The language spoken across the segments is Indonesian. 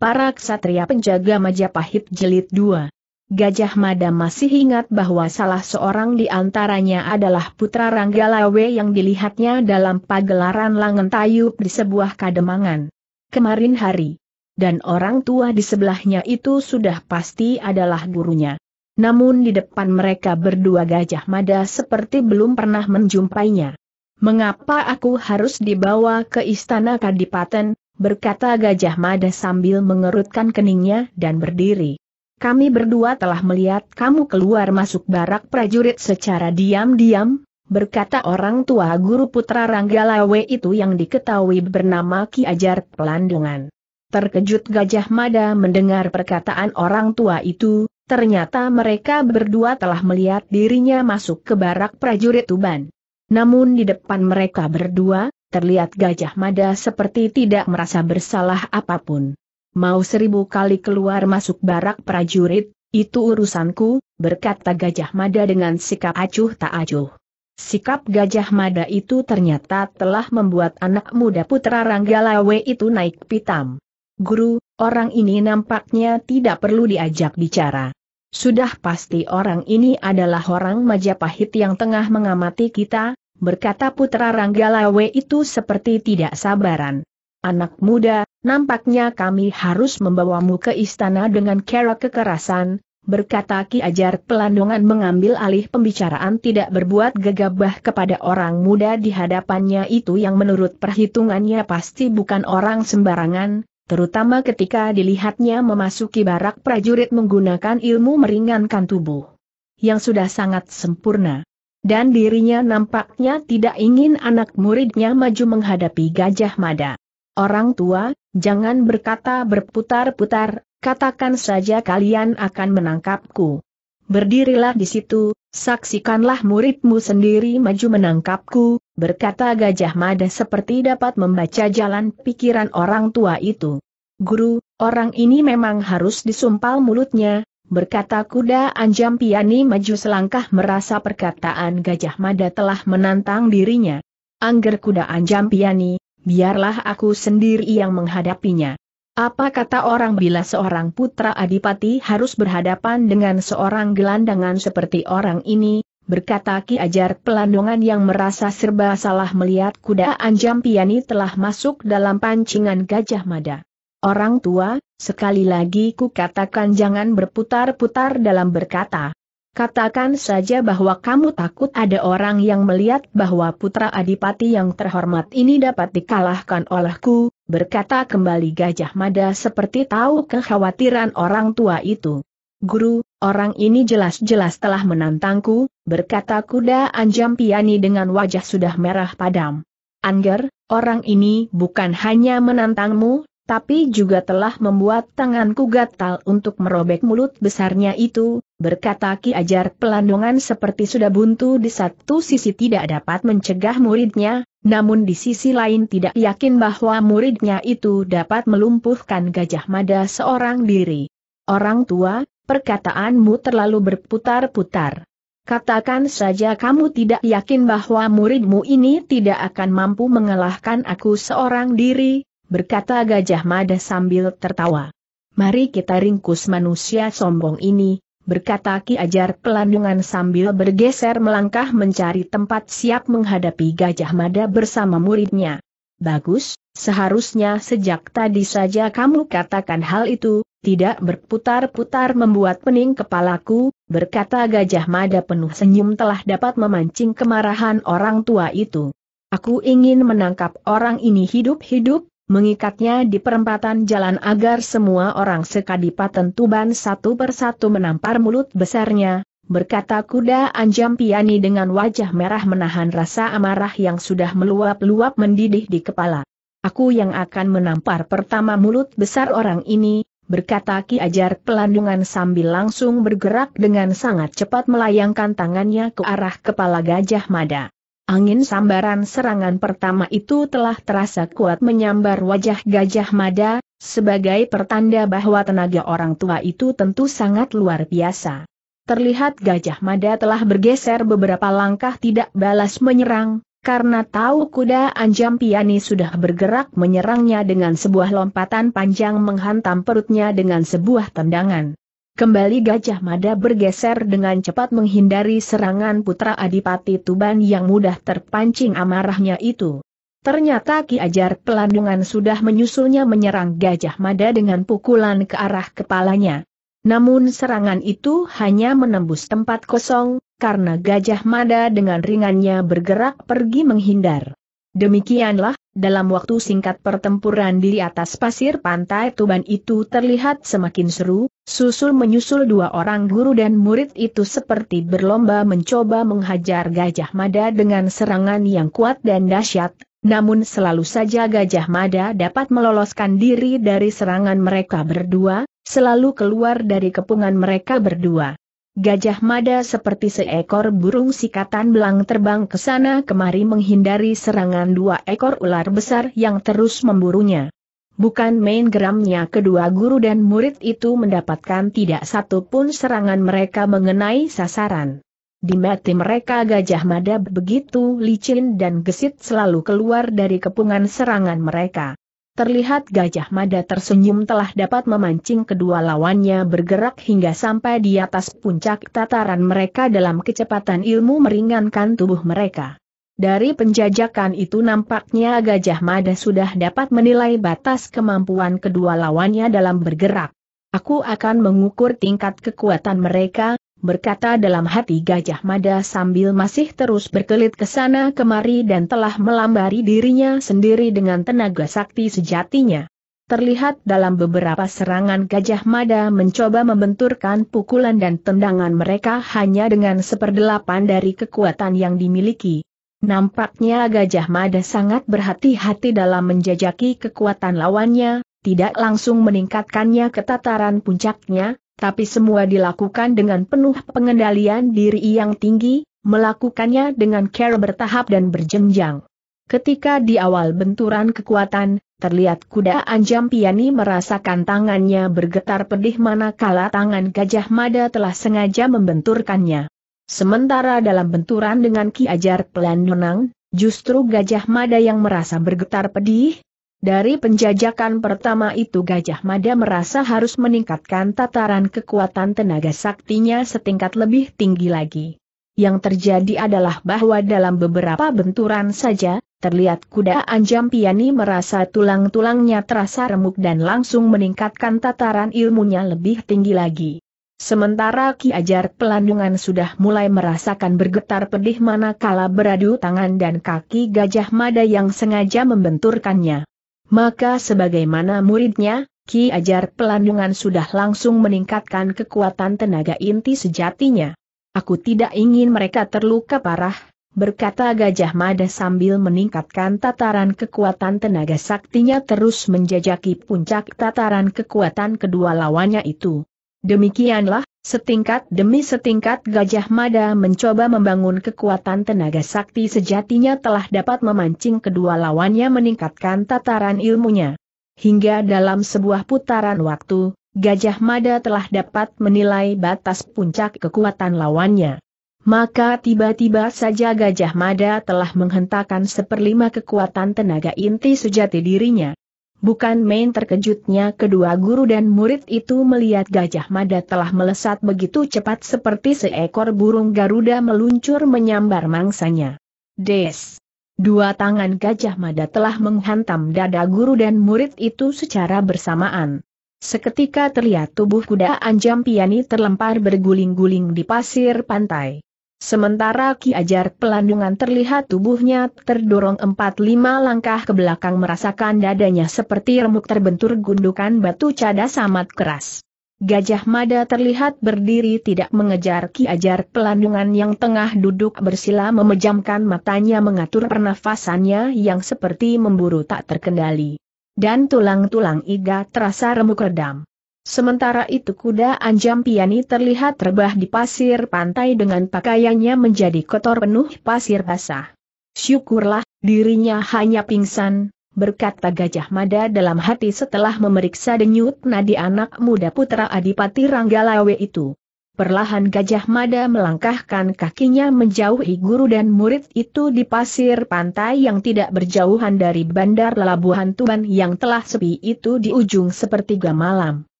Para Ksatria Penjaga Majapahit jelit 2 Gajah Mada masih ingat bahwa salah seorang di antaranya adalah putra Ranggalawe yang dilihatnya dalam pagelaran Langentayub di sebuah kademangan. Kemarin hari. Dan orang tua di sebelahnya itu sudah pasti adalah gurunya. Namun di depan mereka berdua Gajah Mada seperti belum pernah menjumpainya. Mengapa aku harus dibawa ke istana Kadipaten, berkata Gajah Mada sambil mengerutkan keningnya dan berdiri. Kami berdua telah melihat kamu keluar masuk barak prajurit secara diam-diam, berkata orang tua guru putra Ranggalawe itu yang diketahui bernama Ki Ajar Pelandungan. Terkejut Gajah Mada mendengar perkataan orang tua itu, ternyata mereka berdua telah melihat dirinya masuk ke barak prajurit Tuban. Namun di depan mereka berdua, terlihat Gajah Mada seperti tidak merasa bersalah apapun. Mau seribu kali keluar masuk barak prajurit, itu urusanku, berkata Gajah Mada dengan sikap acuh tak acuh. Sikap Gajah Mada itu ternyata telah membuat anak muda putra Ranggalawe itu naik pitam. Guru, orang ini nampaknya tidak perlu diajak bicara. Sudah pasti orang ini adalah orang Majapahit yang tengah mengamati kita, berkata putra Ranggalawe itu seperti tidak sabaran. Anak muda, nampaknya kami harus membawamu ke istana dengan cara kekerasan, berkata Ki Ajar Pelandongan mengambil alih pembicaraan tidak berbuat gegabah kepada orang muda di hadapannya itu yang menurut perhitungannya pasti bukan orang sembarangan, terutama ketika dilihatnya memasuki barak prajurit menggunakan ilmu meringankan tubuh yang sudah sangat sempurna. Dan dirinya nampaknya tidak ingin anak muridnya maju menghadapi Gajah Mada. Orang tua, jangan berkata berputar-putar, katakan saja kalian akan menangkapku. Berdirilah di situ, saksikanlah muridmu sendiri maju menangkapku, berkata Gajah Mada seperti dapat membaca jalan pikiran orang tua itu. Guru, orang ini memang harus disumpal mulutnya, berkata kuda Anjam Piani maju selangkah merasa perkataan Gajah Mada telah menantang dirinya. Angger kuda Anjam Piani, biarlah aku sendiri yang menghadapinya. Apa kata orang bila seorang putra adipati harus berhadapan dengan seorang gelandangan seperti orang ini, berkata Ki Ajar Pelandongan yang merasa serba salah melihat kuda Anjam Piani telah masuk dalam pancingan Gajah Mada. Orang tua, Sekali lagi ku katakan jangan berputar-putar dalam berkata. Katakan saja bahwa kamu takut ada orang yang melihat bahwa putra adipati yang terhormat ini dapat dikalahkan olehku, berkata kembali Gajah Mada seperti tahu kekhawatiran orang tua itu. Guru, orang ini jelas-jelas telah menantangku, berkata kuda Anjam Piani dengan wajah sudah merah padam. Angger, orang ini bukan hanya menantangmu, tapi juga telah membuat tanganku gatal untuk merobek mulut besarnya itu, berkata Ki Ajar pelandongan seperti sudah buntu di satu sisi tidak dapat mencegah muridnya, namun di sisi lain tidak yakin bahwa muridnya itu dapat melumpuhkan Gajah Mada seorang diri. Orang tua, perkataanmu terlalu berputar-putar. Katakan saja kamu tidak yakin bahwa muridmu ini tidak akan mampu mengalahkan aku seorang diri, berkata Gajah Mada sambil tertawa. Mari kita ringkus manusia sombong ini, berkata Ki Ajar Pelandungan sambil bergeser melangkah mencari tempat siap menghadapi Gajah Mada bersama muridnya. Bagus, seharusnya sejak tadi saja kamu katakan hal itu, tidak berputar-putar membuat pening kepalaku, berkata Gajah Mada penuh senyum telah dapat memancing kemarahan orang tua itu. Aku ingin menangkap orang ini hidup-hidup, mengikatnya di perempatan jalan agar semua orang sekadipaten Tuban satu persatu menampar mulut besarnya, berkata kuda Anjam Piani dengan wajah merah menahan rasa amarah yang sudah meluap-luap mendidih di kepala. Aku yang akan menampar pertama mulut besar orang ini, berkata Ki Ajar Pelandungan sambil langsung bergerak dengan sangat cepat melayangkan tangannya ke arah kepala Gajah Mada. Angin sambaran serangan pertama itu telah terasa kuat menyambar wajah Gajah Mada, sebagai pertanda bahwa tenaga orang tua itu tentu sangat luar biasa. Terlihat Gajah Mada telah bergeser beberapa langkah tidak balas menyerang, karena tahu kuda Anjam Piani sudah bergerak menyerangnya dengan sebuah lompatan panjang menghantam perutnya dengan sebuah tendangan. Kembali Gajah Mada bergeser dengan cepat menghindari serangan putra Adipati Tuban yang mudah terpancing amarahnya itu. Ternyata Ki Ajar Pelandungan sudah menyusulnya menyerang Gajah Mada dengan pukulan ke arah kepalanya. Namun serangan itu hanya menembus tempat kosong, karena Gajah Mada dengan ringannya bergerak pergi menghindar. Demikianlah, dalam waktu singkat pertempuran di atas pasir pantai Tuban itu terlihat semakin seru, susul menyusul dua orang guru dan murid itu seperti berlomba mencoba menghajar Gajah Mada dengan serangan yang kuat dan dahsyat, namun selalu saja Gajah Mada dapat meloloskan diri dari serangan mereka berdua, selalu keluar dari kepungan mereka berdua. Gajah mada seperti seekor burung sikatan belang terbang ke sana kemari menghindari serangan dua ekor ular besar yang terus memburunya. Bukan main geramnya kedua guru dan murid itu mendapatkan tidak satu pun serangan mereka mengenai sasaran. Di mati mereka gajah mada begitu licin dan gesit selalu keluar dari kepungan serangan mereka. Terlihat Gajah Mada tersenyum telah dapat memancing kedua lawannya bergerak hingga sampai di atas puncak tataran mereka dalam kecepatan ilmu meringankan tubuh mereka. Dari penjajakan itu nampaknya Gajah Mada sudah dapat menilai batas kemampuan kedua lawannya dalam bergerak. Aku akan mengukur tingkat kekuatan mereka, berkata dalam hati Gajah Mada sambil masih terus berkelit ke sana kemari dan telah melambari dirinya sendiri dengan tenaga sakti sejatinya. Terlihat dalam beberapa serangan Gajah Mada mencoba membenturkan pukulan dan tendangan mereka hanya dengan seperdelapan dari kekuatan yang dimiliki. Nampaknya Gajah Mada sangat berhati-hati dalam menjajaki kekuatan lawannya, tidak langsung meningkatkannya ke tataran puncaknya, tapi semua dilakukan dengan penuh pengendalian diri yang tinggi, melakukannya dengan care bertahap dan berjenjang. Ketika di awal benturan kekuatan, terlihat kuda Anjam Piani merasakan tangannya bergetar pedih manakala tangan Gajah Mada telah sengaja membenturkannya. Sementara dalam benturan dengan Ki Ajar Pelan Nonang, justru Gajah Mada yang merasa bergetar pedih, dari penjajakan pertama itu Gajah Mada merasa harus meningkatkan tataran kekuatan tenaga saktinya setingkat lebih tinggi lagi. Yang terjadi adalah bahwa dalam beberapa benturan saja, terlihat kuda Anjam Piani merasa tulang-tulangnya terasa remuk dan langsung meningkatkan tataran ilmunya lebih tinggi lagi. Sementara Ki Ajar Pelandungan sudah mulai merasakan bergetar pedih manakala beradu tangan dan kaki Gajah Mada yang sengaja membenturkannya. Maka sebagaimana muridnya, Ki Ajar Pelandungan sudah langsung meningkatkan kekuatan tenaga inti sejatinya. Aku tidak ingin mereka terluka parah, berkata Gajah Mada sambil meningkatkan tataran kekuatan tenaga saktinya terus menjajaki puncak tataran kekuatan kedua lawannya itu. Demikianlah, Setingkat demi setingkat Gajah Mada mencoba membangun kekuatan tenaga sakti sejatinya telah dapat memancing kedua lawannya meningkatkan tataran ilmunya. Hingga dalam sebuah putaran waktu, Gajah Mada telah dapat menilai batas puncak kekuatan lawannya. Maka tiba-tiba saja Gajah Mada telah menghentakkan seperlima kekuatan tenaga inti sejati dirinya. Bukan main terkejutnya kedua guru dan murid itu melihat Gajah Mada telah melesat begitu cepat seperti seekor burung Garuda meluncur menyambar mangsanya. Des! Dua tangan Gajah Mada telah menghantam dada guru dan murid itu secara bersamaan. Seketika terlihat tubuh kuda Anjampiani terlempar berguling-guling di pasir pantai. Sementara Ki Ajar Pelandungan terlihat tubuhnya terdorong empat lima langkah ke belakang merasakan dadanya seperti remuk terbentur gundukan batu cadas amat keras. Gajah Mada terlihat berdiri tidak mengejar Ki Ajar Pelandungan yang tengah duduk bersila memejamkan matanya mengatur pernafasannya yang seperti memburu tak terkendali. Dan tulang-tulang iga terasa remuk redam. Sementara itu kuda Anjam Piani terlihat rebah di pasir pantai dengan pakaiannya menjadi kotor penuh pasir basah. Syukurlah, dirinya hanya pingsan, berkata Gajah Mada dalam hati setelah memeriksa denyut nadi anak muda putra Adipati Ranggalawe itu. Perlahan Gajah Mada melangkahkan kakinya menjauhi guru dan murid itu di pasir pantai yang tidak berjauhan dari bandar Labuhan Tuban yang telah sepi itu di ujung sepertiga malam.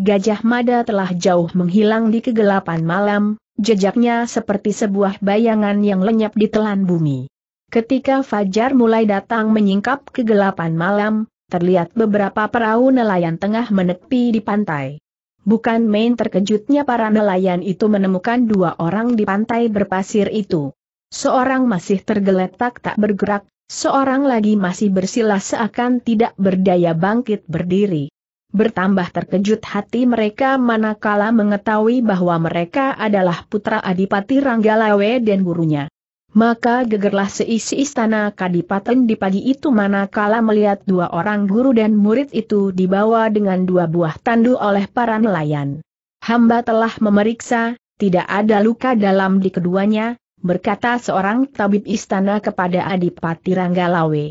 Gajah Mada telah jauh menghilang di kegelapan malam, jejaknya seperti sebuah bayangan yang lenyap di telan bumi. Ketika fajar mulai datang menyingkap kegelapan malam, terlihat beberapa perahu nelayan tengah menepi di pantai. Bukan main terkejutnya para nelayan itu menemukan dua orang di pantai berpasir itu. Seorang masih tergeletak tak bergerak, seorang lagi masih bersila seakan tidak berdaya bangkit berdiri. Bertambah terkejut hati mereka manakala mengetahui bahwa mereka adalah putra Adipati Ranggalawe dan gurunya. Maka gegerlah seisi istana Kadipaten di pagi itu manakala melihat dua orang guru dan murid itu dibawa dengan dua buah tandu oleh para nelayan. Hamba telah memeriksa, tidak ada luka dalam di keduanya, berkata seorang tabib istana kepada Adipati Ranggalawe.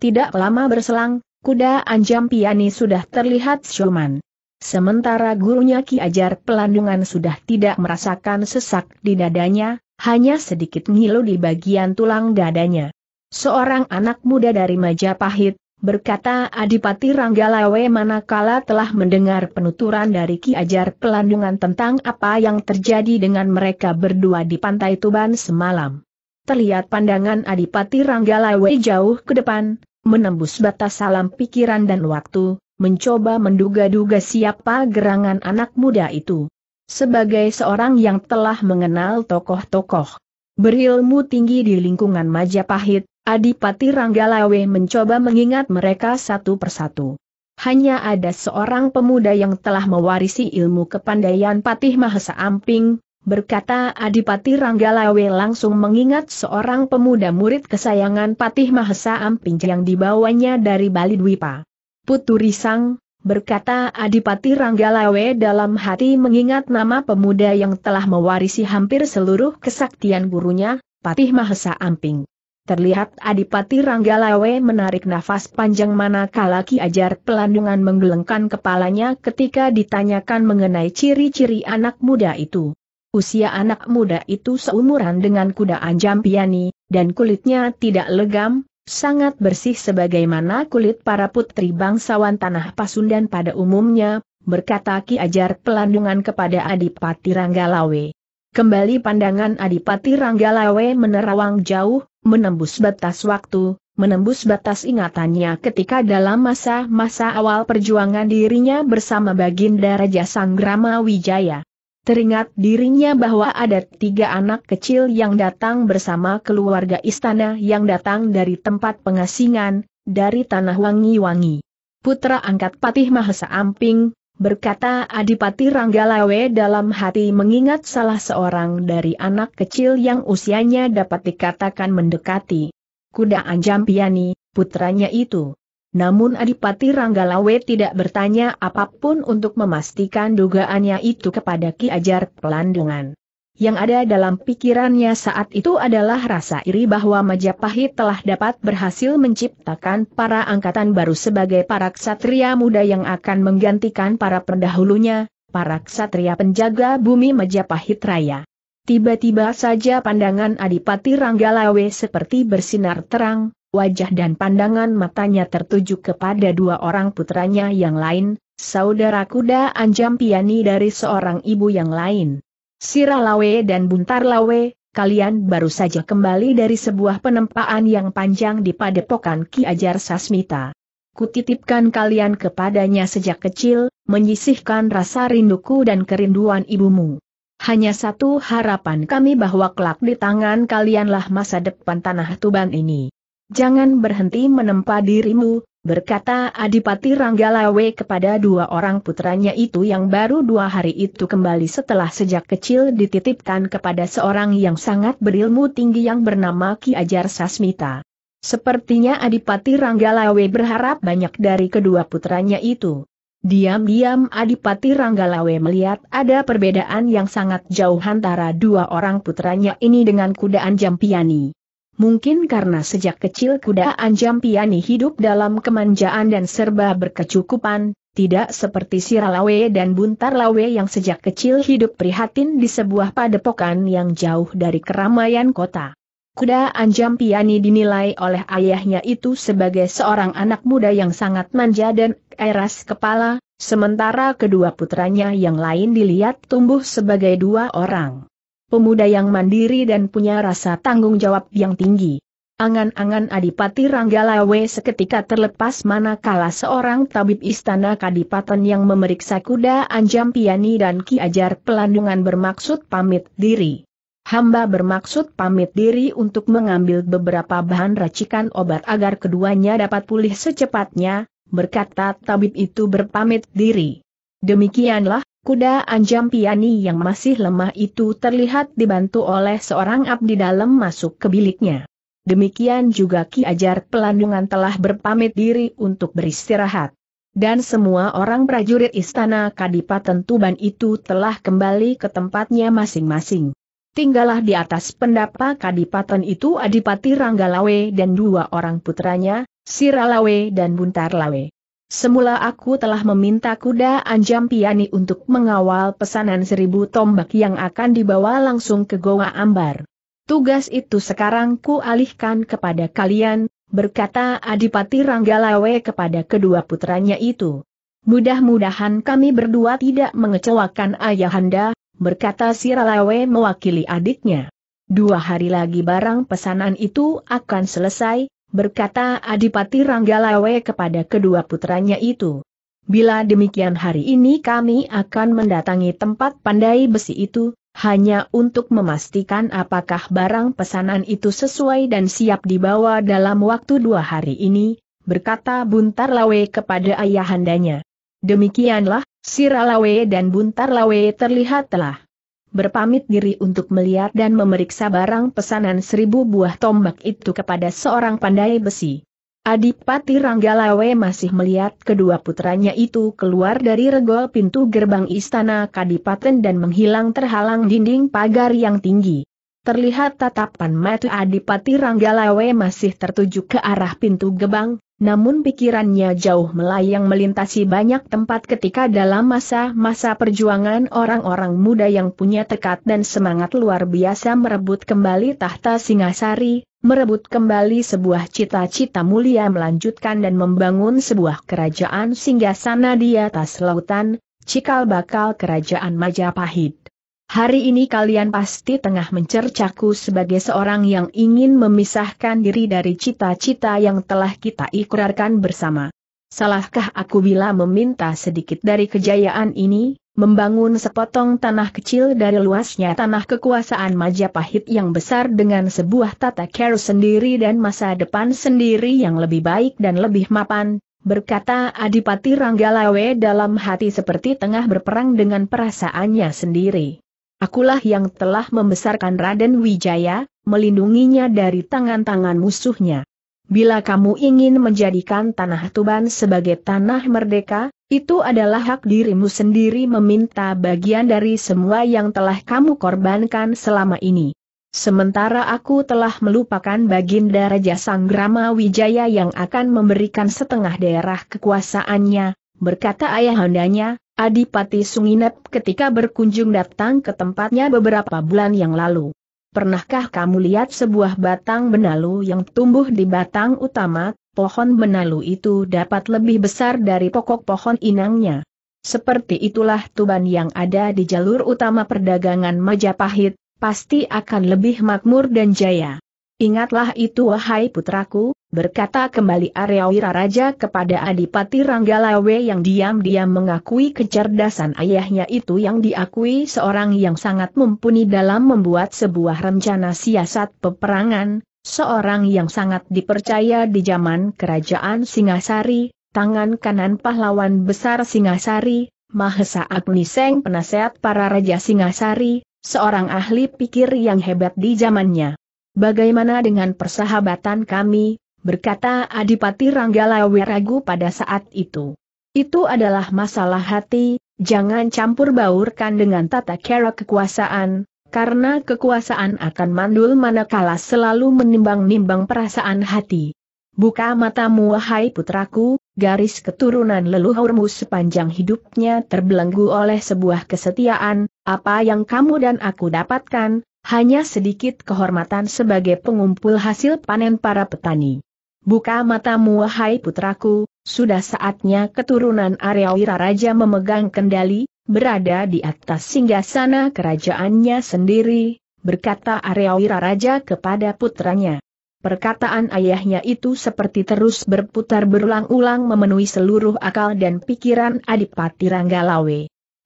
Tidak lama berselang, kuda Anjam Piani sudah terlihat Shoman. Sementara gurunya Ki Ajar Pelandungan sudah tidak merasakan sesak di dadanya, hanya sedikit ngilu di bagian tulang dadanya. Seorang anak muda dari Majapahit, berkata Adipati Ranggalawe manakala telah mendengar penuturan dari Ki Ajar Pelandungan tentang apa yang terjadi dengan mereka berdua di Pantai Tuban semalam. Terlihat pandangan Adipati Ranggalawe jauh ke depan, menembus batas alam pikiran dan waktu, mencoba menduga-duga siapa gerangan anak muda itu. Sebagai seorang yang telah mengenal tokoh-tokoh berilmu tinggi di lingkungan Majapahit, Adipati Ranggalawe mencoba mengingat mereka satu persatu. Hanya ada seorang pemuda yang telah mewarisi ilmu kepandaian Patih Mahesa Amping, berkata Adipati Ranggalawe langsung mengingat seorang pemuda murid kesayangan Patih Mahesa Amping yang dibawanya dari Bali Dwipa. Putu Risang, berkata Adipati Ranggalawe dalam hati mengingat nama pemuda yang telah mewarisi hampir seluruh kesaktian gurunya, Patih Mahesa Amping. Terlihat Adipati Ranggalawe menarik nafas panjang manakala Ki Ajar Pelandungan menggelengkan kepalanya ketika ditanyakan mengenai ciri-ciri anak muda itu. Usia anak muda itu seumuran dengan kuda anjam piani, dan kulitnya tidak legam, sangat bersih sebagaimana kulit para putri bangsawan tanah Pasundan pada umumnya, berkata Ki Ajar Pelandungan kepada Adipati Ranggalawe. Kembali pandangan Adipati Ranggalawe menerawang jauh, menembus batas waktu, menembus batas ingatannya ketika dalam masa-masa awal perjuangan dirinya bersama Baginda Raja Sanggrama Wijaya. Teringat dirinya bahwa ada tiga anak kecil yang datang bersama keluarga istana yang datang dari tempat pengasingan, dari tanah wangi-wangi. Putra angkat Patih Mahesa Amping, berkata Adipati Ranggalawe dalam hati mengingat salah seorang dari anak kecil yang usianya dapat dikatakan mendekati. Kuda Anjampiani, putranya itu. Namun Adipati Ranggalawe tidak bertanya apapun untuk memastikan dugaannya itu kepada Ki Ajar Pelandungan. Yang ada dalam pikirannya saat itu adalah rasa iri bahwa Majapahit telah dapat berhasil menciptakan para angkatan baru sebagai para ksatria muda yang akan menggantikan para pendahulunya, para ksatria penjaga bumi Majapahit Raya. Tiba-tiba saja pandangan Adipati Ranggalawe seperti bersinar terang, wajah dan pandangan matanya tertuju kepada dua orang putranya yang lain, saudara kuda Anjam Piani dari seorang ibu yang lain. Siralawe dan Buntar Lawe, kalian baru saja kembali dari sebuah penempaan yang panjang di padepokan Ki Ajar Sasmita. Kutitipkan kalian kepadanya sejak kecil, menyisihkan rasa rinduku dan kerinduan ibumu. Hanya satu harapan kami bahwa kelak di tangan kalianlah masa depan tanah Tuban ini. Jangan berhenti menempa dirimu, berkata Adipati Ranggalawe kepada dua orang putranya itu yang baru dua hari itu kembali setelah sejak kecil dititipkan kepada seorang yang sangat berilmu tinggi yang bernama Ki Ajar Sasmita. Sepertinya Adipati Ranggalawe berharap banyak dari kedua putranya itu. Diam-diam Adipati Ranggalawe melihat ada perbedaan yang sangat jauh antara dua orang putranya ini dengan kudaan Jampiani. Mungkin karena sejak kecil Kuda piani hidup dalam kemanjaan dan serba berkecukupan, tidak seperti Siralawe dan Buntar Lawe yang sejak kecil hidup prihatin di sebuah padepokan yang jauh dari keramaian kota. Kuda piani dinilai oleh ayahnya itu sebagai seorang anak muda yang sangat manja dan eras kepala, sementara kedua putranya yang lain dilihat tumbuh sebagai dua orang pemuda yang mandiri dan punya rasa tanggung jawab yang tinggi. Angan-angan Adipati Ranggalawe seketika terlepas manakala seorang tabib istana Kadipaten yang memeriksa kuda Anjam Piani dan Ki Ajar Pelandungan bermaksud pamit diri. Hamba bermaksud pamit diri untuk mengambil beberapa bahan racikan obat agar keduanya dapat pulih secepatnya, berkata tabib itu berpamit diri. Demikianlah, Kuda Anjam Piani yang masih lemah itu terlihat dibantu oleh seorang abdi dalam masuk ke biliknya. Demikian juga Ki Ajar Pelandungan telah berpamit diri untuk beristirahat. Dan semua orang prajurit istana Kadipaten Tuban itu telah kembali ke tempatnya masing-masing. Tinggallah di atas pendapa Kadipaten itu Adipati Ranggalawe dan dua orang putranya, Siralawe dan Buntarlawe. Semula aku telah meminta kuda Anjam Piani untuk mengawal pesanan seribu tombak yang akan dibawa langsung ke Goa Ambar. Tugas itu sekarang ku alihkan kepada kalian, berkata Adipati Ranggalawe kepada kedua putranya itu. Mudah-mudahan kami berdua tidak mengecewakan ayahanda, berkata Siralawe mewakili adiknya. Dua hari lagi barang pesanan itu akan selesai, berkata Adipati Ranggalawe kepada kedua putranya itu. Bila demikian hari ini kami akan mendatangi tempat pandai besi itu, hanya untuk memastikan apakah barang pesanan itu sesuai dan siap dibawa dalam waktu dua hari ini, berkata Buntar Lawe kepada ayahandanya. Demikianlah, Siralawe dan Buntar Lawe terlihat telah berpamit diri untuk melihat dan memeriksa barang pesanan seribu buah tombak itu kepada seorang pandai besi. Adipati Ranggalawe masih melihat kedua putranya itu keluar dari regol pintu gerbang istana Kadipaten dan menghilang terhalang dinding pagar yang tinggi. Terlihat tatapan mata Adipati Ranggalawe masih tertuju ke arah pintu gerbang. Namun pikirannya jauh melayang melintasi banyak tempat ketika dalam masa-masa perjuangan orang-orang muda yang punya tekad dan semangat luar biasa merebut kembali tahta Singasari, merebut kembali sebuah cita-cita mulia melanjutkan dan membangun sebuah kerajaan singgasana di atas lautan, cikal bakal kerajaan Majapahit. Hari ini kalian pasti tengah mencercaku sebagai seorang yang ingin memisahkan diri dari cita-cita yang telah kita ikrarkan bersama. Salahkah aku bila meminta sedikit dari kejayaan ini, membangun sepotong tanah kecil dari luasnya tanah kekuasaan Majapahit yang besar dengan sebuah tata care sendiri dan masa depan sendiri yang lebih baik dan lebih mapan, berkata Adipati Ranggalawe dalam hati seperti tengah berperang dengan perasaannya sendiri. Akulah yang telah membesarkan Raden Wijaya, melindunginya dari tangan-tangan musuhnya. Bila kamu ingin menjadikan tanah Tuban sebagai tanah merdeka, itu adalah hak dirimu sendiri meminta bagian dari semua yang telah kamu korbankan selama ini. Sementara aku telah melupakan Baginda Raja Sanggrama Wijaya yang akan memberikan setengah daerah kekuasaannya, berkata ayahandanya, Adipati Sunginep ketika berkunjung datang ke tempatnya beberapa bulan yang lalu. Pernahkah kamu lihat sebuah batang benalu yang tumbuh di batang utama, pohon benalu itu dapat lebih besar dari pokok pohon inangnya. Seperti itulah tuban yang ada di jalur utama perdagangan Majapahit, pasti akan lebih makmur dan jaya. Ingatlah itu wahai putraku, Berkata kembali Arya Wiraraja kepada Adipati Ranggalawe yang diam-diam mengakui kecerdasan ayahnya itu yang diakui seorang yang sangat mumpuni dalam membuat sebuah rencana siasat peperangan, seorang yang sangat dipercaya di zaman kerajaan Singasari, tangan kanan pahlawan besar Singasari, Mahesa Agniseng penasehat para raja Singasari, seorang ahli pikir yang hebat di zamannya. Bagaimana dengan persahabatan kami, berkata Adipati Ranggala Wiragu pada saat itu. Itu adalah masalah hati, jangan campur baurkan dengan tata cara kekuasaan, karena kekuasaan akan mandul manakala selalu menimbang-nimbang perasaan hati. Buka matamu wahai putraku, garis keturunan leluhurmu sepanjang hidupnya terbelenggu oleh sebuah kesetiaan, apa yang kamu dan aku dapatkan, hanya sedikit kehormatan sebagai pengumpul hasil panen para petani. Buka matamu wahai putraku, sudah saatnya keturunan Arya Raja memegang kendali, berada di atas singgasana kerajaannya sendiri, berkata Arya Raja kepada putranya. Perkataan ayahnya itu seperti terus berputar berulang-ulang memenuhi seluruh akal dan pikiran Adipati Ranggalawe.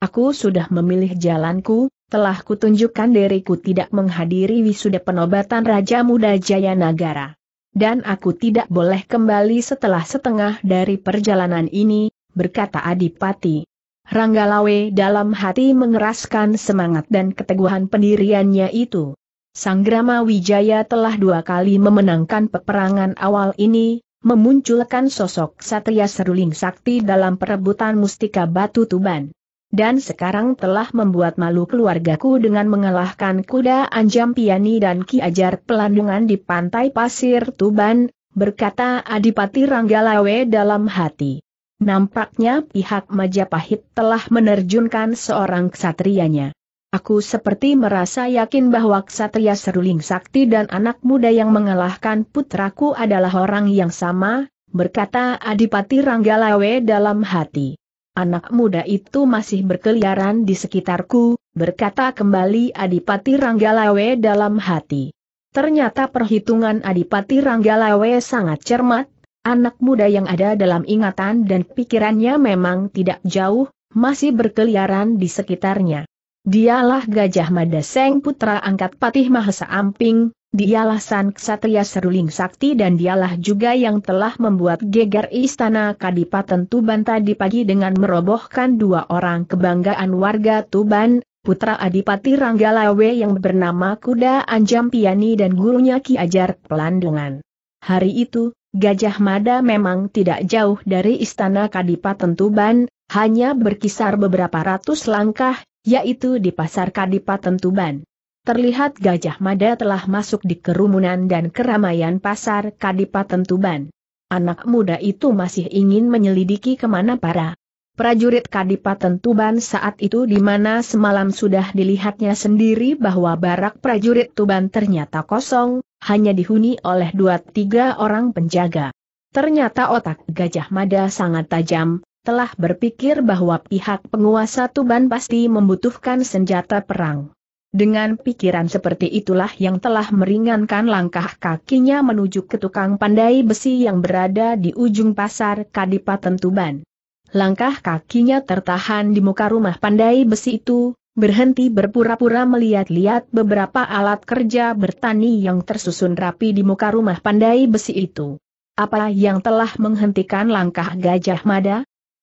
Aku sudah memilih jalanku, telah kutunjukkan diriku tidak menghadiri wisuda penobatan Raja Muda Jayanagara. Dan aku tidak boleh kembali setelah setengah dari perjalanan ini, berkata Adipati. Ranggalawe dalam hati mengeraskan semangat dan keteguhan pendiriannya itu. Sanggrama Wijaya telah dua kali memenangkan peperangan awal ini, memunculkan sosok Satria Seruling Sakti dalam perebutan Mustika Batu Tuban. Dan sekarang telah membuat malu keluargaku dengan mengalahkan kuda Anjam Piani dan Ki Ajar Pelandungan di pantai pasir Tuban, berkata Adipati Ranggalawe dalam hati. Nampaknya pihak Majapahit telah menerjunkan seorang ksatrianya. Aku seperti merasa yakin bahwa ksatria seruling sakti dan anak muda yang mengalahkan putraku adalah orang yang sama, berkata Adipati Ranggalawe dalam hati anak muda itu masih berkeliaran di sekitarku, berkata kembali Adipati Ranggalawe dalam hati. Ternyata perhitungan Adipati Ranggalawe sangat cermat, anak muda yang ada dalam ingatan dan pikirannya memang tidak jauh, masih berkeliaran di sekitarnya. Dialah Gajah Mada Seng putra angkat Patih Mahasa Amping, Dialah San Ksatria Seruling Sakti dan dialah juga yang telah membuat geger istana Kadipaten Tuban tadi pagi dengan merobohkan dua orang kebanggaan warga Tuban, putra Adipati Ranggalawe yang bernama Kuda Anjam Piani dan gurunya Ki Ajar Pelandungan. Hari itu, Gajah Mada memang tidak jauh dari istana Kadipaten Tuban, hanya berkisar beberapa ratus langkah, yaitu di pasar Kadipaten Tuban terlihat Gajah Mada telah masuk di kerumunan dan keramaian pasar Kadipaten Tuban. Anak muda itu masih ingin menyelidiki kemana para prajurit Kadipaten Tuban saat itu di mana semalam sudah dilihatnya sendiri bahwa barak prajurit Tuban ternyata kosong, hanya dihuni oleh dua tiga orang penjaga. Ternyata otak Gajah Mada sangat tajam, telah berpikir bahwa pihak penguasa Tuban pasti membutuhkan senjata perang. Dengan pikiran seperti itulah yang telah meringankan langkah kakinya menuju ke tukang pandai besi yang berada di ujung pasar Kadipaten Tuban. Langkah kakinya tertahan di muka rumah pandai besi itu, berhenti berpura-pura melihat-lihat beberapa alat kerja bertani yang tersusun rapi di muka rumah pandai besi itu. Apa yang telah menghentikan langkah Gajah Mada?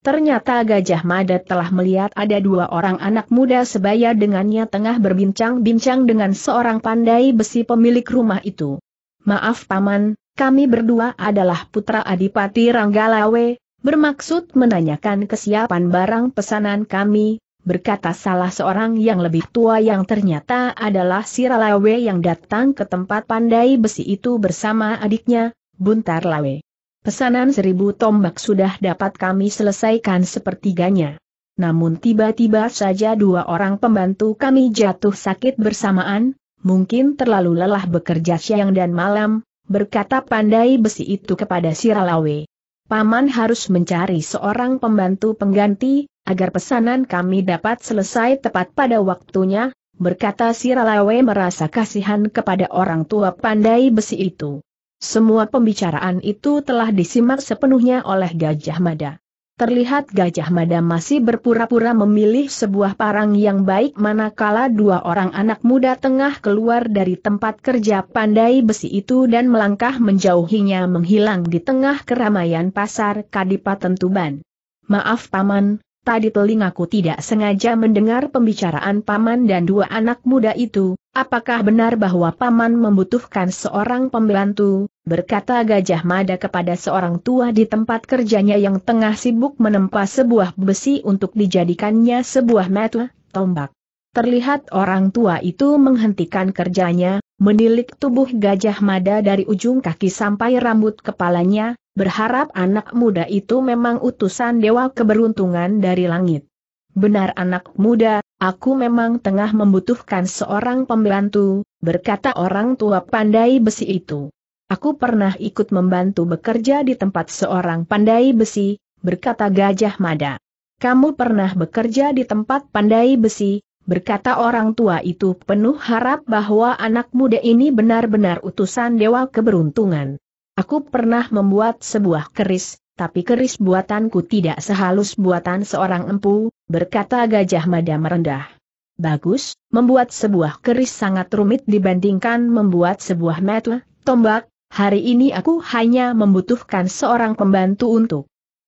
Ternyata Gajah Mada telah melihat ada dua orang anak muda sebaya dengannya tengah berbincang-bincang dengan seorang pandai besi pemilik rumah itu. Maaf Paman, kami berdua adalah putra Adipati Ranggalawe, bermaksud menanyakan kesiapan barang pesanan kami, berkata salah seorang yang lebih tua yang ternyata adalah Siralawe yang datang ke tempat pandai besi itu bersama adiknya, Buntar Lawe. Pesanan seribu tombak sudah dapat kami selesaikan sepertiganya. Namun tiba-tiba saja dua orang pembantu kami jatuh sakit bersamaan, mungkin terlalu lelah bekerja siang dan malam, berkata pandai besi itu kepada Siralawe. Paman harus mencari seorang pembantu pengganti, agar pesanan kami dapat selesai tepat pada waktunya, berkata Siralawe merasa kasihan kepada orang tua pandai besi itu. Semua pembicaraan itu telah disimak sepenuhnya oleh Gajah Mada. Terlihat Gajah Mada masih berpura-pura memilih sebuah parang yang baik manakala dua orang anak muda tengah keluar dari tempat kerja pandai besi itu dan melangkah menjauhinya menghilang di tengah keramaian pasar Kadipaten Tuban. Maaf Paman, tadi telingaku tidak sengaja mendengar pembicaraan paman dan dua anak muda itu, apakah benar bahwa paman membutuhkan seorang pembantu, berkata Gajah Mada kepada seorang tua di tempat kerjanya yang tengah sibuk menempa sebuah besi untuk dijadikannya sebuah metu, tombak. Terlihat orang tua itu menghentikan kerjanya, Menilik tubuh gajah mada dari ujung kaki sampai rambut kepalanya, berharap anak muda itu memang utusan dewa keberuntungan dari langit. Benar anak muda, aku memang tengah membutuhkan seorang pembantu, berkata orang tua pandai besi itu. Aku pernah ikut membantu bekerja di tempat seorang pandai besi, berkata Gajah Mada. Kamu pernah bekerja di tempat pandai besi, berkata orang tua itu penuh harap bahwa anak muda ini benar-benar utusan dewa keberuntungan. Aku pernah membuat sebuah keris, tapi keris buatanku tidak sehalus buatan seorang empu, berkata Gajah Mada merendah. Bagus, membuat sebuah keris sangat rumit dibandingkan membuat sebuah metu, tombak, hari ini aku hanya membutuhkan seorang pembantu untuk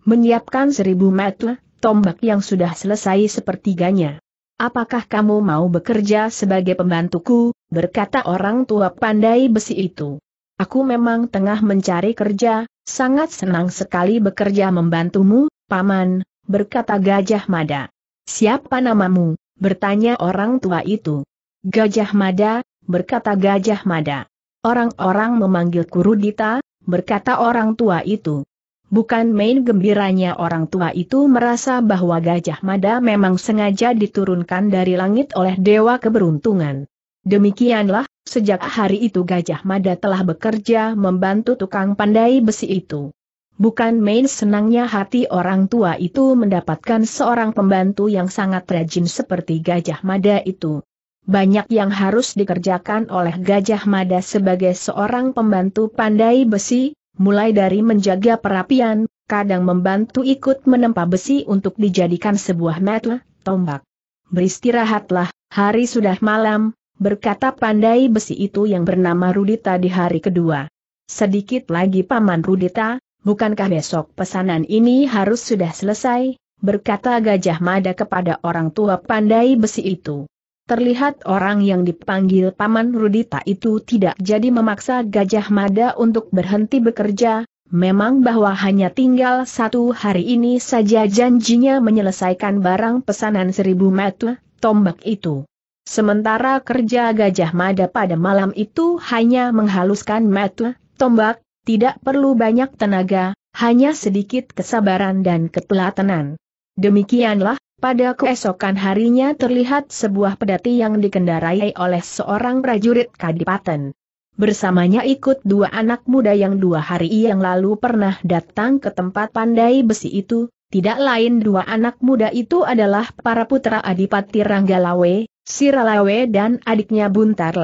menyiapkan seribu metu, tombak yang sudah selesai sepertiganya apakah kamu mau bekerja sebagai pembantuku, berkata orang tua pandai besi itu. Aku memang tengah mencari kerja, sangat senang sekali bekerja membantumu, paman, berkata Gajah Mada. Siapa namamu? bertanya orang tua itu. Gajah Mada, berkata Gajah Mada. Orang-orang memanggilku Rudita, berkata orang tua itu. Bukan main gembiranya orang tua itu merasa bahwa Gajah Mada memang sengaja diturunkan dari langit oleh Dewa Keberuntungan. Demikianlah, sejak hari itu Gajah Mada telah bekerja membantu tukang pandai besi itu. Bukan main senangnya hati orang tua itu mendapatkan seorang pembantu yang sangat rajin seperti Gajah Mada itu. Banyak yang harus dikerjakan oleh Gajah Mada sebagai seorang pembantu pandai besi, mulai dari menjaga perapian, kadang membantu ikut menempa besi untuk dijadikan sebuah metu, tombak. Beristirahatlah, hari sudah malam, berkata pandai besi itu yang bernama Rudita di hari kedua. Sedikit lagi Paman Rudita, bukankah besok pesanan ini harus sudah selesai, berkata Gajah Mada kepada orang tua pandai besi itu. Terlihat orang yang dipanggil Paman Rudita itu tidak jadi memaksa Gajah Mada untuk berhenti bekerja, memang bahwa hanya tinggal satu hari ini saja janjinya menyelesaikan barang pesanan seribu metu, tombak itu. Sementara kerja Gajah Mada pada malam itu hanya menghaluskan metu, tombak, tidak perlu banyak tenaga, hanya sedikit kesabaran dan ketelatenan. Demikianlah pada keesokan harinya terlihat sebuah pedati yang dikendarai oleh seorang prajurit kadipaten. Bersamanya ikut dua anak muda yang dua hari yang lalu pernah datang ke tempat pandai besi itu, tidak lain dua anak muda itu adalah para putra Adipati Ranggalawe, Siralawe dan adiknya Buntar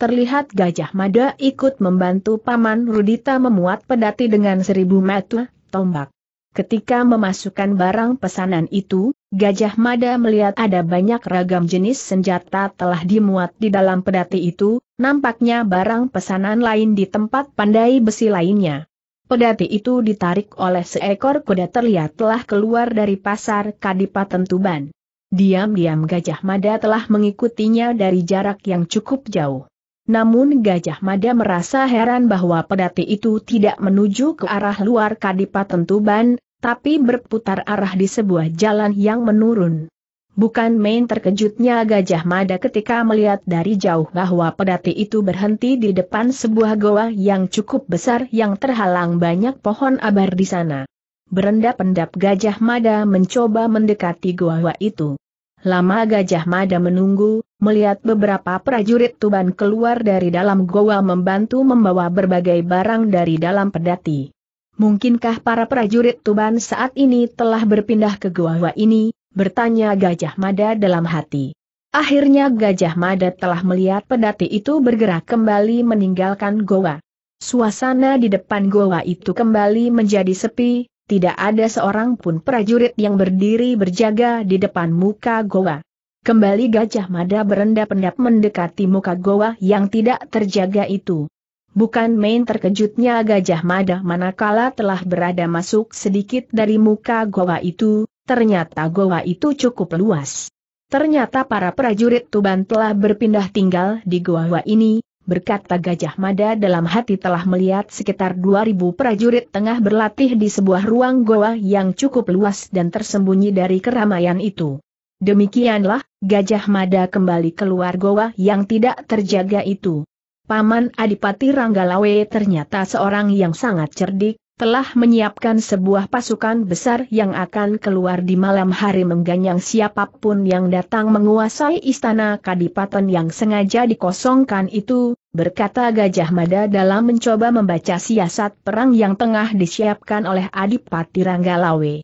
Terlihat Gajah Mada ikut membantu Paman Rudita memuat pedati dengan seribu metu, tombak. Ketika memasukkan barang pesanan itu, Gajah Mada melihat ada banyak ragam jenis senjata telah dimuat di dalam pedati itu, nampaknya barang pesanan lain di tempat pandai besi lainnya. Pedati itu ditarik oleh seekor kuda terlihat telah keluar dari pasar Kadipaten Tuban. Diam-diam Gajah Mada telah mengikutinya dari jarak yang cukup jauh. Namun Gajah Mada merasa heran bahwa pedati itu tidak menuju ke arah luar Kadipaten Tuban, tapi berputar arah di sebuah jalan yang menurun. Bukan main terkejutnya Gajah Mada ketika melihat dari jauh bahwa pedati itu berhenti di depan sebuah goa yang cukup besar yang terhalang banyak pohon abar di sana. Berendap-endap Gajah Mada mencoba mendekati goa itu. Lama Gajah Mada menunggu, melihat beberapa prajurit Tuban keluar dari dalam goa membantu membawa berbagai barang dari dalam pedati. Mungkinkah para prajurit Tuban saat ini telah berpindah ke goa ini, bertanya Gajah Mada dalam hati. Akhirnya Gajah Mada telah melihat pedati itu bergerak kembali meninggalkan goa. Suasana di depan goa itu kembali menjadi sepi, tidak ada seorang pun prajurit yang berdiri berjaga di depan muka goa. Kembali Gajah Mada berendap-endap mendekati muka goa yang tidak terjaga itu. Bukan main terkejutnya Gajah Mada manakala telah berada masuk sedikit dari muka goa itu, ternyata goa itu cukup luas. Ternyata para prajurit Tuban telah berpindah tinggal di goa ini, berkata Gajah Mada dalam hati telah melihat sekitar 2000 prajurit tengah berlatih di sebuah ruang goa yang cukup luas dan tersembunyi dari keramaian itu. Demikianlah, Gajah Mada kembali keluar goa yang tidak terjaga itu. Paman Adipati Ranggalawe ternyata seorang yang sangat cerdik, telah menyiapkan sebuah pasukan besar yang akan keluar di malam hari mengganyang siapapun yang datang menguasai istana kadipaten yang sengaja dikosongkan itu, berkata Gajah Mada dalam mencoba membaca siasat perang yang tengah disiapkan oleh Adipati Ranggalawe.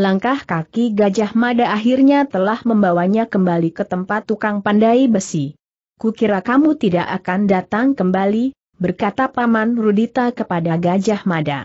Langkah kaki Gajah Mada akhirnya telah membawanya kembali ke tempat tukang pandai besi. Kukira kamu tidak akan datang kembali, berkata Paman Rudita kepada Gajah Mada.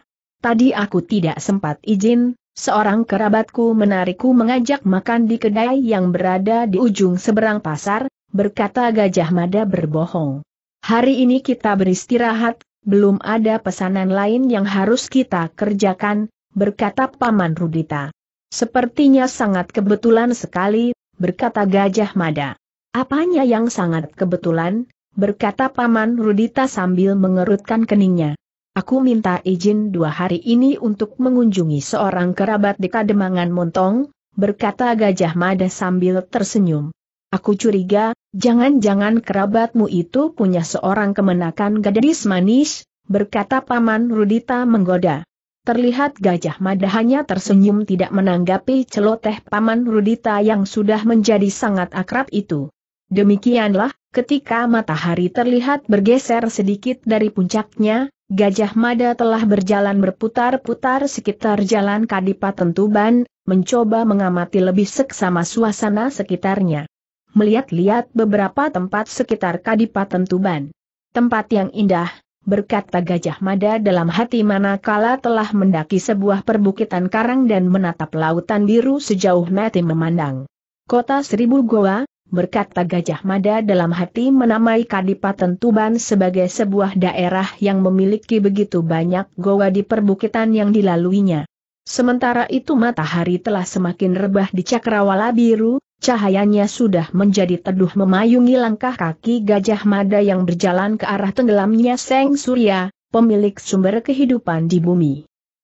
Tadi aku tidak sempat izin, seorang kerabatku menarikku mengajak makan di kedai yang berada di ujung seberang pasar, berkata Gajah Mada berbohong. Hari ini kita beristirahat, belum ada pesanan lain yang harus kita kerjakan, berkata Paman Rudita. Sepertinya sangat kebetulan sekali, berkata Gajah Mada. Apanya yang sangat kebetulan, berkata Paman Rudita sambil mengerutkan keningnya. Aku minta izin dua hari ini untuk mengunjungi seorang kerabat di Kademangan Montong, berkata Gajah Mada sambil tersenyum. Aku curiga, jangan-jangan kerabatmu itu punya seorang kemenakan gadis manis, berkata Paman Rudita menggoda. Terlihat Gajah Mada hanya tersenyum tidak menanggapi celoteh Paman Rudita yang sudah menjadi sangat akrab itu. Demikianlah, ketika matahari terlihat bergeser sedikit dari puncaknya, Gajah Mada telah berjalan berputar-putar sekitar jalan Kadipaten Tuban, mencoba mengamati lebih seksama suasana sekitarnya. Melihat-lihat beberapa tempat sekitar Kadipaten Tuban. Tempat yang indah, berkata Gajah Mada dalam hati manakala telah mendaki sebuah perbukitan karang dan menatap lautan biru sejauh mati memandang. Kota Seribu Goa, berkata Gajah Mada dalam hati menamai Kadipaten Tuban sebagai sebuah daerah yang memiliki begitu banyak goa di perbukitan yang dilaluinya. Sementara itu matahari telah semakin rebah di cakrawala biru, cahayanya sudah menjadi teduh memayungi langkah kaki Gajah Mada yang berjalan ke arah tenggelamnya Seng Surya, pemilik sumber kehidupan di bumi.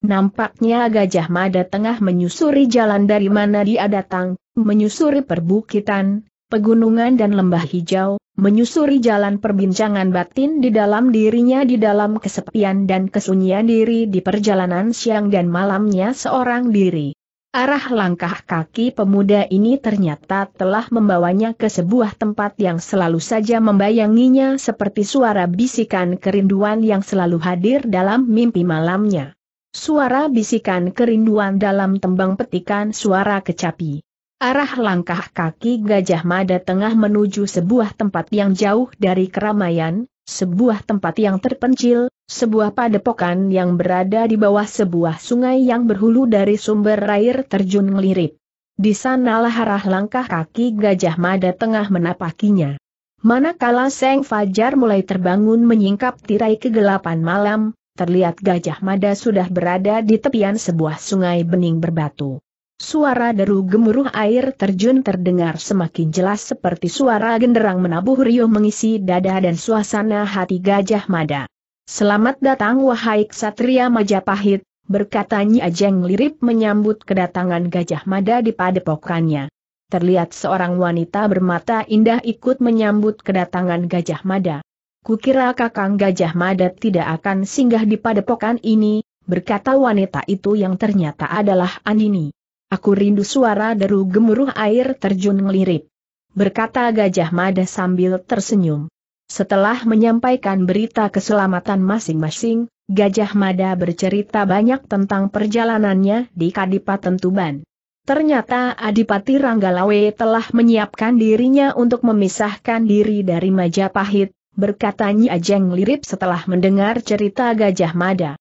Nampaknya Gajah Mada tengah menyusuri jalan dari mana dia datang, menyusuri perbukitan, pegunungan dan lembah hijau, menyusuri jalan perbincangan batin di dalam dirinya di dalam kesepian dan kesunyian diri di perjalanan siang dan malamnya seorang diri. Arah langkah kaki pemuda ini ternyata telah membawanya ke sebuah tempat yang selalu saja membayanginya seperti suara bisikan kerinduan yang selalu hadir dalam mimpi malamnya. Suara bisikan kerinduan dalam tembang petikan suara kecapi. Arah langkah kaki Gajah Mada tengah menuju sebuah tempat yang jauh dari keramaian, sebuah tempat yang terpencil, sebuah padepokan yang berada di bawah sebuah sungai yang berhulu dari sumber air terjun ngelirip. Di sanalah arah langkah kaki Gajah Mada tengah menapakinya. Manakala Seng Fajar mulai terbangun menyingkap tirai kegelapan malam, terlihat Gajah Mada sudah berada di tepian sebuah sungai bening berbatu. Suara deru gemuruh air terjun terdengar semakin jelas seperti suara genderang menabuh riuh mengisi dada dan suasana hati gajah mada. Selamat datang wahai ksatria Majapahit, berkatanya Ajeng Lirip menyambut kedatangan gajah mada di padepokannya. Terlihat seorang wanita bermata indah ikut menyambut kedatangan gajah mada. Kukira kakang Gajah Mada tidak akan singgah di padepokan ini, berkata wanita itu yang ternyata adalah Andini. Aku rindu suara deru gemuruh air terjun ngelirip. Berkata Gajah Mada sambil tersenyum. Setelah menyampaikan berita keselamatan masing-masing, Gajah Mada bercerita banyak tentang perjalanannya di Kadipaten Tuban. Ternyata Adipati Ranggalawe telah menyiapkan dirinya untuk memisahkan diri dari Majapahit, berkata Nyi Ajeng Lirip setelah mendengar cerita Gajah Mada.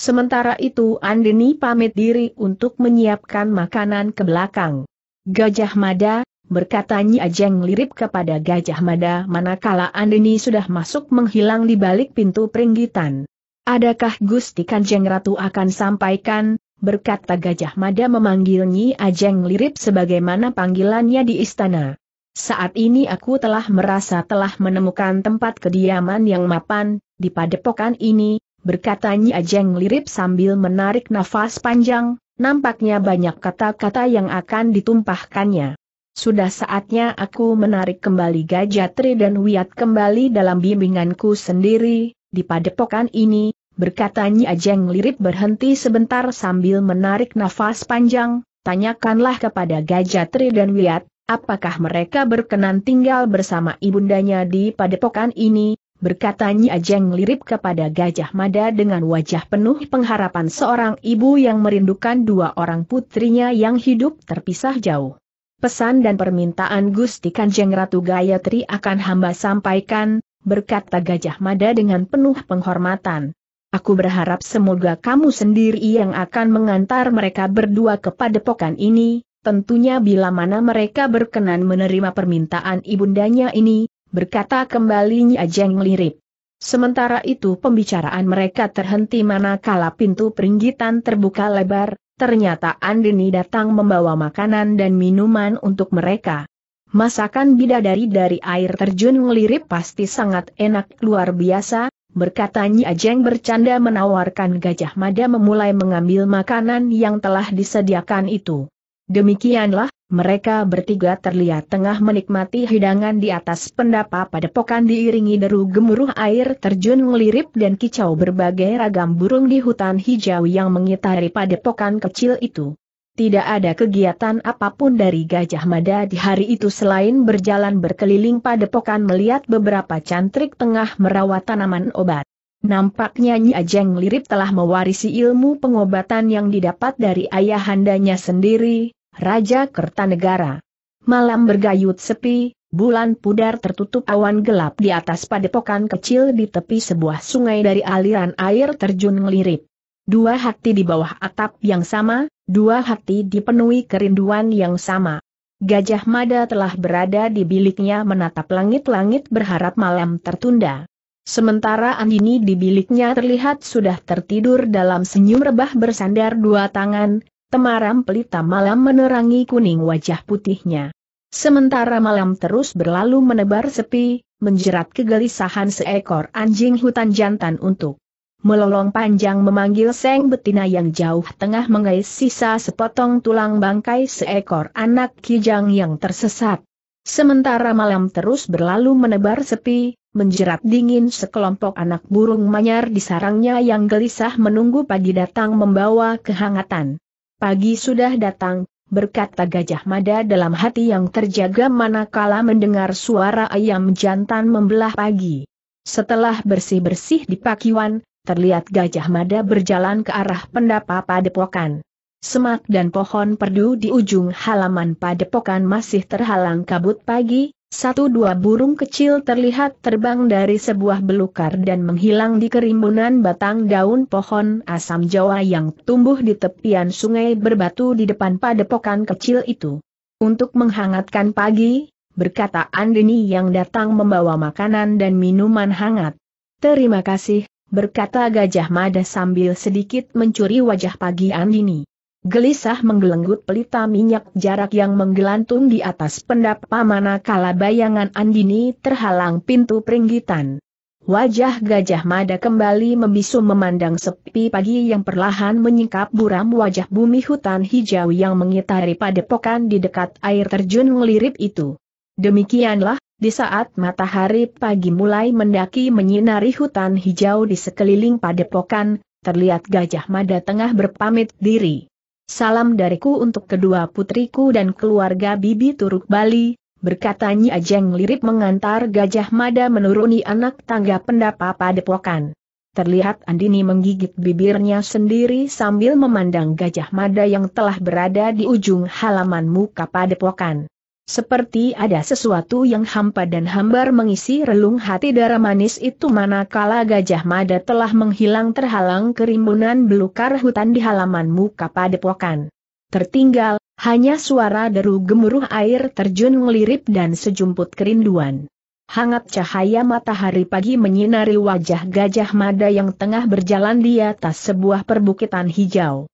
Sementara itu Andini pamit diri untuk menyiapkan makanan ke belakang. Gajah Mada, berkata Nyi Ajeng lirip kepada Gajah Mada manakala Andini sudah masuk menghilang di balik pintu peringgitan. Adakah Gusti Kanjeng Ratu akan sampaikan, berkata Gajah Mada memanggil Nyi Ajeng lirip sebagaimana panggilannya di istana. Saat ini aku telah merasa telah menemukan tempat kediaman yang mapan, di padepokan ini, berkatanya Ajeng lirip sambil menarik nafas panjang, nampaknya banyak kata-kata yang akan ditumpahkannya. Sudah saatnya aku menarik kembali Gajatri dan Wiat kembali dalam bimbinganku sendiri, di padepokan ini, berkatanya Ajeng lirip berhenti sebentar sambil menarik nafas panjang, tanyakanlah kepada Gajatri dan Wiat, apakah mereka berkenan tinggal bersama ibundanya di padepokan ini, berkatanya Ajeng lirip kepada Gajah Mada dengan wajah penuh pengharapan seorang ibu yang merindukan dua orang putrinya yang hidup terpisah jauh. Pesan dan permintaan Gusti Kanjeng Ratu Gayatri akan hamba sampaikan, berkata Gajah Mada dengan penuh penghormatan. Aku berharap semoga kamu sendiri yang akan mengantar mereka berdua kepada pokan ini, tentunya bila mana mereka berkenan menerima permintaan ibundanya ini, berkata kembali Ajeng lirip. Sementara itu pembicaraan mereka terhenti manakala pintu peringgitan terbuka lebar, ternyata Andini datang membawa makanan dan minuman untuk mereka. Masakan bidadari dari air terjun ngelirip pasti sangat enak luar biasa, berkata Nyi Ajeng bercanda menawarkan Gajah Mada memulai mengambil makanan yang telah disediakan itu. Demikianlah, mereka bertiga terlihat tengah menikmati hidangan di atas pendapa padepokan diiringi deru gemuruh air terjun ngelirip dan kicau berbagai ragam burung di hutan hijau yang mengitari padepokan kecil itu. Tidak ada kegiatan apapun dari Gajah Mada di hari itu selain berjalan berkeliling padepokan melihat beberapa cantrik tengah merawat tanaman obat. Nampaknya Nyi Ajeng Lirip telah mewarisi ilmu pengobatan yang didapat dari ayahandanya sendiri, Raja Kertanegara. Malam bergayut sepi, bulan pudar tertutup awan gelap di atas padepokan kecil di tepi sebuah sungai dari aliran air terjun ngelirip. Dua hati di bawah atap yang sama, dua hati dipenuhi kerinduan yang sama. Gajah Mada telah berada di biliknya menatap langit-langit berharap malam tertunda. Sementara Andini di biliknya terlihat sudah tertidur dalam senyum rebah bersandar dua tangan, Temaram pelita malam menerangi kuning wajah putihnya. Sementara malam terus berlalu menebar sepi, menjerat kegelisahan seekor anjing hutan jantan untuk melolong panjang memanggil seng betina yang jauh tengah mengais sisa sepotong tulang bangkai seekor anak kijang yang tersesat. Sementara malam terus berlalu menebar sepi, menjerat dingin sekelompok anak burung manyar di sarangnya yang gelisah menunggu pagi datang membawa kehangatan. Pagi sudah datang, berkata Gajah Mada dalam hati yang terjaga manakala mendengar suara ayam jantan membelah pagi. Setelah bersih-bersih di pakiwan, terlihat Gajah Mada berjalan ke arah pendapa padepokan. Semak dan pohon perdu di ujung halaman padepokan masih terhalang kabut pagi, satu dua burung kecil terlihat terbang dari sebuah belukar dan menghilang di kerimbunan batang daun pohon asam jawa yang tumbuh di tepian sungai berbatu di depan padepokan kecil itu. Untuk menghangatkan pagi, berkata Andini yang datang membawa makanan dan minuman hangat. Terima kasih, berkata Gajah Mada sambil sedikit mencuri wajah pagi Andini. Gelisah menggelenggut pelita minyak jarak yang menggelantung di atas pendapa manakala bayangan Andini terhalang pintu peringgitan. Wajah Gajah Mada kembali membisu memandang sepi pagi yang perlahan menyingkap buram wajah bumi hutan hijau yang mengitari padepokan di dekat air terjun ngelirip itu. Demikianlah, di saat matahari pagi mulai mendaki menyinari hutan hijau di sekeliling padepokan, terlihat Gajah Mada tengah berpamit diri. Salam dariku untuk kedua putriku dan keluarga Bibi Turuk Bali, Berkatanya Ajeng Lirip mengantar Gajah Mada menuruni anak tangga pendapa padepokan. Terlihat Andini menggigit bibirnya sendiri sambil memandang Gajah Mada yang telah berada di ujung halaman muka padepokan. Seperti ada sesuatu yang hampa dan hambar mengisi relung hati darah manis itu manakala Gajah Mada telah menghilang terhalang kerimbunan belukar hutan di halaman muka padepokan. Tertinggal, hanya suara deru gemuruh air terjun ngelirip dan sejumput kerinduan. Hangat cahaya matahari pagi menyinari wajah Gajah Mada yang tengah berjalan di atas sebuah perbukitan hijau.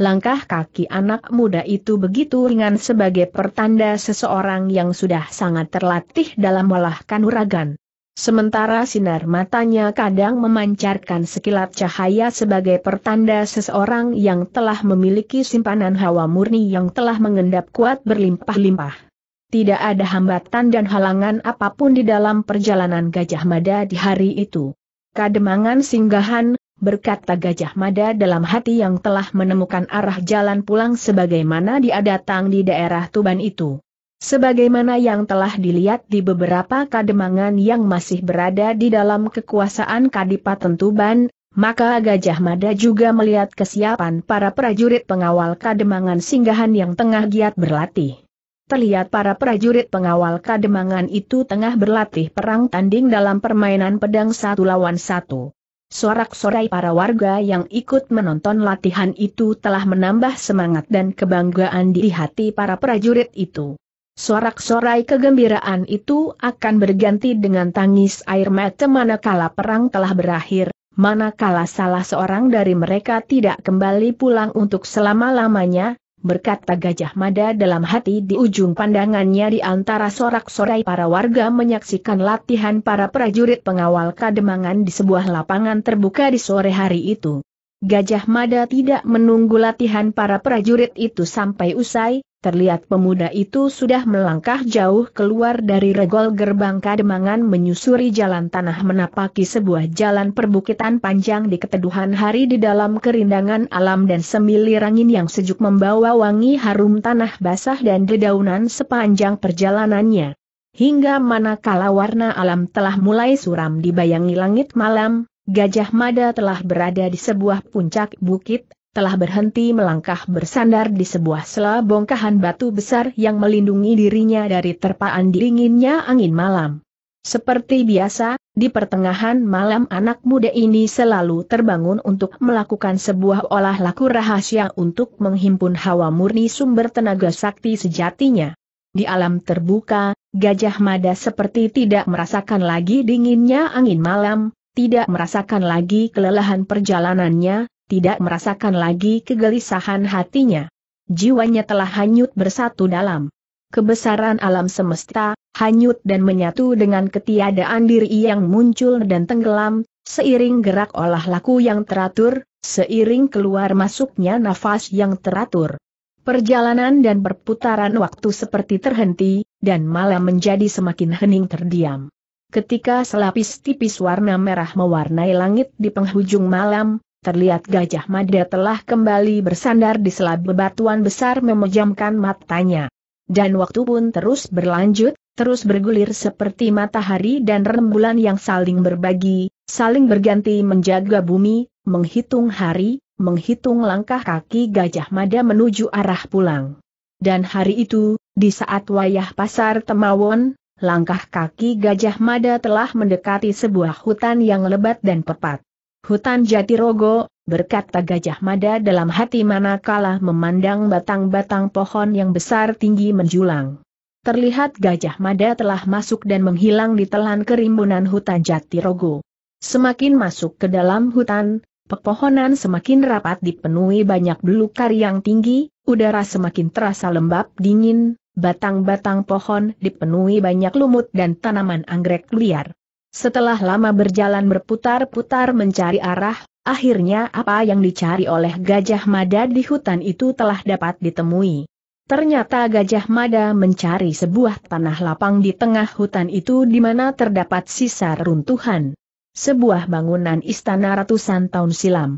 Langkah kaki anak muda itu begitu ringan sebagai pertanda seseorang yang sudah sangat terlatih dalam olah kanuragan. Sementara sinar matanya kadang memancarkan sekilat cahaya sebagai pertanda seseorang yang telah memiliki simpanan hawa murni yang telah mengendap kuat berlimpah-limpah. Tidak ada hambatan dan halangan apapun di dalam perjalanan Gajah Mada di hari itu. Kademangan singgahan, berkata Gajah Mada dalam hati yang telah menemukan arah jalan pulang sebagaimana dia datang di daerah Tuban itu. Sebagaimana yang telah dilihat di beberapa kademangan yang masih berada di dalam kekuasaan Kadipaten Tuban, maka Gajah Mada juga melihat kesiapan para prajurit pengawal kademangan singgahan yang tengah giat berlatih. Terlihat para prajurit pengawal kademangan itu tengah berlatih perang tanding dalam permainan pedang satu lawan satu. Sorak-sorai para warga yang ikut menonton latihan itu telah menambah semangat dan kebanggaan di hati para prajurit itu. Sorak-sorai kegembiraan itu akan berganti dengan tangis air mata manakala perang telah berakhir, manakala salah seorang dari mereka tidak kembali pulang untuk selama-lamanya, berkata Gajah Mada dalam hati di ujung pandangannya di antara sorak-sorai para warga menyaksikan latihan para prajurit pengawal kademangan di sebuah lapangan terbuka di sore hari itu. Gajah Mada tidak menunggu latihan para prajurit itu sampai usai, Terlihat pemuda itu sudah melangkah jauh keluar dari regol gerbang kademangan menyusuri jalan tanah menapaki sebuah jalan perbukitan panjang di keteduhan hari di dalam kerindangan alam dan semilir angin yang sejuk membawa wangi harum tanah basah dan dedaunan sepanjang perjalanannya. Hingga manakala warna alam telah mulai suram dibayangi langit malam, Gajah Mada telah berada di sebuah puncak bukit, telah berhenti melangkah bersandar di sebuah sela bongkahan batu besar yang melindungi dirinya dari terpaan dinginnya angin malam. Seperti biasa, di pertengahan malam anak muda ini selalu terbangun untuk melakukan sebuah olah laku rahasia untuk menghimpun hawa murni sumber tenaga sakti sejatinya. Di alam terbuka, Gajah Mada seperti tidak merasakan lagi dinginnya angin malam, tidak merasakan lagi kelelahan perjalanannya, tidak merasakan lagi kegelisahan hatinya. Jiwanya telah hanyut bersatu dalam kebesaran alam semesta, hanyut dan menyatu dengan ketiadaan diri yang muncul dan tenggelam, seiring gerak olah laku yang teratur, seiring keluar masuknya nafas yang teratur. Perjalanan dan perputaran waktu seperti terhenti, dan malam menjadi semakin hening terdiam. Ketika selapis tipis warna merah mewarnai langit di penghujung malam, terlihat Gajah Mada telah kembali bersandar di selat bebatuan besar memejamkan matanya. Dan waktu pun terus berlanjut, terus bergulir seperti matahari dan rembulan yang saling berbagi, saling berganti menjaga bumi, menghitung hari, menghitung langkah kaki Gajah Mada menuju arah pulang. Dan hari itu, di saat wayah pasar Temawon, langkah kaki Gajah Mada telah mendekati sebuah hutan yang lebat dan pepat. Hutan Jatirogo, berkata Gajah Mada dalam hati manakala memandang batang-batang pohon yang besar tinggi menjulang. Terlihat Gajah Mada telah masuk dan menghilang di telan kerimbunan hutan Jatirogo. Semakin masuk ke dalam hutan, pepohonan semakin rapat dipenuhi banyak belukar yang tinggi, udara semakin terasa lembab dingin, batang-batang pohon dipenuhi banyak lumut dan tanaman anggrek liar. Setelah lama berjalan berputar-putar mencari arah, akhirnya apa yang dicari oleh Gajah Mada di hutan itu telah dapat ditemui. Ternyata Gajah Mada mencari sebuah tanah lapang di tengah hutan itu di mana terdapat sisa runtuhan. Sebuah bangunan istana ratusan tahun silam.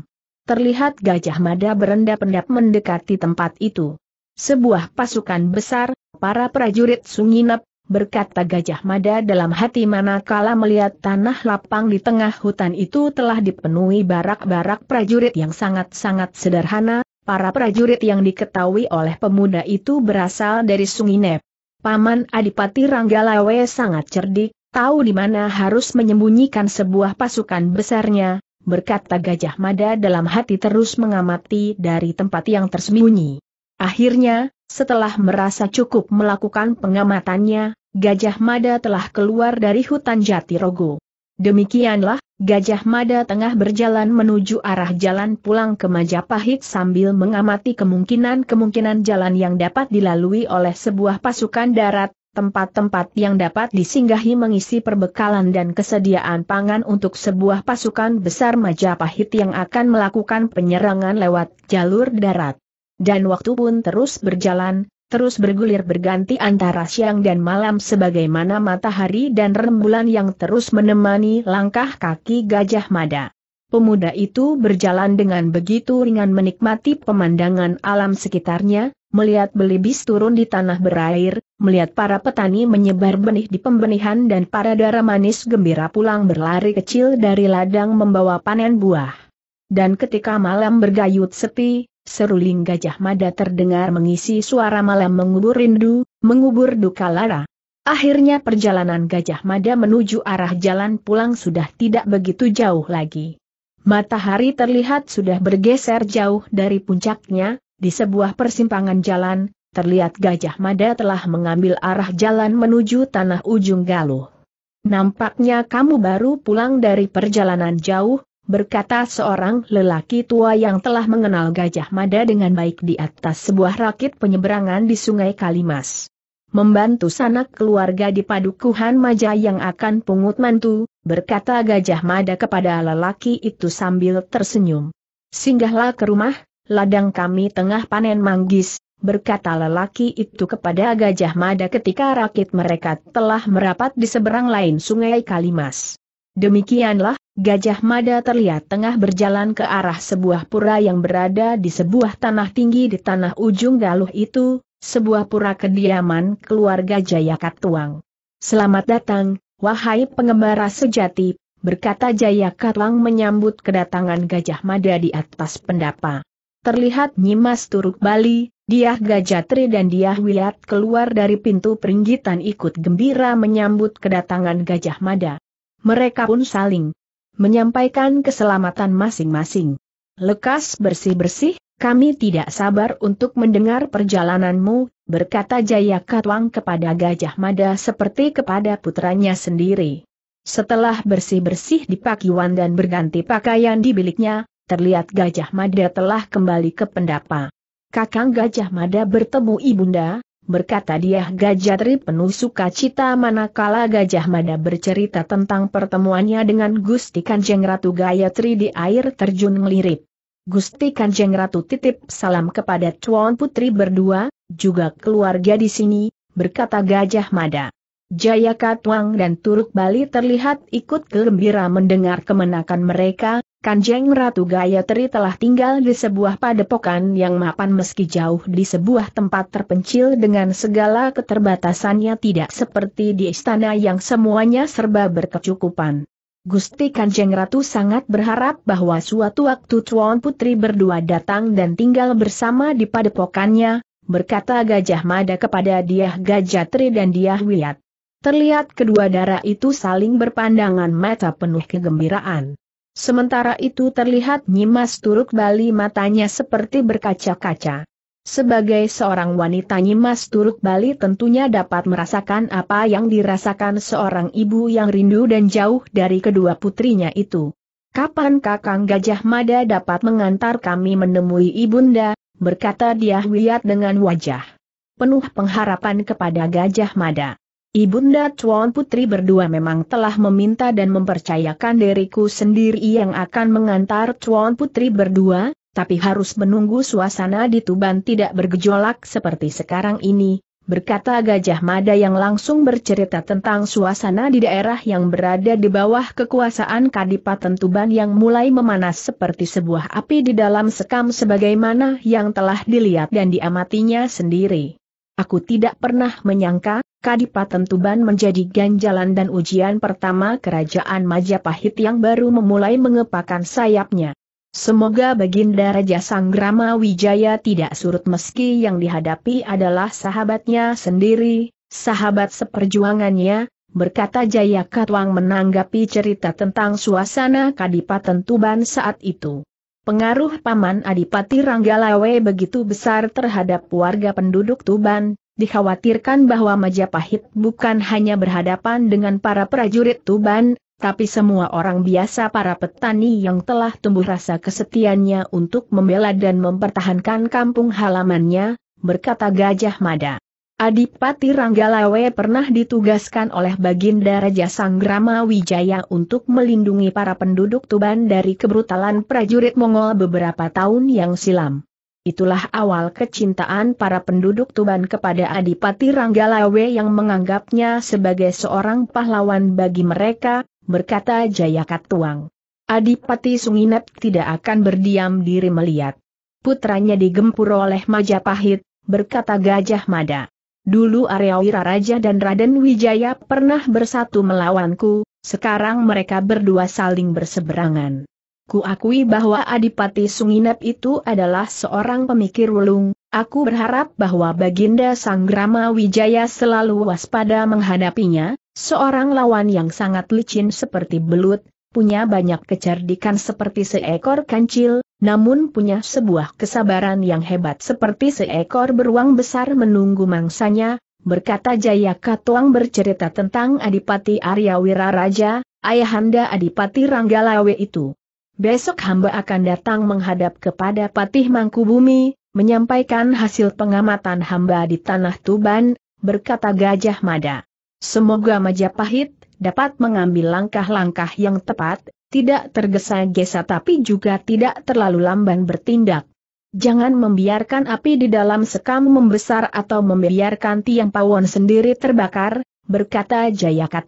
Terlihat Gajah Mada berendap-endap mendekati tempat itu. Sebuah pasukan besar, para prajurit Sunginap, berkata Gajah Mada dalam hati mana kala melihat tanah lapang di tengah hutan itu telah dipenuhi barak-barak prajurit yang sangat-sangat sederhana, para prajurit yang diketahui oleh pemuda itu berasal dari Sunginep. Paman Adipati Ranggalawe sangat cerdik, tahu di mana harus menyembunyikan sebuah pasukan besarnya, berkata Gajah Mada dalam hati terus mengamati dari tempat yang tersembunyi. Akhirnya, setelah merasa cukup melakukan pengamatannya, Gajah Mada telah keluar dari hutan Jatirogo. Demikianlah, Gajah Mada tengah berjalan menuju arah jalan pulang ke Majapahit sambil mengamati kemungkinan-kemungkinan jalan yang dapat dilalui oleh sebuah pasukan darat, tempat-tempat yang dapat disinggahi mengisi perbekalan dan kesediaan pangan untuk sebuah pasukan besar Majapahit yang akan melakukan penyerangan lewat jalur darat. Dan waktu pun terus berjalan, terus bergulir berganti antara siang dan malam sebagaimana matahari dan rembulan yang terus menemani langkah kaki gajah mada. Pemuda itu berjalan dengan begitu ringan menikmati pemandangan alam sekitarnya, melihat belibis turun di tanah berair, melihat para petani menyebar benih di pembenihan dan para darah manis gembira pulang berlari kecil dari ladang membawa panen buah. Dan ketika malam bergayut sepi, seruling Gajah Mada terdengar mengisi suara malam mengubur rindu, mengubur duka lara. Akhirnya perjalanan Gajah Mada menuju arah jalan pulang sudah tidak begitu jauh lagi. Matahari terlihat sudah bergeser jauh dari puncaknya, di sebuah persimpangan jalan, terlihat Gajah Mada telah mengambil arah jalan menuju tanah ujung galuh. Nampaknya kamu baru pulang dari perjalanan jauh, berkata seorang lelaki tua yang telah mengenal Gajah Mada dengan baik di atas sebuah rakit penyeberangan di Sungai Kalimas. Membantu sanak keluarga di padukuhan Maja yang akan pungut mantu, berkata Gajah Mada kepada lelaki itu sambil tersenyum. Singgahlah ke rumah, ladang kami tengah panen manggis, berkata lelaki itu kepada Gajah Mada ketika rakit mereka telah merapat di seberang lain sungai Kalimas. Demikianlah, Gajah Mada terlihat tengah berjalan ke arah sebuah pura yang berada di sebuah tanah tinggi di tanah ujung galuh itu, sebuah pura kediaman keluarga Jayakatwang. Selamat datang, wahai pengembara sejati, berkata Jayakatwang menyambut kedatangan Gajah Mada di atas pendapa. Terlihat Nyimas Turuk Bali, Diah Gajatri dan Diah Wiat keluar dari pintu peringgitan ikut gembira menyambut kedatangan Gajah Mada. Mereka pun saling menyampaikan keselamatan masing-masing. Lekas bersih-bersih, kami tidak sabar untuk mendengar perjalananmu, berkata Jaya Katwang kepada Gajah Mada seperti kepada putranya sendiri. Setelah bersih-bersih di pakiwan dan berganti pakaian di biliknya, terlihat Gajah Mada telah kembali ke pendapa. Kakang Gajah Mada bertemu ibunda, berkata dia Gajatri penuh sukacita manakala Gajah Mada bercerita tentang pertemuannya dengan Gusti Kanjeng Ratu Gayatri di air terjun ngelirip. Gusti Kanjeng Ratu titip salam kepada Tuan Putri berdua, juga keluarga di sini, berkata Gajah Mada. Jayaka Tuang dan Turuk Bali terlihat ikut gembira mendengar kemenakan mereka, Kanjeng Ratu Gayatri telah tinggal di sebuah padepokan yang mapan meski jauh di sebuah tempat terpencil dengan segala keterbatasannya tidak seperti di istana yang semuanya serba berkecukupan. Gusti Kanjeng Ratu sangat berharap bahwa suatu waktu Tuan Putri berdua datang dan tinggal bersama di padepokannya, berkata Gajah Mada kepada Diah Gajatri dan Diah Wiat. Terlihat kedua darah itu saling berpandangan mata penuh kegembiraan. Sementara itu terlihat Nyimas Turuk Bali matanya seperti berkaca-kaca. Sebagai seorang wanita Nyimas Turuk Bali tentunya dapat merasakan apa yang dirasakan seorang ibu yang rindu dan jauh dari kedua putrinya itu. Kapan kakang Gajah Mada dapat mengantar kami menemui ibunda, berkata dia wiat dengan wajah. Penuh pengharapan kepada Gajah Mada. Ibunda Tuan Putri berdua memang telah meminta dan mempercayakan diriku sendiri yang akan mengantar Tuan Putri berdua, tapi harus menunggu suasana di Tuban tidak bergejolak seperti sekarang ini, berkata Gajah Mada yang langsung bercerita tentang suasana di daerah yang berada di bawah kekuasaan Kadipaten Tuban yang mulai memanas seperti sebuah api di dalam sekam sebagaimana yang telah dilihat dan diamatinya sendiri. Aku tidak pernah menyangka, Kadipaten Tuban menjadi ganjalan dan ujian pertama kerajaan Majapahit yang baru memulai mengepakan sayapnya. Semoga Baginda Raja Sanggrama Wijaya tidak surut meski yang dihadapi adalah sahabatnya sendiri, sahabat seperjuangannya, berkata Jaya Katwang menanggapi cerita tentang suasana Kadipaten Tuban saat itu. Pengaruh Paman Adipati Ranggalawe begitu besar terhadap warga penduduk Tuban, dikhawatirkan bahwa Majapahit bukan hanya berhadapan dengan para prajurit Tuban, tapi semua orang biasa para petani yang telah tumbuh rasa kesetiannya untuk membela dan mempertahankan kampung halamannya, berkata Gajah Mada. Adipati Ranggalawe pernah ditugaskan oleh Baginda Raja Sanggrama Wijaya untuk melindungi para penduduk Tuban dari kebrutalan prajurit Mongol beberapa tahun yang silam. Itulah awal kecintaan para penduduk Tuban kepada Adipati Ranggalawe yang menganggapnya sebagai seorang pahlawan bagi mereka, berkata Jayakat Tuang. Adipati Sunginep tidak akan berdiam diri melihat. Putranya digempur oleh Majapahit, berkata Gajah Mada. Dulu Arya Wiraraja dan Raden Wijaya pernah bersatu melawanku, sekarang mereka berdua saling berseberangan. Kuakui bahwa Adipati Sunginep itu adalah seorang pemikir ulung, aku berharap bahwa Baginda Sanggrama Wijaya selalu waspada menghadapinya, seorang lawan yang sangat licin seperti belut, punya banyak kecerdikan seperti seekor kancil, namun punya sebuah kesabaran yang hebat seperti seekor beruang besar menunggu mangsanya, berkata Jaya Katuang bercerita tentang Adipati Arya Wiraraja, ayahanda Adipati Ranggalawe itu. Besok hamba akan datang menghadap kepada Patih Mangkubumi, menyampaikan hasil pengamatan hamba di Tanah Tuban, berkata Gajah Mada. Semoga Majapahit, dapat mengambil langkah-langkah yang tepat, tidak tergesa-gesa tapi juga tidak terlalu lamban bertindak. Jangan membiarkan api di dalam sekam membesar atau membiarkan tiang pawon sendiri terbakar, berkata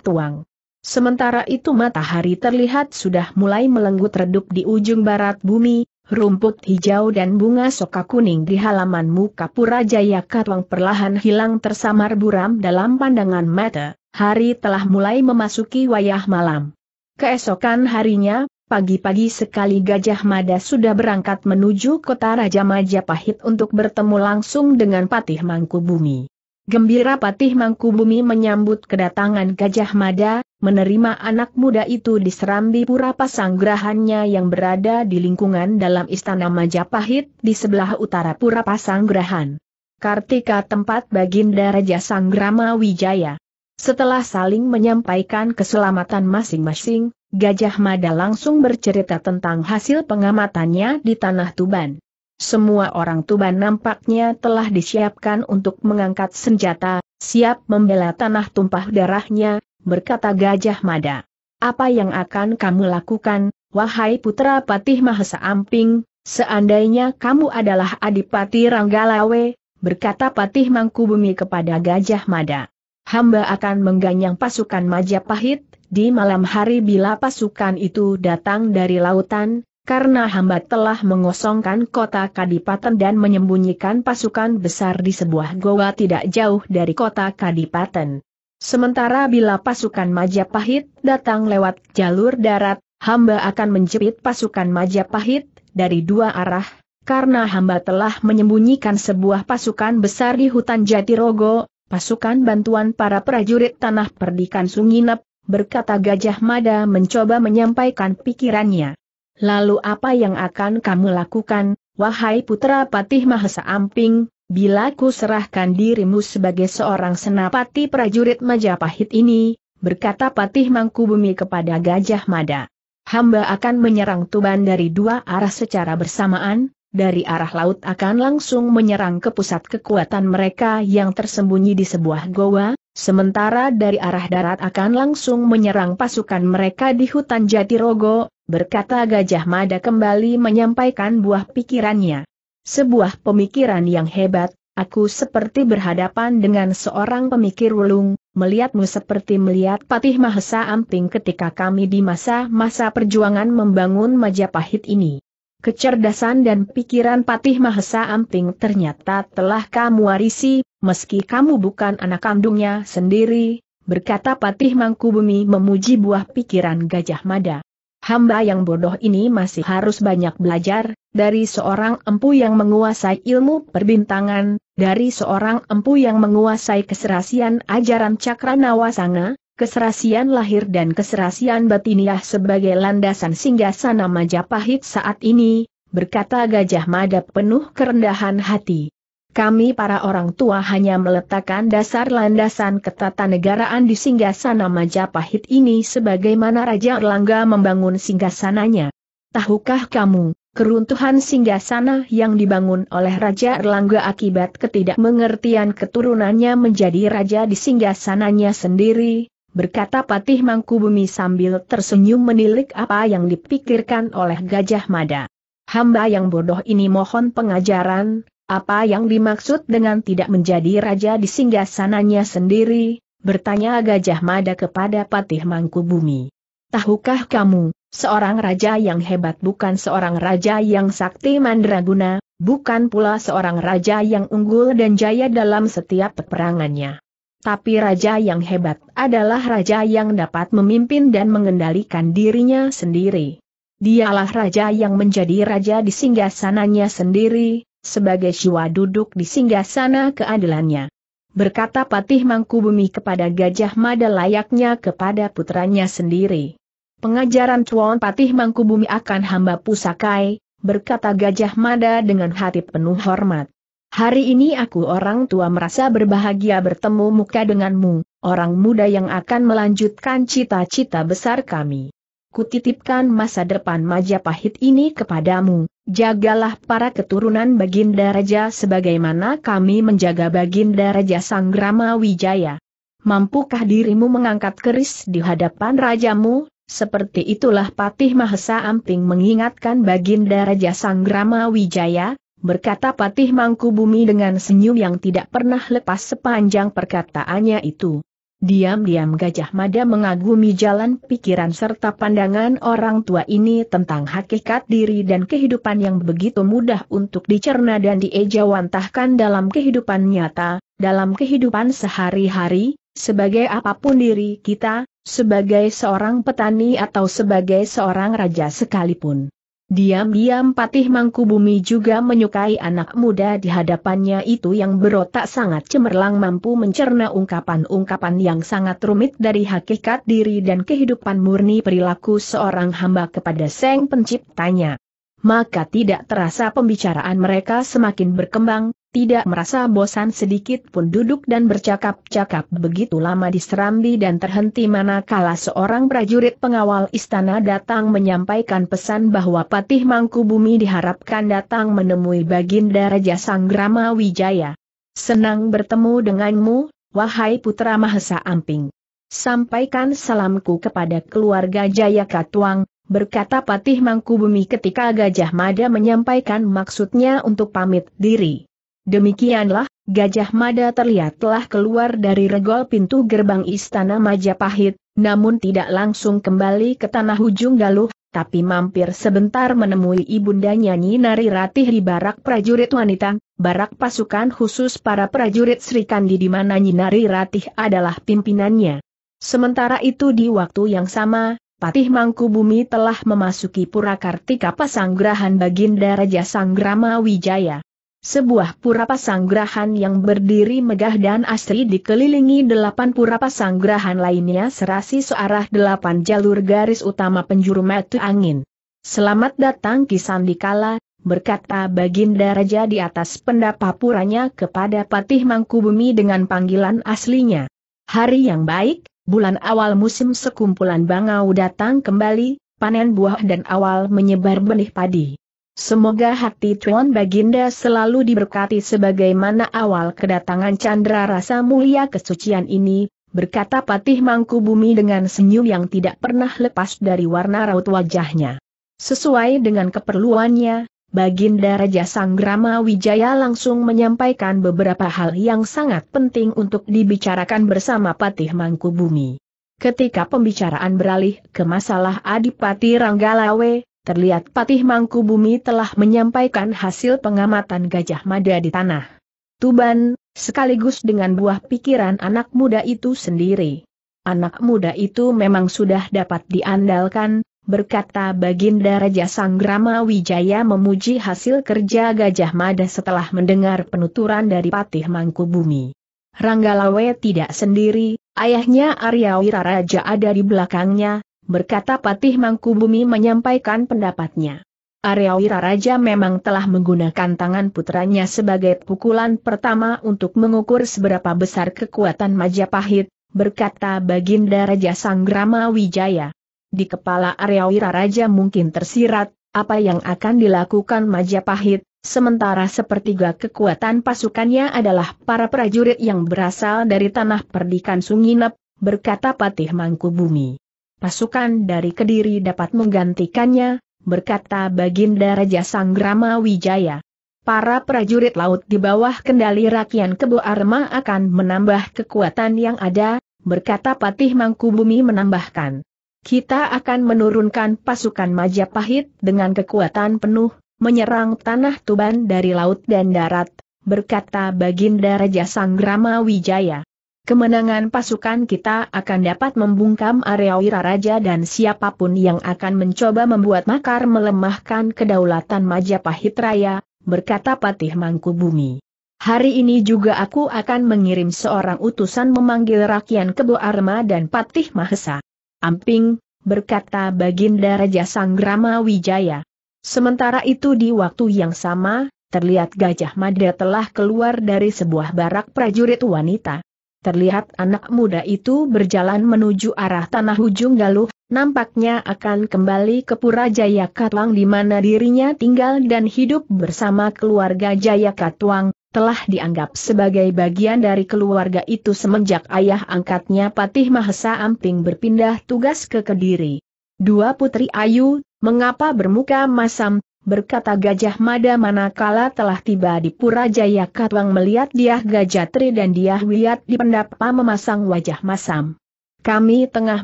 Tuang. Sementara itu matahari terlihat sudah mulai melenggut redup di ujung barat bumi, rumput hijau dan bunga soka kuning di halaman muka Pura Tuang perlahan hilang tersamar buram dalam pandangan mata hari telah mulai memasuki wayah malam. Keesokan harinya, pagi-pagi sekali Gajah Mada sudah berangkat menuju kota Raja Majapahit untuk bertemu langsung dengan Patih Mangkubumi. Gembira Patih Mangkubumi menyambut kedatangan Gajah Mada, menerima anak muda itu di Serambi Pura Pasanggrahannya yang berada di lingkungan dalam Istana Majapahit di sebelah utara Pura Pasanggrahan. Kartika tempat Baginda Raja Sanggrama Wijaya. Setelah saling menyampaikan keselamatan masing-masing, Gajah Mada langsung bercerita tentang hasil pengamatannya di Tanah Tuban. Semua orang Tuban nampaknya telah disiapkan untuk mengangkat senjata, siap membela tanah tumpah darahnya, berkata Gajah Mada. Apa yang akan kamu lakukan, wahai putra Patih Mahesa Amping, seandainya kamu adalah Adipati Ranggalawe, berkata Patih Mangkubumi kepada Gajah Mada hamba akan mengganyang pasukan Majapahit, di malam hari bila pasukan itu datang dari lautan, karena hamba telah mengosongkan kota Kadipaten dan menyembunyikan pasukan besar di sebuah goa tidak jauh dari kota Kadipaten. Sementara bila pasukan Majapahit datang lewat jalur darat, hamba akan menjepit pasukan Majapahit dari dua arah, karena hamba telah menyembunyikan sebuah pasukan besar di hutan Jatirogo, Pasukan bantuan para prajurit tanah perdikan Sunginep, berkata Gajah Mada mencoba menyampaikan pikirannya. Lalu apa yang akan kamu lakukan, wahai putra Patih Mahesa Amping, bila ku serahkan dirimu sebagai seorang senapati prajurit Majapahit ini, berkata Patih Mangku Bumi kepada Gajah Mada. Hamba akan menyerang Tuban dari dua arah secara bersamaan, dari arah laut akan langsung menyerang ke pusat kekuatan mereka yang tersembunyi di sebuah goa, sementara dari arah darat akan langsung menyerang pasukan mereka di hutan Jatirogo, berkata Gajah Mada kembali menyampaikan buah pikirannya. Sebuah pemikiran yang hebat, aku seperti berhadapan dengan seorang pemikir ulung, melihatmu seperti melihat Patih Mahesa Amping ketika kami di masa-masa perjuangan membangun Majapahit ini kecerdasan dan pikiran Patih Mahesa Amping ternyata telah kamu warisi, meski kamu bukan anak kandungnya sendiri, berkata Patih Mangkubumi memuji buah pikiran Gajah Mada. Hamba yang bodoh ini masih harus banyak belajar, dari seorang empu yang menguasai ilmu perbintangan, dari seorang empu yang menguasai keserasian ajaran Cakranawasanga, keserasian lahir dan keserasian batiniah sebagai landasan singgah sana Majapahit saat ini, berkata Gajah Mada penuh kerendahan hati. Kami para orang tua hanya meletakkan dasar landasan ketatanegaraan di singgasana Majapahit ini sebagaimana Raja Erlangga membangun singgasananya. Tahukah kamu, keruntuhan singgasana yang dibangun oleh Raja Erlangga akibat ketidakmengertian keturunannya menjadi raja di singgasananya sendiri, berkata Patih Mangkubumi sambil tersenyum menilik apa yang dipikirkan oleh Gajah Mada. Hamba yang bodoh ini mohon pengajaran, apa yang dimaksud dengan tidak menjadi raja di singgah sananya sendiri, bertanya Gajah Mada kepada Patih Mangkubumi. Tahukah kamu, seorang raja yang hebat bukan seorang raja yang sakti mandraguna, bukan pula seorang raja yang unggul dan jaya dalam setiap peperangannya. Tapi raja yang hebat adalah raja yang dapat memimpin dan mengendalikan dirinya sendiri. Dialah raja yang menjadi raja di singgasananya sendiri, sebagai Siwa duduk di singgasana keadilannya. Berkata Patih Mangkubumi kepada Gajah Mada layaknya kepada putranya sendiri. Pengajaran Tuan Patih Mangkubumi akan hamba pusakai, berkata Gajah Mada dengan hati penuh hormat. Hari ini aku orang tua merasa berbahagia bertemu muka denganmu, orang muda yang akan melanjutkan cita-cita besar kami. Kutitipkan masa depan Majapahit ini kepadamu, jagalah para keturunan Baginda Raja sebagaimana kami menjaga Baginda Raja Sanggrama Wijaya. Mampukah dirimu mengangkat keris di hadapan rajamu? Seperti itulah Patih Mahesa Amping mengingatkan Baginda Raja Sanggrama Wijaya, berkata Patih mangku bumi dengan senyum yang tidak pernah lepas sepanjang perkataannya itu. Diam-diam Gajah Mada mengagumi jalan pikiran serta pandangan orang tua ini tentang hakikat diri dan kehidupan yang begitu mudah untuk dicerna dan diejawantahkan dalam kehidupan nyata, dalam kehidupan sehari-hari, sebagai apapun diri kita, sebagai seorang petani atau sebagai seorang raja sekalipun. Diam-diam Patih Mangkubumi juga menyukai anak muda di hadapannya itu yang berotak sangat cemerlang mampu mencerna ungkapan-ungkapan yang sangat rumit dari hakikat diri dan kehidupan murni perilaku seorang hamba kepada Seng Penciptanya. Maka tidak terasa pembicaraan mereka semakin berkembang, tidak merasa bosan sedikit pun duduk dan bercakap-cakap begitu lama di Serambi dan terhenti manakala seorang prajurit pengawal istana datang menyampaikan pesan bahwa Patih Mangkubumi diharapkan datang menemui Baginda Raja Sanggrama Wijaya. Senang bertemu denganmu, wahai putra Mahesa Amping. Sampaikan salamku kepada keluarga Jaya Katuang, berkata Patih Mangkubumi ketika Gajah Mada menyampaikan maksudnya untuk pamit diri. Demikianlah, Gajah Mada terlihat telah keluar dari regol pintu gerbang Istana Majapahit, namun tidak langsung kembali ke tanah ujung Galuh, tapi mampir sebentar menemui ibunda nyanyi Nari Ratih di barak prajurit wanita, barak pasukan khusus para prajurit Sri Kandi di mana Nari Ratih adalah pimpinannya. Sementara itu di waktu yang sama, Patih Mangkubumi telah memasuki Purakartika Pasanggrahan Baginda Raja Sanggrama Wijaya sebuah pura pasanggrahan yang berdiri megah dan asri dikelilingi delapan pura pasanggrahan lainnya serasi searah delapan jalur garis utama penjuru metu angin. Selamat datang Kisandikala, berkata Baginda Raja di atas pendapa puranya kepada Patih Mangkubumi dengan panggilan aslinya. Hari yang baik, bulan awal musim sekumpulan bangau datang kembali, panen buah dan awal menyebar benih padi. Semoga hati Tuan Baginda selalu diberkati sebagaimana awal kedatangan Chandra rasa mulia kesucian ini, berkata Patih Mangkubumi dengan senyum yang tidak pernah lepas dari warna raut wajahnya. Sesuai dengan keperluannya, Baginda Raja Sanggrama Wijaya langsung menyampaikan beberapa hal yang sangat penting untuk dibicarakan bersama Patih Mangkubumi. Ketika pembicaraan beralih ke masalah Adipati Ranggalawe, terlihat Patih Mangkubumi telah menyampaikan hasil pengamatan Gajah Mada di tanah Tuban, sekaligus dengan buah pikiran anak muda itu sendiri. Anak muda itu memang sudah dapat diandalkan, berkata Baginda Raja Sanggrama Wijaya memuji hasil kerja Gajah Mada setelah mendengar penuturan dari Patih Mangkubumi. Ranggalawe tidak sendiri, ayahnya Arya Wiraraja ada di belakangnya, berkata Patih Mangkubumi menyampaikan pendapatnya. Arya Wiraraja memang telah menggunakan tangan putranya sebagai pukulan pertama untuk mengukur seberapa besar kekuatan Majapahit, berkata Baginda Raja Sanggrama Wijaya. Di kepala Arya Wiraraja mungkin tersirat, apa yang akan dilakukan Majapahit, sementara sepertiga kekuatan pasukannya adalah para prajurit yang berasal dari tanah perdikan Sunginep, berkata Patih Mangkubumi pasukan dari Kediri dapat menggantikannya, berkata Baginda Raja Sanggrama Wijaya. Para prajurit laut di bawah kendali Rakyat Kebo Arma akan menambah kekuatan yang ada, berkata Patih Mangkubumi menambahkan. Kita akan menurunkan pasukan Majapahit dengan kekuatan penuh, menyerang tanah Tuban dari laut dan darat, berkata Baginda Raja Sanggrama Wijaya kemenangan pasukan kita akan dapat membungkam area Wiraraja dan siapapun yang akan mencoba membuat makar melemahkan kedaulatan Majapahit Raya, berkata Patih Mangku Bumi. Hari ini juga aku akan mengirim seorang utusan memanggil Rakyat Kebo Arma dan Patih Mahesa. Amping, berkata Baginda Raja Sanggrama Wijaya. Sementara itu di waktu yang sama, terlihat Gajah Mada telah keluar dari sebuah barak prajurit wanita. Terlihat anak muda itu berjalan menuju arah tanah ujung galuh, nampaknya akan kembali ke Pura Katwang di mana dirinya tinggal dan hidup bersama keluarga Jayakatwang, telah dianggap sebagai bagian dari keluarga itu semenjak ayah angkatnya Patih Mahesa Amping berpindah tugas ke Kediri. Dua putri Ayu, mengapa bermuka masam, berkata Gajah Mada manakala telah tiba di pura jaya Katwang melihat dia Gajah Tri dan dia Wiat di pendapa memasang wajah masam. Kami tengah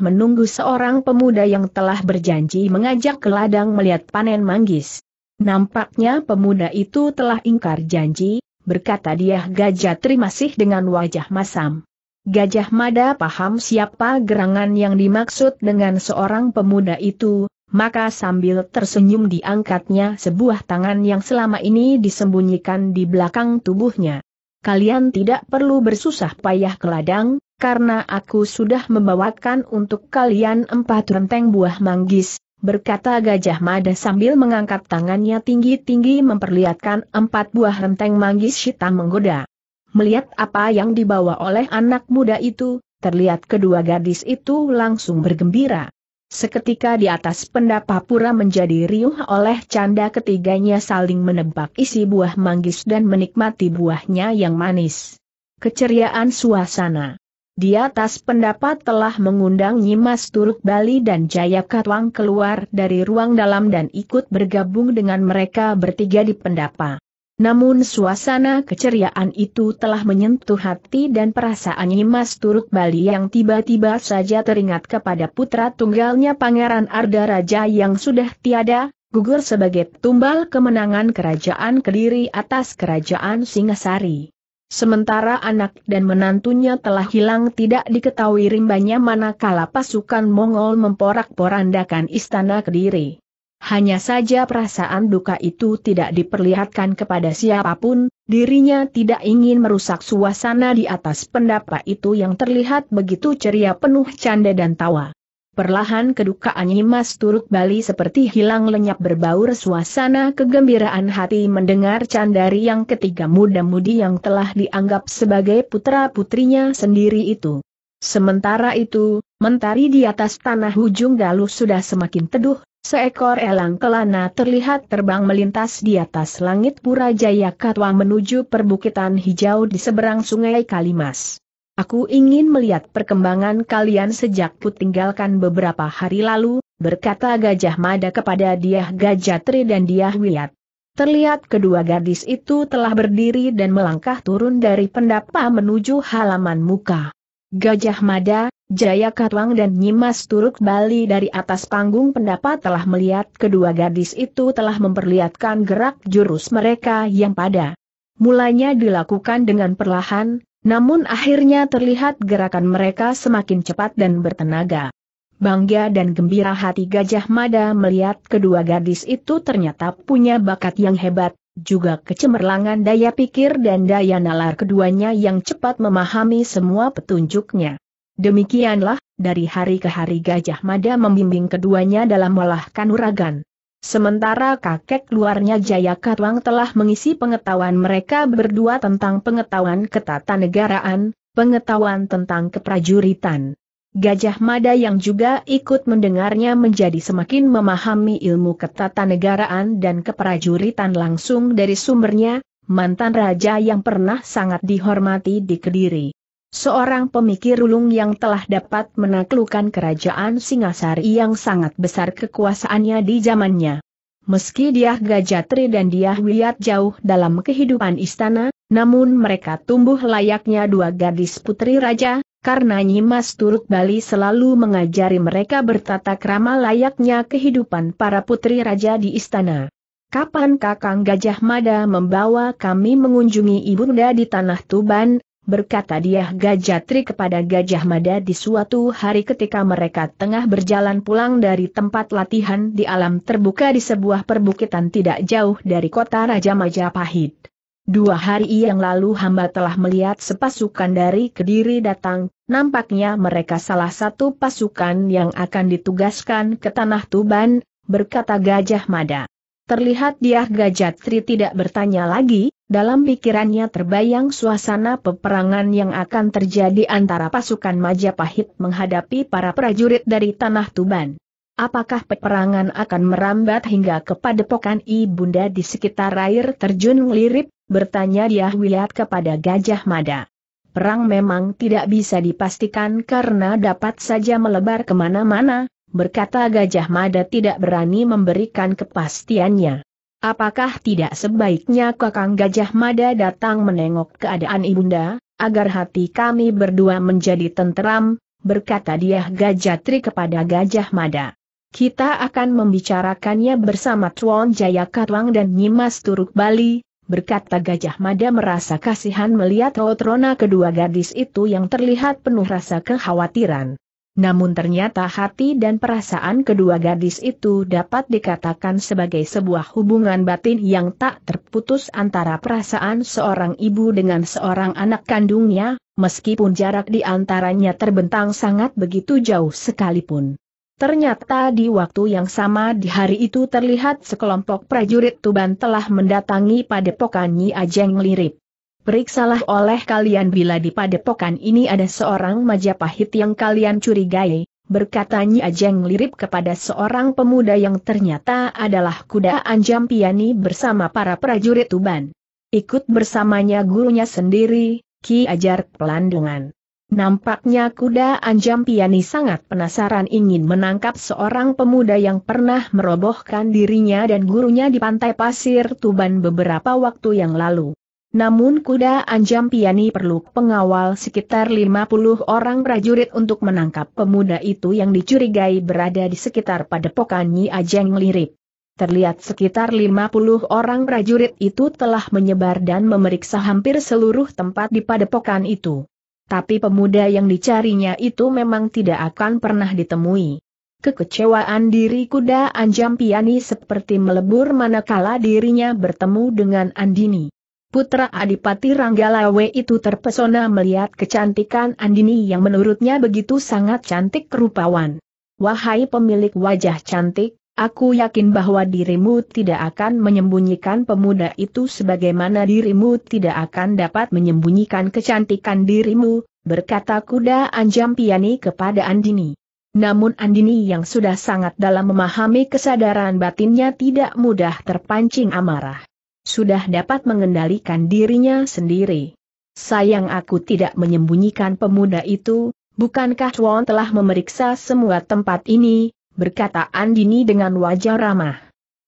menunggu seorang pemuda yang telah berjanji mengajak ke ladang melihat panen manggis. Nampaknya pemuda itu telah ingkar janji, berkata dia Gajah Tri masih dengan wajah masam. Gajah Mada paham siapa gerangan yang dimaksud dengan seorang pemuda itu, maka sambil tersenyum diangkatnya sebuah tangan yang selama ini disembunyikan di belakang tubuhnya. Kalian tidak perlu bersusah payah ke ladang, karena aku sudah membawakan untuk kalian empat renteng buah manggis, berkata Gajah Mada sambil mengangkat tangannya tinggi-tinggi memperlihatkan empat buah renteng manggis hitam menggoda. Melihat apa yang dibawa oleh anak muda itu, terlihat kedua gadis itu langsung bergembira. Seketika di atas pendapa pura menjadi riuh oleh canda ketiganya saling menebak isi buah manggis dan menikmati buahnya yang manis. Keceriaan suasana di atas pendapat telah mengundang Nyimas Turuk Bali dan Jaya Katwang keluar dari ruang dalam dan ikut bergabung dengan mereka bertiga di pendapa. Namun suasana keceriaan itu telah menyentuh hati dan perasaan Nyimas Turut Bali yang tiba-tiba saja teringat kepada putra tunggalnya Pangeran Arda Raja yang sudah tiada, gugur sebagai tumbal kemenangan kerajaan Kediri atas kerajaan Singasari. Sementara anak dan menantunya telah hilang tidak diketahui rimbanya manakala pasukan Mongol memporak-porandakan istana Kediri. Hanya saja perasaan duka itu tidak diperlihatkan kepada siapapun, dirinya tidak ingin merusak suasana di atas pendapa itu yang terlihat begitu ceria penuh canda dan tawa. Perlahan kedukaan Nyimas turut Bali seperti hilang lenyap berbaur suasana kegembiraan hati mendengar candari yang ketiga muda-mudi yang telah dianggap sebagai putra-putrinya sendiri itu. Sementara itu, mentari di atas tanah ujung galuh sudah semakin teduh, Seekor elang kelana terlihat terbang melintas di atas langit Pura Jaya Katwa menuju perbukitan hijau di seberang sungai Kalimas. Aku ingin melihat perkembangan kalian sejak ku tinggalkan beberapa hari lalu, berkata Gajah Mada kepada Diah Gajatri dan Diah Wiat. Terlihat kedua gadis itu telah berdiri dan melangkah turun dari pendapa menuju halaman muka. Gajah Mada, Jaya Katwang dan Nyimas Turuk Bali dari atas panggung pendapat telah melihat kedua gadis itu telah memperlihatkan gerak jurus mereka yang pada. Mulanya dilakukan dengan perlahan, namun akhirnya terlihat gerakan mereka semakin cepat dan bertenaga. Bangga dan gembira hati Gajah Mada melihat kedua gadis itu ternyata punya bakat yang hebat, juga kecemerlangan daya pikir dan daya nalar keduanya yang cepat memahami semua petunjuknya. Demikianlah, dari hari ke hari Gajah Mada membimbing keduanya dalam melahkan uragan. Sementara kakek luarnya Jaya Katwang telah mengisi pengetahuan mereka berdua tentang pengetahuan ketatanegaraan, pengetahuan tentang keprajuritan. Gajah Mada yang juga ikut mendengarnya menjadi semakin memahami ilmu ketatanegaraan dan keprajuritan langsung dari sumbernya, mantan raja yang pernah sangat dihormati di Kediri. Seorang pemikir ulung yang telah dapat menaklukkan kerajaan Singasari yang sangat besar kekuasaannya di zamannya. Meski dia Gajatri dan dia Wiyat jauh dalam kehidupan istana, namun mereka tumbuh layaknya dua gadis putri raja, karena Nyimas Turuk Bali selalu mengajari mereka bertata krama layaknya kehidupan para putri raja di istana. Kapan Kakang Gajah Mada membawa kami mengunjungi Ibunda di Tanah Tuban, berkata dia Gajatri kepada Gajah Mada di suatu hari ketika mereka tengah berjalan pulang dari tempat latihan di alam terbuka di sebuah perbukitan tidak jauh dari kota Raja Majapahit. Dua hari yang lalu hamba telah melihat sepasukan dari Kediri datang, nampaknya mereka salah satu pasukan yang akan ditugaskan ke Tanah Tuban, berkata Gajah Mada. Terlihat dia Gajatri tidak bertanya lagi, dalam pikirannya terbayang suasana peperangan yang akan terjadi antara pasukan Majapahit menghadapi para prajurit dari Tanah Tuban. Apakah peperangan akan merambat hingga ke padepokan Ibunda di sekitar air terjun Lirip? Bertanya diah Wiliat kepada Gajah Mada. Perang memang tidak bisa dipastikan karena dapat saja melebar kemana-mana, berkata Gajah Mada tidak berani memberikan kepastiannya. Apakah tidak sebaiknya Kakang Gajah Mada datang menengok keadaan Ibunda, agar hati kami berdua menjadi tenteram, berkata dia Gajatri kepada Gajah Mada. Kita akan membicarakannya bersama Tuan Jaya Katwang dan Nyimas Turuk Bali, berkata Gajah Mada merasa kasihan melihat Rotrona kedua gadis itu yang terlihat penuh rasa kekhawatiran. Namun ternyata hati dan perasaan kedua gadis itu dapat dikatakan sebagai sebuah hubungan batin yang tak terputus antara perasaan seorang ibu dengan seorang anak kandungnya, meskipun jarak di antaranya terbentang sangat begitu jauh sekalipun. Ternyata di waktu yang sama di hari itu terlihat sekelompok prajurit Tuban telah mendatangi padepokan Nyi Ajeng Lirip. Periksalah oleh kalian bila di padepokan ini ada seorang Majapahit yang kalian curigai, berkata Nyi Ajeng lirip kepada seorang pemuda yang ternyata adalah kuda Piani bersama para prajurit Tuban. Ikut bersamanya gurunya sendiri, Ki Ajar Pelandungan. Nampaknya kuda Piani sangat penasaran ingin menangkap seorang pemuda yang pernah merobohkan dirinya dan gurunya di pantai pasir Tuban beberapa waktu yang lalu. Namun kuda Anjam Piani perlu pengawal sekitar 50 orang prajurit untuk menangkap pemuda itu yang dicurigai berada di sekitar padepokan Nyi Ajeng Lirip. Terlihat sekitar 50 orang prajurit itu telah menyebar dan memeriksa hampir seluruh tempat di padepokan itu. Tapi pemuda yang dicarinya itu memang tidak akan pernah ditemui. Kekecewaan diri kuda Anjam Piani seperti melebur manakala dirinya bertemu dengan Andini. Putra Adipati Ranggalawe itu terpesona melihat kecantikan Andini yang menurutnya begitu sangat cantik kerupawan. Wahai pemilik wajah cantik, aku yakin bahwa dirimu tidak akan menyembunyikan pemuda itu sebagaimana dirimu tidak akan dapat menyembunyikan kecantikan dirimu, berkata kuda Anjam Piani kepada Andini. Namun Andini yang sudah sangat dalam memahami kesadaran batinnya tidak mudah terpancing amarah sudah dapat mengendalikan dirinya sendiri. Sayang aku tidak menyembunyikan pemuda itu, bukankah Chuan telah memeriksa semua tempat ini, berkata Andini dengan wajah ramah.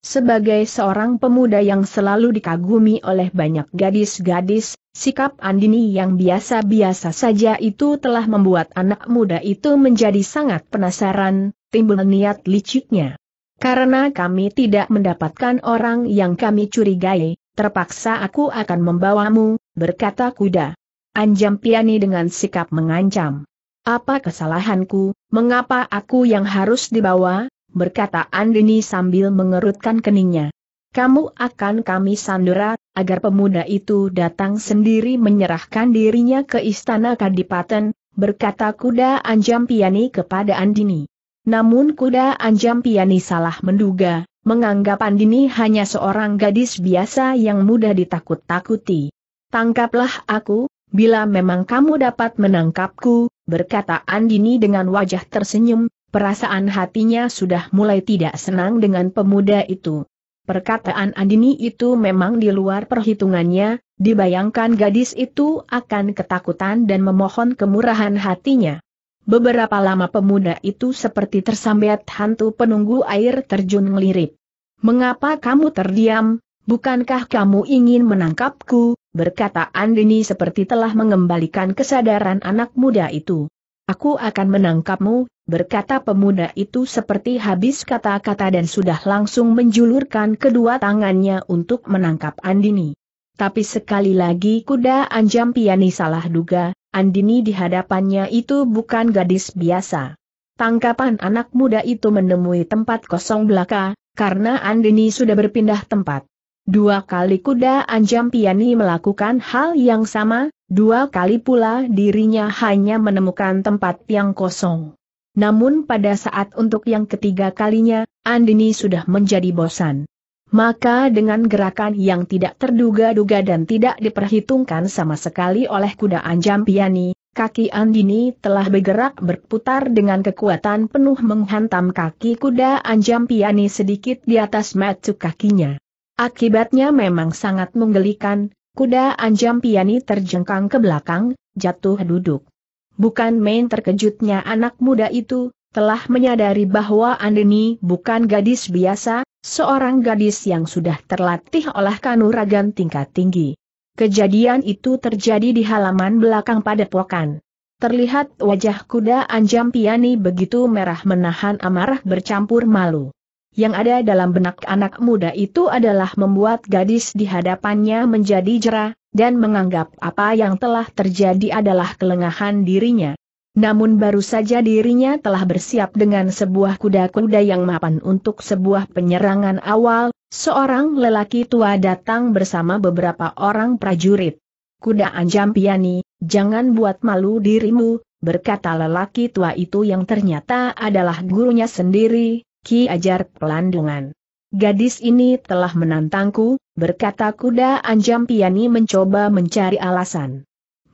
Sebagai seorang pemuda yang selalu dikagumi oleh banyak gadis-gadis, sikap Andini yang biasa-biasa saja itu telah membuat anak muda itu menjadi sangat penasaran, timbul niat liciknya. Karena kami tidak mendapatkan orang yang kami curigai, terpaksa aku akan membawamu, berkata kuda. Anjam Piani dengan sikap mengancam. Apa kesalahanku, mengapa aku yang harus dibawa, berkata Andini sambil mengerutkan keningnya. Kamu akan kami sandera, agar pemuda itu datang sendiri menyerahkan dirinya ke istana kadipaten, berkata kuda Anjam Piani kepada Andini. Namun kuda Anjam Piani salah menduga, menganggap Andini hanya seorang gadis biasa yang mudah ditakut-takuti. Tangkaplah aku, bila memang kamu dapat menangkapku, berkata Andini dengan wajah tersenyum, perasaan hatinya sudah mulai tidak senang dengan pemuda itu. Perkataan Andini itu memang di luar perhitungannya, dibayangkan gadis itu akan ketakutan dan memohon kemurahan hatinya. Beberapa lama pemuda itu seperti tersambet hantu penunggu air terjun ngelirip. Mengapa kamu terdiam? Bukankah kamu ingin menangkapku? Berkata Andini seperti telah mengembalikan kesadaran anak muda itu. Aku akan menangkapmu, berkata pemuda itu seperti habis kata-kata dan sudah langsung menjulurkan kedua tangannya untuk menangkap Andini. Tapi sekali lagi kuda Anjampiani salah duga, Andini di hadapannya itu bukan gadis biasa. Tangkapan anak muda itu menemui tempat kosong belaka, karena Andini sudah berpindah tempat. Dua kali kuda Anjam Piani melakukan hal yang sama, dua kali pula dirinya hanya menemukan tempat yang kosong. Namun pada saat untuk yang ketiga kalinya, Andini sudah menjadi bosan. Maka dengan gerakan yang tidak terduga-duga dan tidak diperhitungkan sama sekali oleh kuda anjam piani, kaki Andini telah bergerak berputar dengan kekuatan penuh menghantam kaki kuda anjam piani sedikit di atas metu kakinya. Akibatnya memang sangat menggelikan, kuda anjam piani terjengkang ke belakang, jatuh duduk. Bukan main terkejutnya anak muda itu, telah menyadari bahwa Andini bukan gadis biasa, Seorang gadis yang sudah terlatih olah kanuragan tingkat tinggi. Kejadian itu terjadi di halaman belakang padepokan. Terlihat wajah kuda Anjam Piani begitu merah menahan amarah bercampur malu. Yang ada dalam benak anak muda itu adalah membuat gadis di hadapannya menjadi jerah dan menganggap apa yang telah terjadi adalah kelengahan dirinya. Namun baru saja dirinya telah bersiap dengan sebuah kuda-kuda yang mapan untuk sebuah penyerangan awal, seorang lelaki tua datang bersama beberapa orang prajurit. Kuda Anjam Piani, jangan buat malu dirimu, berkata lelaki tua itu yang ternyata adalah gurunya sendiri, Ki Ajar Pelandungan. Gadis ini telah menantangku, berkata kuda Anjam Piani mencoba mencari alasan.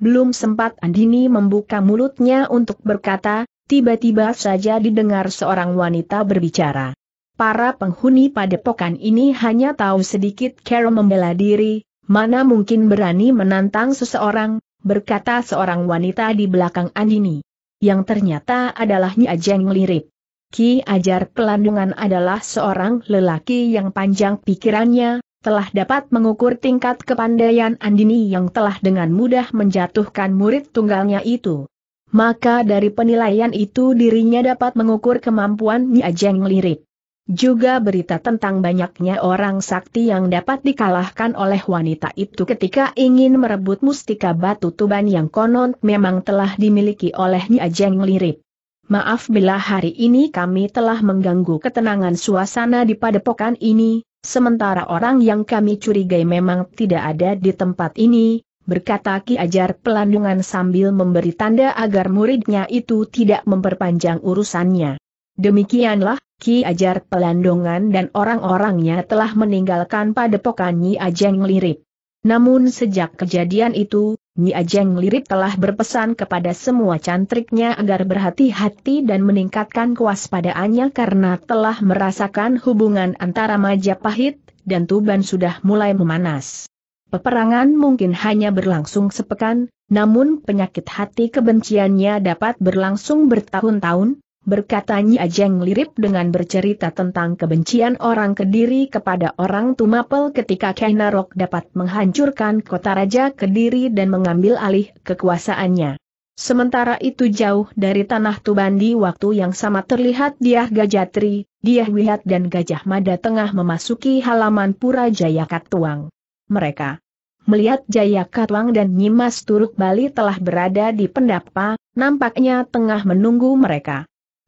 Belum sempat Andini membuka mulutnya untuk berkata, tiba-tiba saja didengar seorang wanita berbicara. Para penghuni padepokan ini hanya tahu sedikit cara membela diri, mana mungkin berani menantang seseorang, berkata seorang wanita di belakang Andini. Yang ternyata adalah Nyi Ajeng Lirip. Ki Ajar Pelandungan adalah seorang lelaki yang panjang pikirannya, telah dapat mengukur tingkat kepandaian Andini yang telah dengan mudah menjatuhkan murid tunggalnya itu. Maka dari penilaian itu dirinya dapat mengukur kemampuan Niajeng lirik. Juga berita tentang banyaknya orang sakti yang dapat dikalahkan oleh wanita itu ketika ingin merebut mustika batu tuban yang konon memang telah dimiliki oleh Niajeng Lirik. Maaf bila hari ini kami telah mengganggu ketenangan suasana di padepokan ini, Sementara orang yang kami curigai memang tidak ada di tempat ini, berkata Ki Ajar Pelandungan sambil memberi tanda agar muridnya itu tidak memperpanjang urusannya. Demikianlah, Ki Ajar Pelandungan dan orang-orangnya telah meninggalkan padepokan Nyi Ajeng Lirip. Namun sejak kejadian itu, Nyi Ajeng Lirip telah berpesan kepada semua cantriknya agar berhati-hati dan meningkatkan kewaspadaannya karena telah merasakan hubungan antara Majapahit dan Tuban sudah mulai memanas. Peperangan mungkin hanya berlangsung sepekan, namun penyakit hati kebenciannya dapat berlangsung bertahun-tahun, berkata Nyi Ajeng lirip dengan bercerita tentang kebencian orang Kediri kepada orang Tumapel ketika Kainarok dapat menghancurkan kota Raja Kediri dan mengambil alih kekuasaannya. Sementara itu jauh dari tanah Tuban di waktu yang sama terlihat Diah Gajatri, Diah Wihat dan Gajah Mada tengah memasuki halaman Pura Jayakatwang. Mereka melihat Jayakatwang dan Nyimas Turuk Bali telah berada di pendapa, nampaknya tengah menunggu mereka.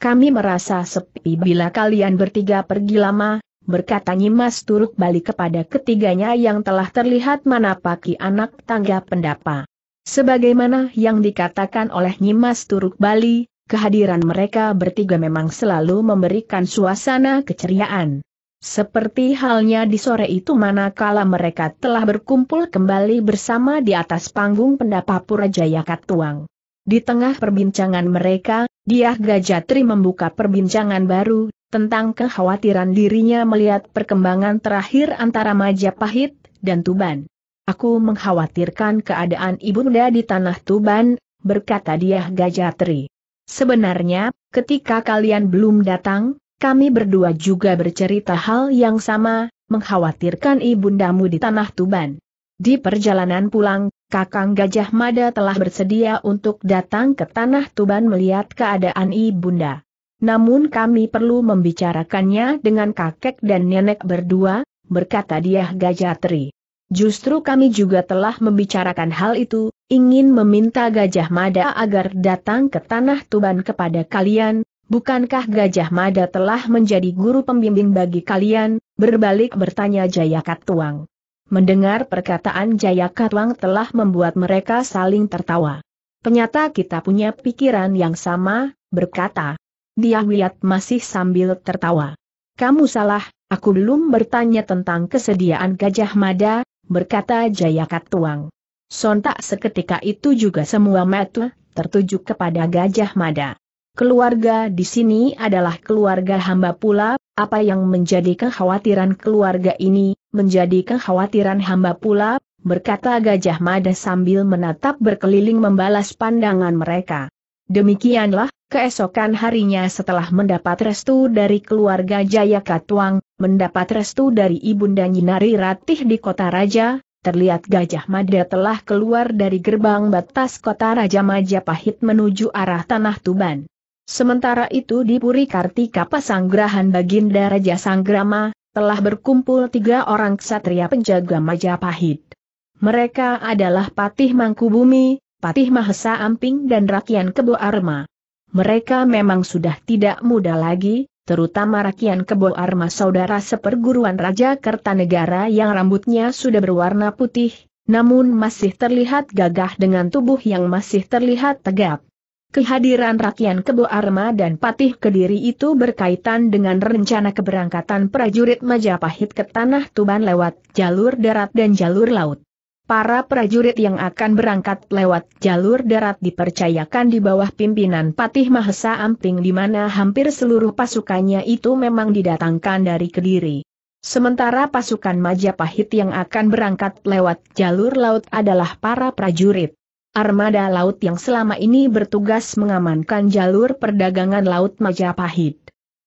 Kami merasa sepi bila kalian bertiga pergi lama, berkata Nyimas Turuk balik kepada ketiganya yang telah terlihat manapaki anak tangga pendapa. Sebagaimana yang dikatakan oleh Nyimas Turuk Bali, kehadiran mereka bertiga memang selalu memberikan suasana keceriaan. Seperti halnya di sore itu manakala mereka telah berkumpul kembali bersama di atas panggung pendapa Pura Jaya Katuang. Di tengah perbincangan mereka, Diah Gajatri membuka perbincangan baru, tentang kekhawatiran dirinya melihat perkembangan terakhir antara Majapahit dan Tuban. Aku mengkhawatirkan keadaan ibunda di tanah Tuban, berkata Diah Gajatri. Sebenarnya, ketika kalian belum datang, kami berdua juga bercerita hal yang sama, mengkhawatirkan ibundamu di tanah Tuban. Di perjalanan pulang, Kakang Gajah Mada telah bersedia untuk datang ke Tanah Tuban melihat keadaan Ibunda. Namun kami perlu membicarakannya dengan kakek dan nenek berdua, berkata dia Gajatri. Justru kami juga telah membicarakan hal itu, ingin meminta Gajah Mada agar datang ke Tanah Tuban kepada kalian, bukankah Gajah Mada telah menjadi guru pembimbing bagi kalian, berbalik bertanya Tuang. Mendengar perkataan Jaya Katwang telah membuat mereka saling tertawa. Penyata kita punya pikiran yang sama, berkata. Dia Wiat masih sambil tertawa. Kamu salah, aku belum bertanya tentang kesediaan Gajah Mada, berkata Jaya Katwang. Sontak seketika itu juga semua mata tertuju kepada Gajah Mada. Keluarga di sini adalah keluarga hamba pula, apa yang menjadi kekhawatiran keluarga ini, menjadi kekhawatiran hamba pula, berkata Gajah Mada sambil menatap berkeliling membalas pandangan mereka. Demikianlah, keesokan harinya setelah mendapat restu dari keluarga Jayakatwang, mendapat restu dari Ibunda Nyinari Ratih di Kota Raja, terlihat Gajah Mada telah keluar dari gerbang batas kota Raja Majapahit menuju arah Tanah Tuban. Sementara itu di Puri Kartika Pasanggrahan Baginda Raja Sanggrama, telah berkumpul tiga orang ksatria penjaga Majapahit. Mereka adalah Patih Mangkubumi, Patih Mahesa Amping dan Rakian Kebo Arma. Mereka memang sudah tidak muda lagi, terutama Rakian Kebo Arma saudara seperguruan Raja Kertanegara yang rambutnya sudah berwarna putih, namun masih terlihat gagah dengan tubuh yang masih terlihat tegap. Kehadiran Rakyat Kebo Arma dan Patih Kediri itu berkaitan dengan rencana keberangkatan prajurit Majapahit ke Tanah Tuban lewat jalur darat dan jalur laut. Para prajurit yang akan berangkat lewat jalur darat dipercayakan di bawah pimpinan Patih Mahesa Amping di mana hampir seluruh pasukannya itu memang didatangkan dari Kediri. Sementara pasukan Majapahit yang akan berangkat lewat jalur laut adalah para prajurit armada laut yang selama ini bertugas mengamankan jalur perdagangan laut Majapahit.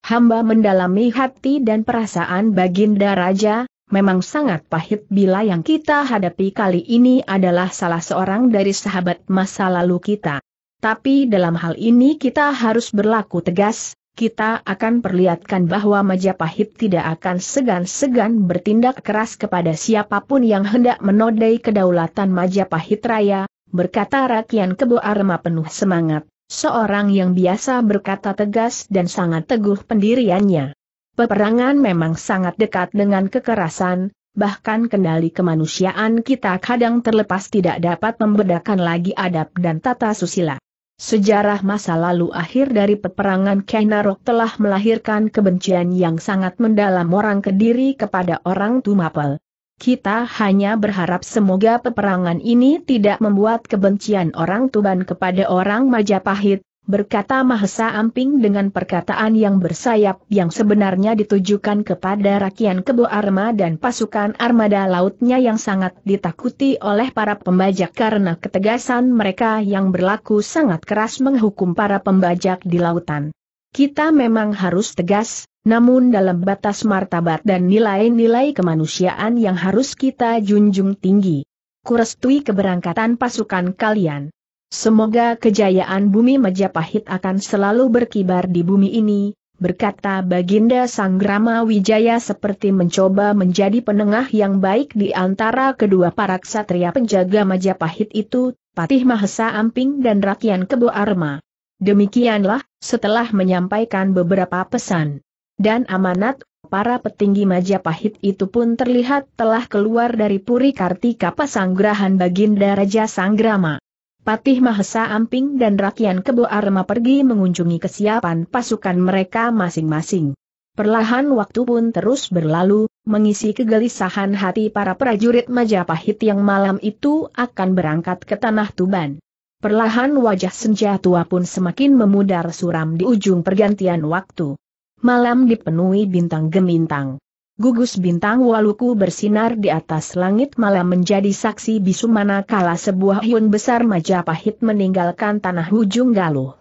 Hamba mendalami hati dan perasaan Baginda Raja, memang sangat pahit bila yang kita hadapi kali ini adalah salah seorang dari sahabat masa lalu kita. Tapi dalam hal ini kita harus berlaku tegas, kita akan perlihatkan bahwa Majapahit tidak akan segan-segan bertindak keras kepada siapapun yang hendak menodai kedaulatan Majapahit Raya, berkata Rakian Kebo Arma penuh semangat, seorang yang biasa berkata tegas dan sangat teguh pendiriannya. Peperangan memang sangat dekat dengan kekerasan, bahkan kendali kemanusiaan kita kadang terlepas tidak dapat membedakan lagi adab dan tata susila. Sejarah masa lalu akhir dari peperangan Kainarok telah melahirkan kebencian yang sangat mendalam orang Kediri kepada orang Tumapel. Kita hanya berharap semoga peperangan ini tidak membuat kebencian orang Tuban kepada orang Majapahit, berkata Mahesa Amping dengan perkataan yang bersayap yang sebenarnya ditujukan kepada rakyat Kebo Arma dan pasukan armada lautnya yang sangat ditakuti oleh para pembajak karena ketegasan mereka yang berlaku sangat keras menghukum para pembajak di lautan. Kita memang harus tegas, namun dalam batas martabat dan nilai-nilai kemanusiaan yang harus kita junjung tinggi. Kurestui keberangkatan pasukan kalian. Semoga kejayaan bumi Majapahit akan selalu berkibar di bumi ini, berkata Baginda Sanggrama Wijaya seperti mencoba menjadi penengah yang baik di antara kedua para ksatria penjaga Majapahit itu, Patih Mahesa Amping dan Rakyan Kebo Arma. Demikianlah, setelah menyampaikan beberapa pesan dan amanat, para petinggi Majapahit itu pun terlihat telah keluar dari Puri Kartika Pasanggrahan Baginda Raja Sanggrama. Patih Mahesa Amping dan Rakyan Kebo Arma pergi mengunjungi kesiapan pasukan mereka masing-masing. Perlahan waktu pun terus berlalu, mengisi kegelisahan hati para prajurit Majapahit yang malam itu akan berangkat ke Tanah Tuban. Perlahan wajah senja tua pun semakin memudar suram di ujung pergantian waktu. Malam dipenuhi bintang gemintang. Gugus bintang waluku bersinar di atas langit malam menjadi saksi bisu manakala sebuah hyun besar Majapahit meninggalkan tanah ujung galuh.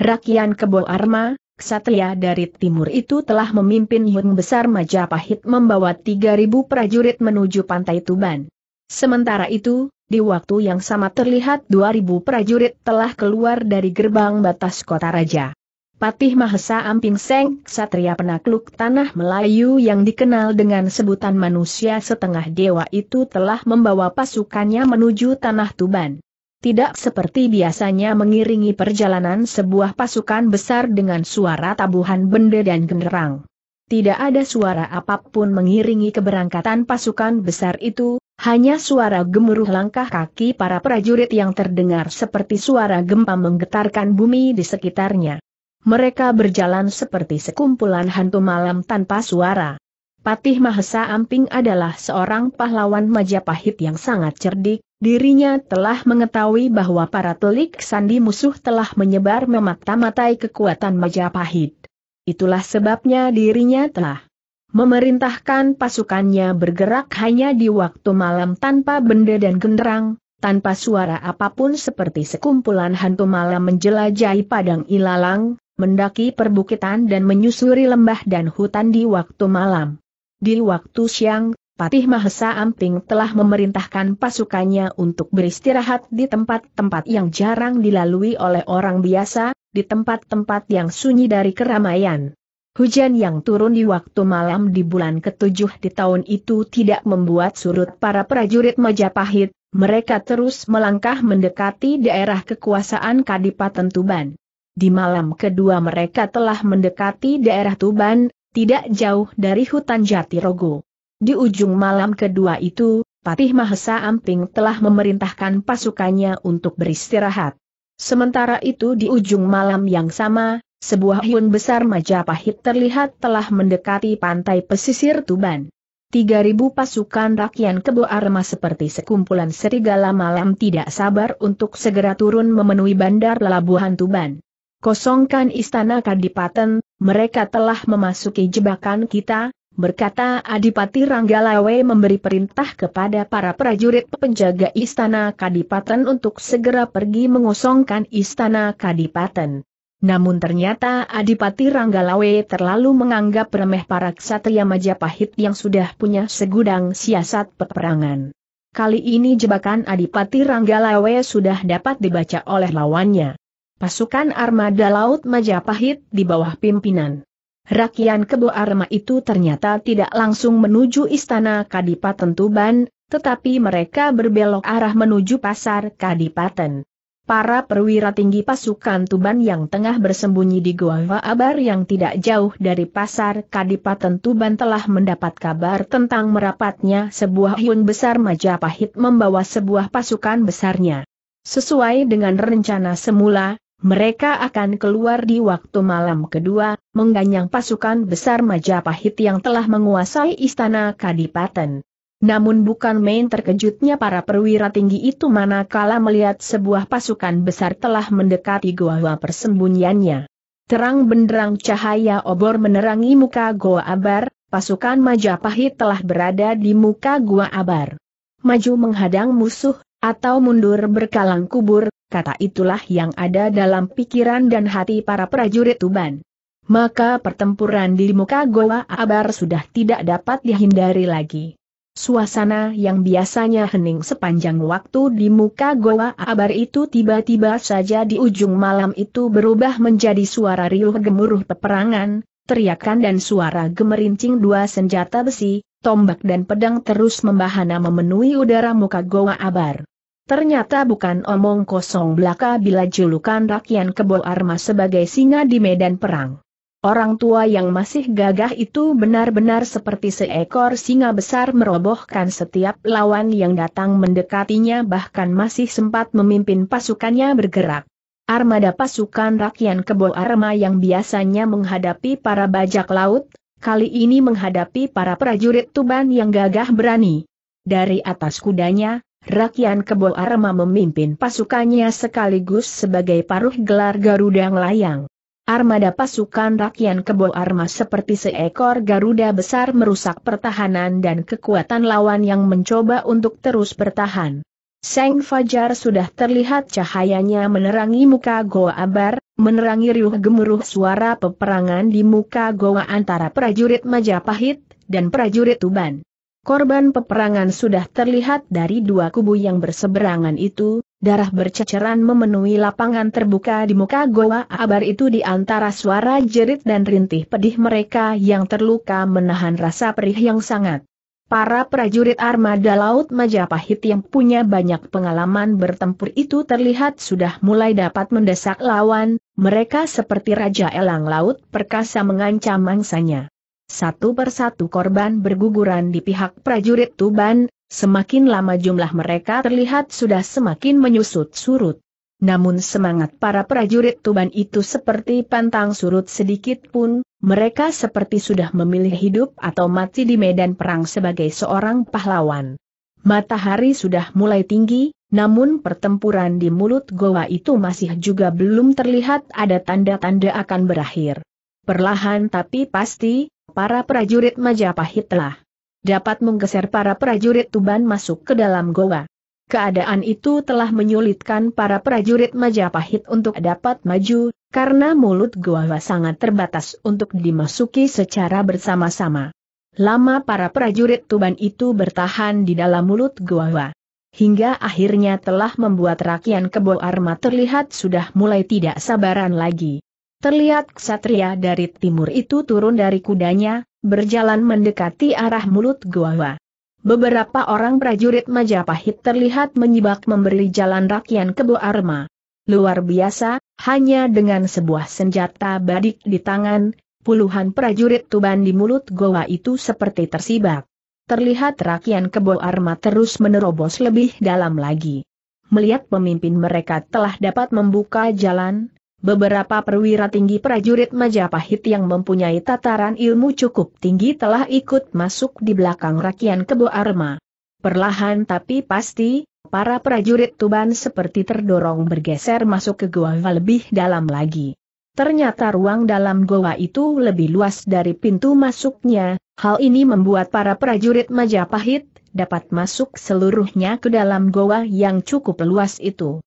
Rakian Kebo Arma, ksatria dari timur itu telah memimpin hyun besar Majapahit membawa 3.000 prajurit menuju pantai Tuban. Sementara itu, di waktu yang sama terlihat 2000 prajurit telah keluar dari gerbang batas kota raja. Patih Mahesa Amping Seng, satria penakluk tanah Melayu yang dikenal dengan sebutan manusia setengah dewa itu telah membawa pasukannya menuju tanah Tuban. Tidak seperti biasanya mengiringi perjalanan sebuah pasukan besar dengan suara tabuhan benda dan genderang. Tidak ada suara apapun mengiringi keberangkatan pasukan besar itu, hanya suara gemuruh langkah kaki para prajurit yang terdengar seperti suara gempa menggetarkan bumi di sekitarnya. Mereka berjalan seperti sekumpulan hantu malam tanpa suara. Patih Mahesa Amping adalah seorang pahlawan Majapahit yang sangat cerdik, dirinya telah mengetahui bahwa para telik sandi musuh telah menyebar memata-matai kekuatan Majapahit. Itulah sebabnya dirinya telah memerintahkan pasukannya bergerak hanya di waktu malam tanpa benda dan genderang, tanpa suara apapun seperti sekumpulan hantu malam menjelajahi padang ilalang, mendaki perbukitan dan menyusuri lembah dan hutan di waktu malam. Di waktu siang, Patih Mahesa Amping telah memerintahkan pasukannya untuk beristirahat di tempat-tempat yang jarang dilalui oleh orang biasa, di tempat-tempat yang sunyi dari keramaian. Hujan yang turun di waktu malam di bulan ketujuh di tahun itu tidak membuat surut para prajurit Majapahit, mereka terus melangkah mendekati daerah kekuasaan Kadipaten Tuban. Di malam kedua mereka telah mendekati daerah Tuban, tidak jauh dari hutan Jatirogo. Di ujung malam kedua itu, Patih Mahesa Amping telah memerintahkan pasukannya untuk beristirahat. Sementara itu di ujung malam yang sama, sebuah hiun besar Majapahit terlihat telah mendekati pantai pesisir Tuban. 3.000 pasukan rakyat Kebo Arma seperti sekumpulan serigala malam tidak sabar untuk segera turun memenuhi bandar Labuhan Tuban. Kosongkan istana Kadipaten, mereka telah memasuki jebakan kita, berkata Adipati Ranggalawe memberi perintah kepada para prajurit penjaga istana Kadipaten untuk segera pergi mengosongkan istana Kadipaten. Namun ternyata Adipati Ranggalawe terlalu menganggap remeh para ksatria Majapahit yang sudah punya segudang siasat peperangan. Kali ini jebakan Adipati Ranggalawe sudah dapat dibaca oleh lawannya. Pasukan armada laut Majapahit di bawah pimpinan Rakian Kebo Arma itu ternyata tidak langsung menuju istana Kadipaten Tuban, tetapi mereka berbelok arah menuju pasar Kadipaten para perwira tinggi pasukan Tuban yang tengah bersembunyi di Goa Abar yang tidak jauh dari pasar Kadipaten Tuban telah mendapat kabar tentang merapatnya sebuah hiun besar Majapahit membawa sebuah pasukan besarnya. Sesuai dengan rencana semula, mereka akan keluar di waktu malam kedua, mengganyang pasukan besar Majapahit yang telah menguasai istana Kadipaten. Namun bukan main terkejutnya para perwira tinggi itu manakala melihat sebuah pasukan besar telah mendekati goa persembunyiannya. Terang benderang cahaya obor menerangi muka goa abar, pasukan Majapahit telah berada di muka goa abar. Maju menghadang musuh, atau mundur berkalang kubur, kata itulah yang ada dalam pikiran dan hati para prajurit Tuban. Maka pertempuran di muka goa abar sudah tidak dapat dihindari lagi. Suasana yang biasanya hening sepanjang waktu di muka goa abar itu tiba-tiba saja di ujung malam itu berubah menjadi suara riuh gemuruh peperangan, teriakan dan suara gemerincing dua senjata besi, tombak dan pedang terus membahana memenuhi udara muka goa abar. Ternyata bukan omong kosong belaka bila julukan Rakyan Kebo Arma sebagai singa di medan perang. Orang tua yang masih gagah itu benar-benar seperti seekor singa besar merobohkan setiap lawan yang datang mendekatinya bahkan masih sempat memimpin pasukannya bergerak. Armada pasukan rakyat Kebo Arma yang biasanya menghadapi para bajak laut, kali ini menghadapi para prajurit Tuban yang gagah berani. Dari atas kudanya, Rakyat Kebo Arma memimpin pasukannya sekaligus sebagai paruh gelar Garuda Ngelayang. Armada pasukan rakyat Kebo Arma seperti seekor Garuda besar merusak pertahanan dan kekuatan lawan yang mencoba untuk terus bertahan. Seng Fajar sudah terlihat cahayanya menerangi muka Goa Abar, menerangi riuh gemuruh suara peperangan di muka Goa antara prajurit Majapahit dan prajurit Tuban. Korban peperangan sudah terlihat dari dua kubu yang berseberangan itu, Darah berceceran memenuhi lapangan terbuka di muka goa abar itu di antara suara jerit dan rintih pedih mereka yang terluka menahan rasa perih yang sangat. Para prajurit armada Laut Majapahit yang punya banyak pengalaman bertempur itu terlihat sudah mulai dapat mendesak lawan, mereka seperti Raja Elang Laut Perkasa mengancam mangsanya. Satu persatu korban berguguran di pihak prajurit Tuban, Semakin lama jumlah mereka terlihat sudah semakin menyusut surut. Namun semangat para prajurit Tuban itu seperti pantang surut sedikit pun, mereka seperti sudah memilih hidup atau mati di medan perang sebagai seorang pahlawan. Matahari sudah mulai tinggi, namun pertempuran di mulut goa itu masih juga belum terlihat ada tanda-tanda akan berakhir. Perlahan tapi pasti, para prajurit Majapahit telah dapat menggeser para prajurit Tuban masuk ke dalam goa. Keadaan itu telah menyulitkan para prajurit Majapahit untuk dapat maju, karena mulut goa sangat terbatas untuk dimasuki secara bersama-sama. Lama para prajurit Tuban itu bertahan di dalam mulut goa hingga akhirnya telah membuat rakyat Kebo Arma terlihat sudah mulai tidak sabaran lagi. Terlihat ksatria dari timur itu turun dari kudanya, berjalan mendekati arah mulut gua. Beberapa orang prajurit Majapahit terlihat menyibak memberi jalan rakyat Kebo Arma. Luar biasa, hanya dengan sebuah senjata badik di tangan, puluhan prajurit Tuban di mulut goa itu seperti tersibak. Terlihat rakyat Kebo Arma terus menerobos lebih dalam lagi. Melihat pemimpin mereka telah dapat membuka jalan, Beberapa perwira tinggi prajurit Majapahit yang mempunyai tataran ilmu cukup tinggi telah ikut masuk di belakang rakyat kebo arma. Perlahan tapi pasti, para prajurit Tuban seperti terdorong bergeser masuk ke goa lebih dalam lagi. Ternyata ruang dalam goa itu lebih luas dari pintu masuknya, hal ini membuat para prajurit Majapahit dapat masuk seluruhnya ke dalam goa yang cukup luas itu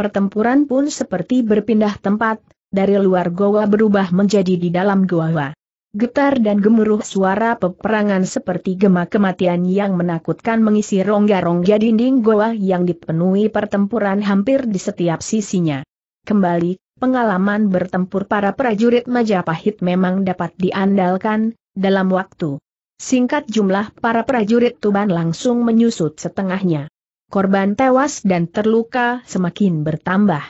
pertempuran pun seperti berpindah tempat, dari luar goa berubah menjadi di dalam goa. Getar dan gemuruh suara peperangan seperti gema kematian yang menakutkan mengisi rongga-rongga dinding goa yang dipenuhi pertempuran hampir di setiap sisinya. Kembali, pengalaman bertempur para prajurit Majapahit memang dapat diandalkan, dalam waktu singkat jumlah para prajurit Tuban langsung menyusut setengahnya korban tewas dan terluka semakin bertambah.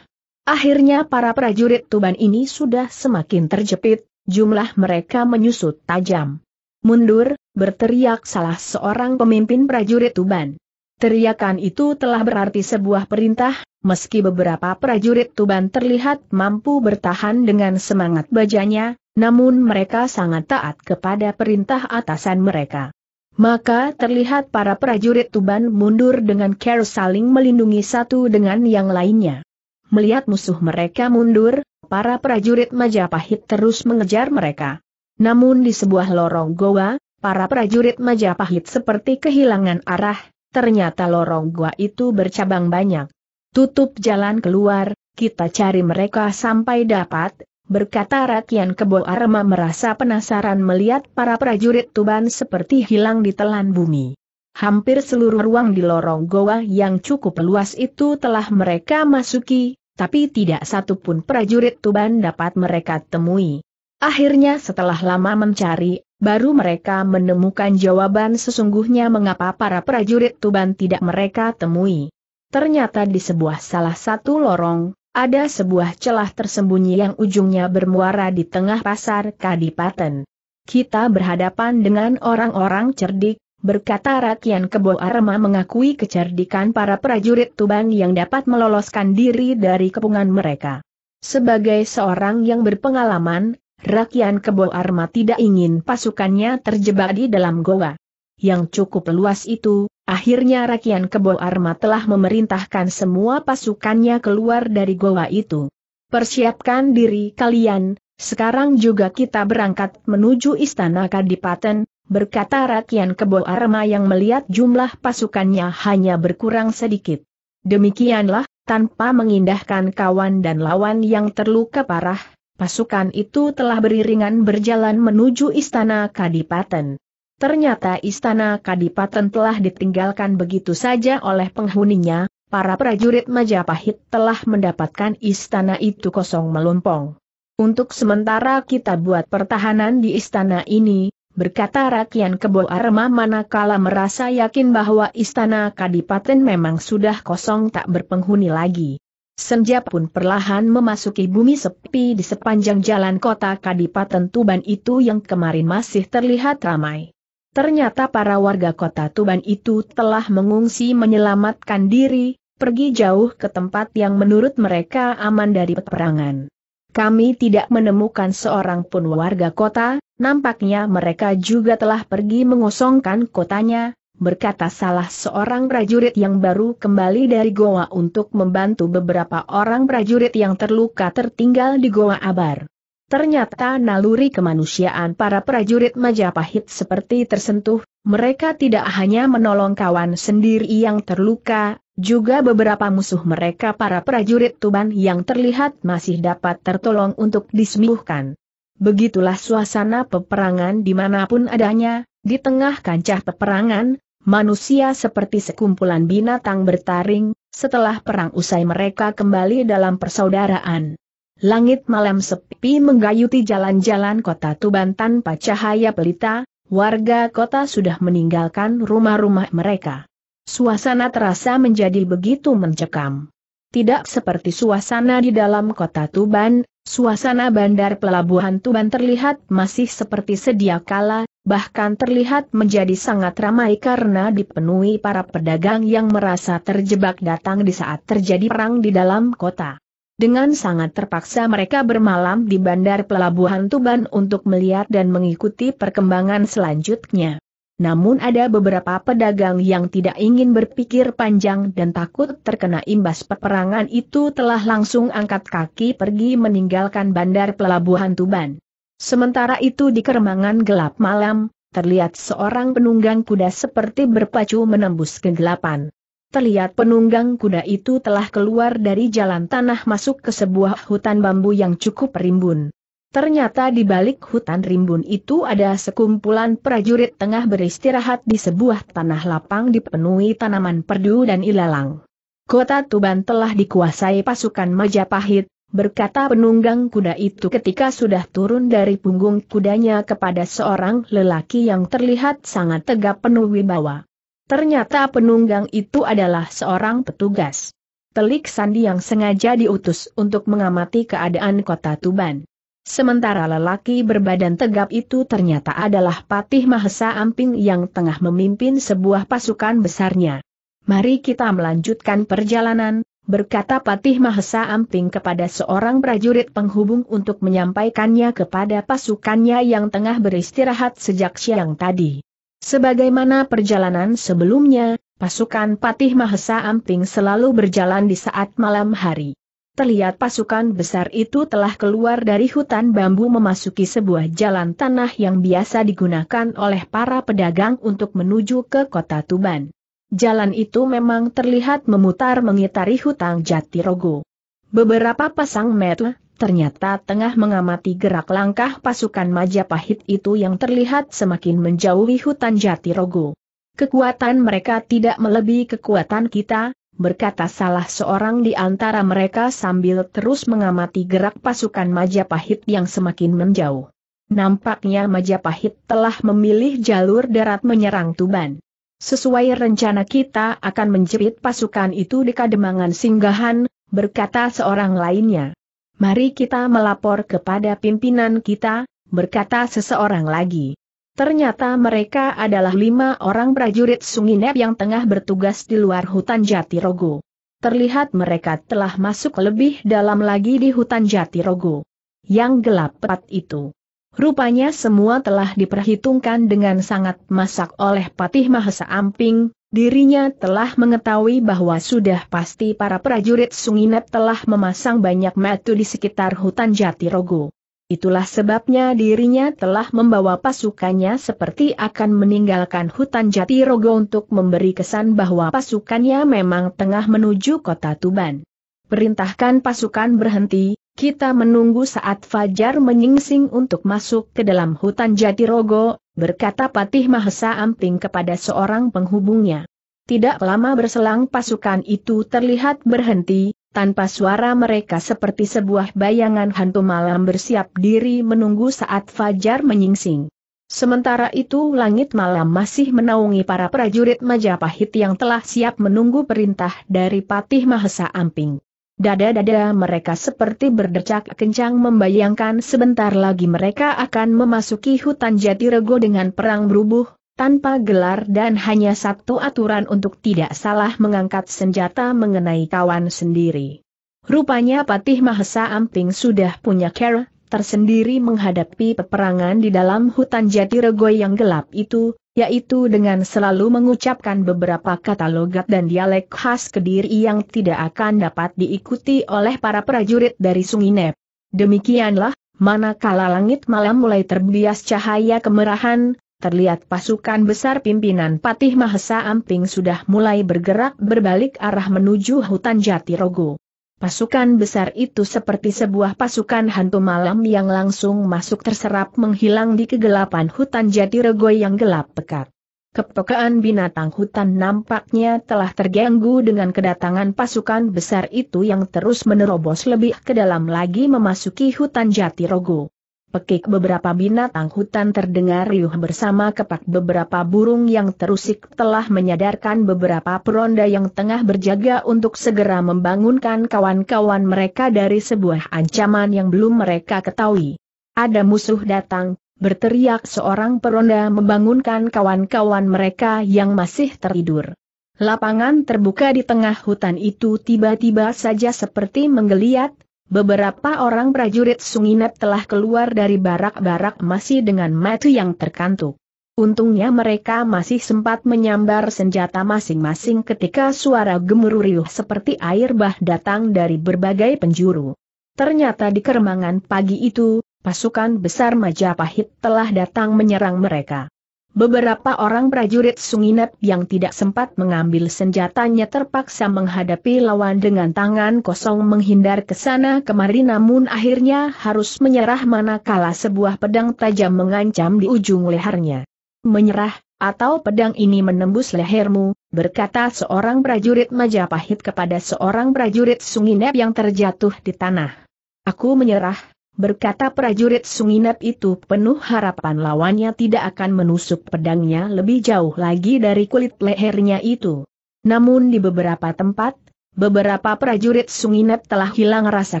Akhirnya para prajurit Tuban ini sudah semakin terjepit, jumlah mereka menyusut tajam. Mundur, berteriak salah seorang pemimpin prajurit Tuban. Teriakan itu telah berarti sebuah perintah, meski beberapa prajurit Tuban terlihat mampu bertahan dengan semangat bajanya, namun mereka sangat taat kepada perintah atasan mereka. Maka terlihat para prajurit Tuban mundur dengan care saling melindungi satu dengan yang lainnya. Melihat musuh mereka mundur, para prajurit Majapahit terus mengejar mereka. Namun di sebuah lorong goa, para prajurit Majapahit seperti kehilangan arah, ternyata lorong goa itu bercabang banyak. Tutup jalan keluar, kita cari mereka sampai dapat, berkata rakyan Kebo Arma merasa penasaran melihat para prajurit Tuban seperti hilang di telan bumi. Hampir seluruh ruang di lorong goa yang cukup luas itu telah mereka masuki, tapi tidak satupun prajurit Tuban dapat mereka temui. Akhirnya setelah lama mencari, baru mereka menemukan jawaban sesungguhnya mengapa para prajurit Tuban tidak mereka temui. Ternyata di sebuah salah satu lorong, ada sebuah celah tersembunyi yang ujungnya bermuara di tengah pasar Kadipaten. Kita berhadapan dengan orang-orang cerdik, berkata Rakyan Kebo Arma mengakui kecerdikan para prajurit Tuban yang dapat meloloskan diri dari kepungan mereka. Sebagai seorang yang berpengalaman, Rakyan Kebo Arma tidak ingin pasukannya terjebak di dalam goa. Yang cukup luas itu, Akhirnya Rakian Kebo Arma telah memerintahkan semua pasukannya keluar dari goa itu. Persiapkan diri kalian, sekarang juga kita berangkat menuju Istana Kadipaten, berkata Rakian Kebo Arma yang melihat jumlah pasukannya hanya berkurang sedikit. Demikianlah, tanpa mengindahkan kawan dan lawan yang terluka parah, pasukan itu telah beriringan berjalan menuju Istana Kadipaten. Ternyata istana Kadipaten telah ditinggalkan begitu saja oleh penghuninya, para prajurit Majapahit telah mendapatkan istana itu kosong melompong. Untuk sementara kita buat pertahanan di istana ini, berkata Rakyat Kebo Arma manakala merasa yakin bahwa istana Kadipaten memang sudah kosong tak berpenghuni lagi. Senja pun perlahan memasuki bumi sepi di sepanjang jalan kota Kadipaten Tuban itu yang kemarin masih terlihat ramai. Ternyata para warga kota Tuban itu telah mengungsi menyelamatkan diri, pergi jauh ke tempat yang menurut mereka aman dari peperangan. Kami tidak menemukan seorang pun warga kota, nampaknya mereka juga telah pergi mengosongkan kotanya, berkata salah seorang prajurit yang baru kembali dari Goa untuk membantu beberapa orang prajurit yang terluka tertinggal di Goa Abar. Ternyata naluri kemanusiaan para prajurit Majapahit seperti tersentuh, mereka tidak hanya menolong kawan sendiri yang terluka, juga beberapa musuh mereka para prajurit Tuban yang terlihat masih dapat tertolong untuk disembuhkan. Begitulah suasana peperangan dimanapun adanya, di tengah kancah peperangan, manusia seperti sekumpulan binatang bertaring, setelah perang usai mereka kembali dalam persaudaraan. Langit malam sepi menggayuti jalan-jalan kota Tuban tanpa cahaya pelita, warga kota sudah meninggalkan rumah-rumah mereka. Suasana terasa menjadi begitu mencekam. Tidak seperti suasana di dalam kota Tuban, suasana bandar pelabuhan Tuban terlihat masih seperti sedia kala, bahkan terlihat menjadi sangat ramai karena dipenuhi para pedagang yang merasa terjebak datang di saat terjadi perang di dalam kota. Dengan sangat terpaksa mereka bermalam di bandar pelabuhan Tuban untuk melihat dan mengikuti perkembangan selanjutnya. Namun ada beberapa pedagang yang tidak ingin berpikir panjang dan takut terkena imbas peperangan itu telah langsung angkat kaki pergi meninggalkan bandar pelabuhan Tuban. Sementara itu di keremangan gelap malam, terlihat seorang penunggang kuda seperti berpacu menembus kegelapan terlihat penunggang kuda itu telah keluar dari jalan tanah masuk ke sebuah hutan bambu yang cukup rimbun. Ternyata di balik hutan rimbun itu ada sekumpulan prajurit tengah beristirahat di sebuah tanah lapang dipenuhi tanaman perdu dan ilalang. Kota Tuban telah dikuasai pasukan Majapahit, berkata penunggang kuda itu ketika sudah turun dari punggung kudanya kepada seorang lelaki yang terlihat sangat tegap penuh wibawa. Ternyata penunggang itu adalah seorang petugas. Telik Sandi yang sengaja diutus untuk mengamati keadaan kota Tuban. Sementara lelaki berbadan tegap itu ternyata adalah Patih Mahesa Amping yang tengah memimpin sebuah pasukan besarnya. Mari kita melanjutkan perjalanan, berkata Patih Mahesa Amping kepada seorang prajurit penghubung untuk menyampaikannya kepada pasukannya yang tengah beristirahat sejak siang tadi. Sebagaimana perjalanan sebelumnya, pasukan Patih Mahesa Amping selalu berjalan di saat malam hari. Terlihat pasukan besar itu telah keluar dari hutan bambu memasuki sebuah jalan tanah yang biasa digunakan oleh para pedagang untuk menuju ke kota Tuban. Jalan itu memang terlihat memutar mengitari hutan Jatirogo. Beberapa pasang metu ternyata tengah mengamati gerak langkah pasukan Majapahit itu yang terlihat semakin menjauhi hutan Jatirogo. Kekuatan mereka tidak melebihi kekuatan kita, berkata salah seorang di antara mereka sambil terus mengamati gerak pasukan Majapahit yang semakin menjauh. Nampaknya Majapahit telah memilih jalur darat menyerang Tuban. Sesuai rencana kita akan menjerit pasukan itu di Kademangan Singgahan, berkata seorang lainnya. Mari kita melapor kepada pimpinan kita, berkata seseorang lagi. Ternyata mereka adalah lima orang prajurit Sunginep yang tengah bertugas di luar hutan Jatirogo. Terlihat mereka telah masuk lebih dalam lagi di hutan Jatirogo. Yang gelap pekat itu. Rupanya semua telah diperhitungkan dengan sangat masak oleh Patih Mahesa Amping, Dirinya telah mengetahui bahwa sudah pasti para prajurit Sunginep telah memasang banyak metu di sekitar hutan Jatirogo. Itulah sebabnya dirinya telah membawa pasukannya seperti akan meninggalkan hutan Jatirogo untuk memberi kesan bahwa pasukannya memang tengah menuju kota Tuban. Perintahkan pasukan berhenti, kita menunggu saat Fajar menyingsing untuk masuk ke dalam hutan Jatirogo, berkata Patih Mahesa Amping kepada seorang penghubungnya. Tidak lama berselang pasukan itu terlihat berhenti, tanpa suara mereka seperti sebuah bayangan hantu malam bersiap diri menunggu saat fajar menyingsing. Sementara itu langit malam masih menaungi para prajurit Majapahit yang telah siap menunggu perintah dari Patih Mahesa Amping. Dada-dada mereka seperti berdecak kencang membayangkan sebentar lagi mereka akan memasuki hutan jati Jatirego dengan perang berubuh, tanpa gelar dan hanya satu aturan untuk tidak salah mengangkat senjata mengenai kawan sendiri. Rupanya Patih Mahesa Amping sudah punya care tersendiri menghadapi peperangan di dalam hutan jati Jatirego yang gelap itu, yaitu dengan selalu mengucapkan beberapa kata logat dan dialek khas Kediri yang tidak akan dapat diikuti oleh para prajurit dari Sunginep. Demikianlah, manakala langit malam mulai terbias cahaya kemerahan, terlihat pasukan besar pimpinan Patih Mahesa Amping sudah mulai bergerak berbalik arah menuju hutan Jatirogo. Pasukan besar itu seperti sebuah pasukan hantu malam yang langsung masuk terserap menghilang di kegelapan hutan jati rego yang gelap pekat. Kepekaan binatang hutan nampaknya telah terganggu dengan kedatangan pasukan besar itu yang terus menerobos lebih ke dalam lagi memasuki hutan jati Jatirogo pekik beberapa binatang hutan terdengar riuh bersama kepak beberapa burung yang terusik telah menyadarkan beberapa peronda yang tengah berjaga untuk segera membangunkan kawan-kawan mereka dari sebuah ancaman yang belum mereka ketahui. Ada musuh datang, berteriak seorang peronda membangunkan kawan-kawan mereka yang masih tertidur. Lapangan terbuka di tengah hutan itu tiba-tiba saja seperti menggeliat, Beberapa orang prajurit sunginet telah keluar dari barak-barak masih dengan mata yang terkantuk. Untungnya mereka masih sempat menyambar senjata masing-masing ketika suara gemuruh seperti air bah datang dari berbagai penjuru. Ternyata di keremangan pagi itu, pasukan besar Majapahit telah datang menyerang mereka. Beberapa orang prajurit Sunginep yang tidak sempat mengambil senjatanya terpaksa menghadapi lawan dengan tangan kosong menghindar ke sana kemari namun akhirnya harus menyerah manakala sebuah pedang tajam mengancam di ujung lehernya. Menyerah, atau pedang ini menembus lehermu, berkata seorang prajurit Majapahit kepada seorang prajurit Sunginep yang terjatuh di tanah. Aku menyerah, berkata prajurit sunginat itu penuh harapan lawannya tidak akan menusuk pedangnya lebih jauh lagi dari kulit lehernya itu. Namun di beberapa tempat, beberapa prajurit sunginat telah hilang rasa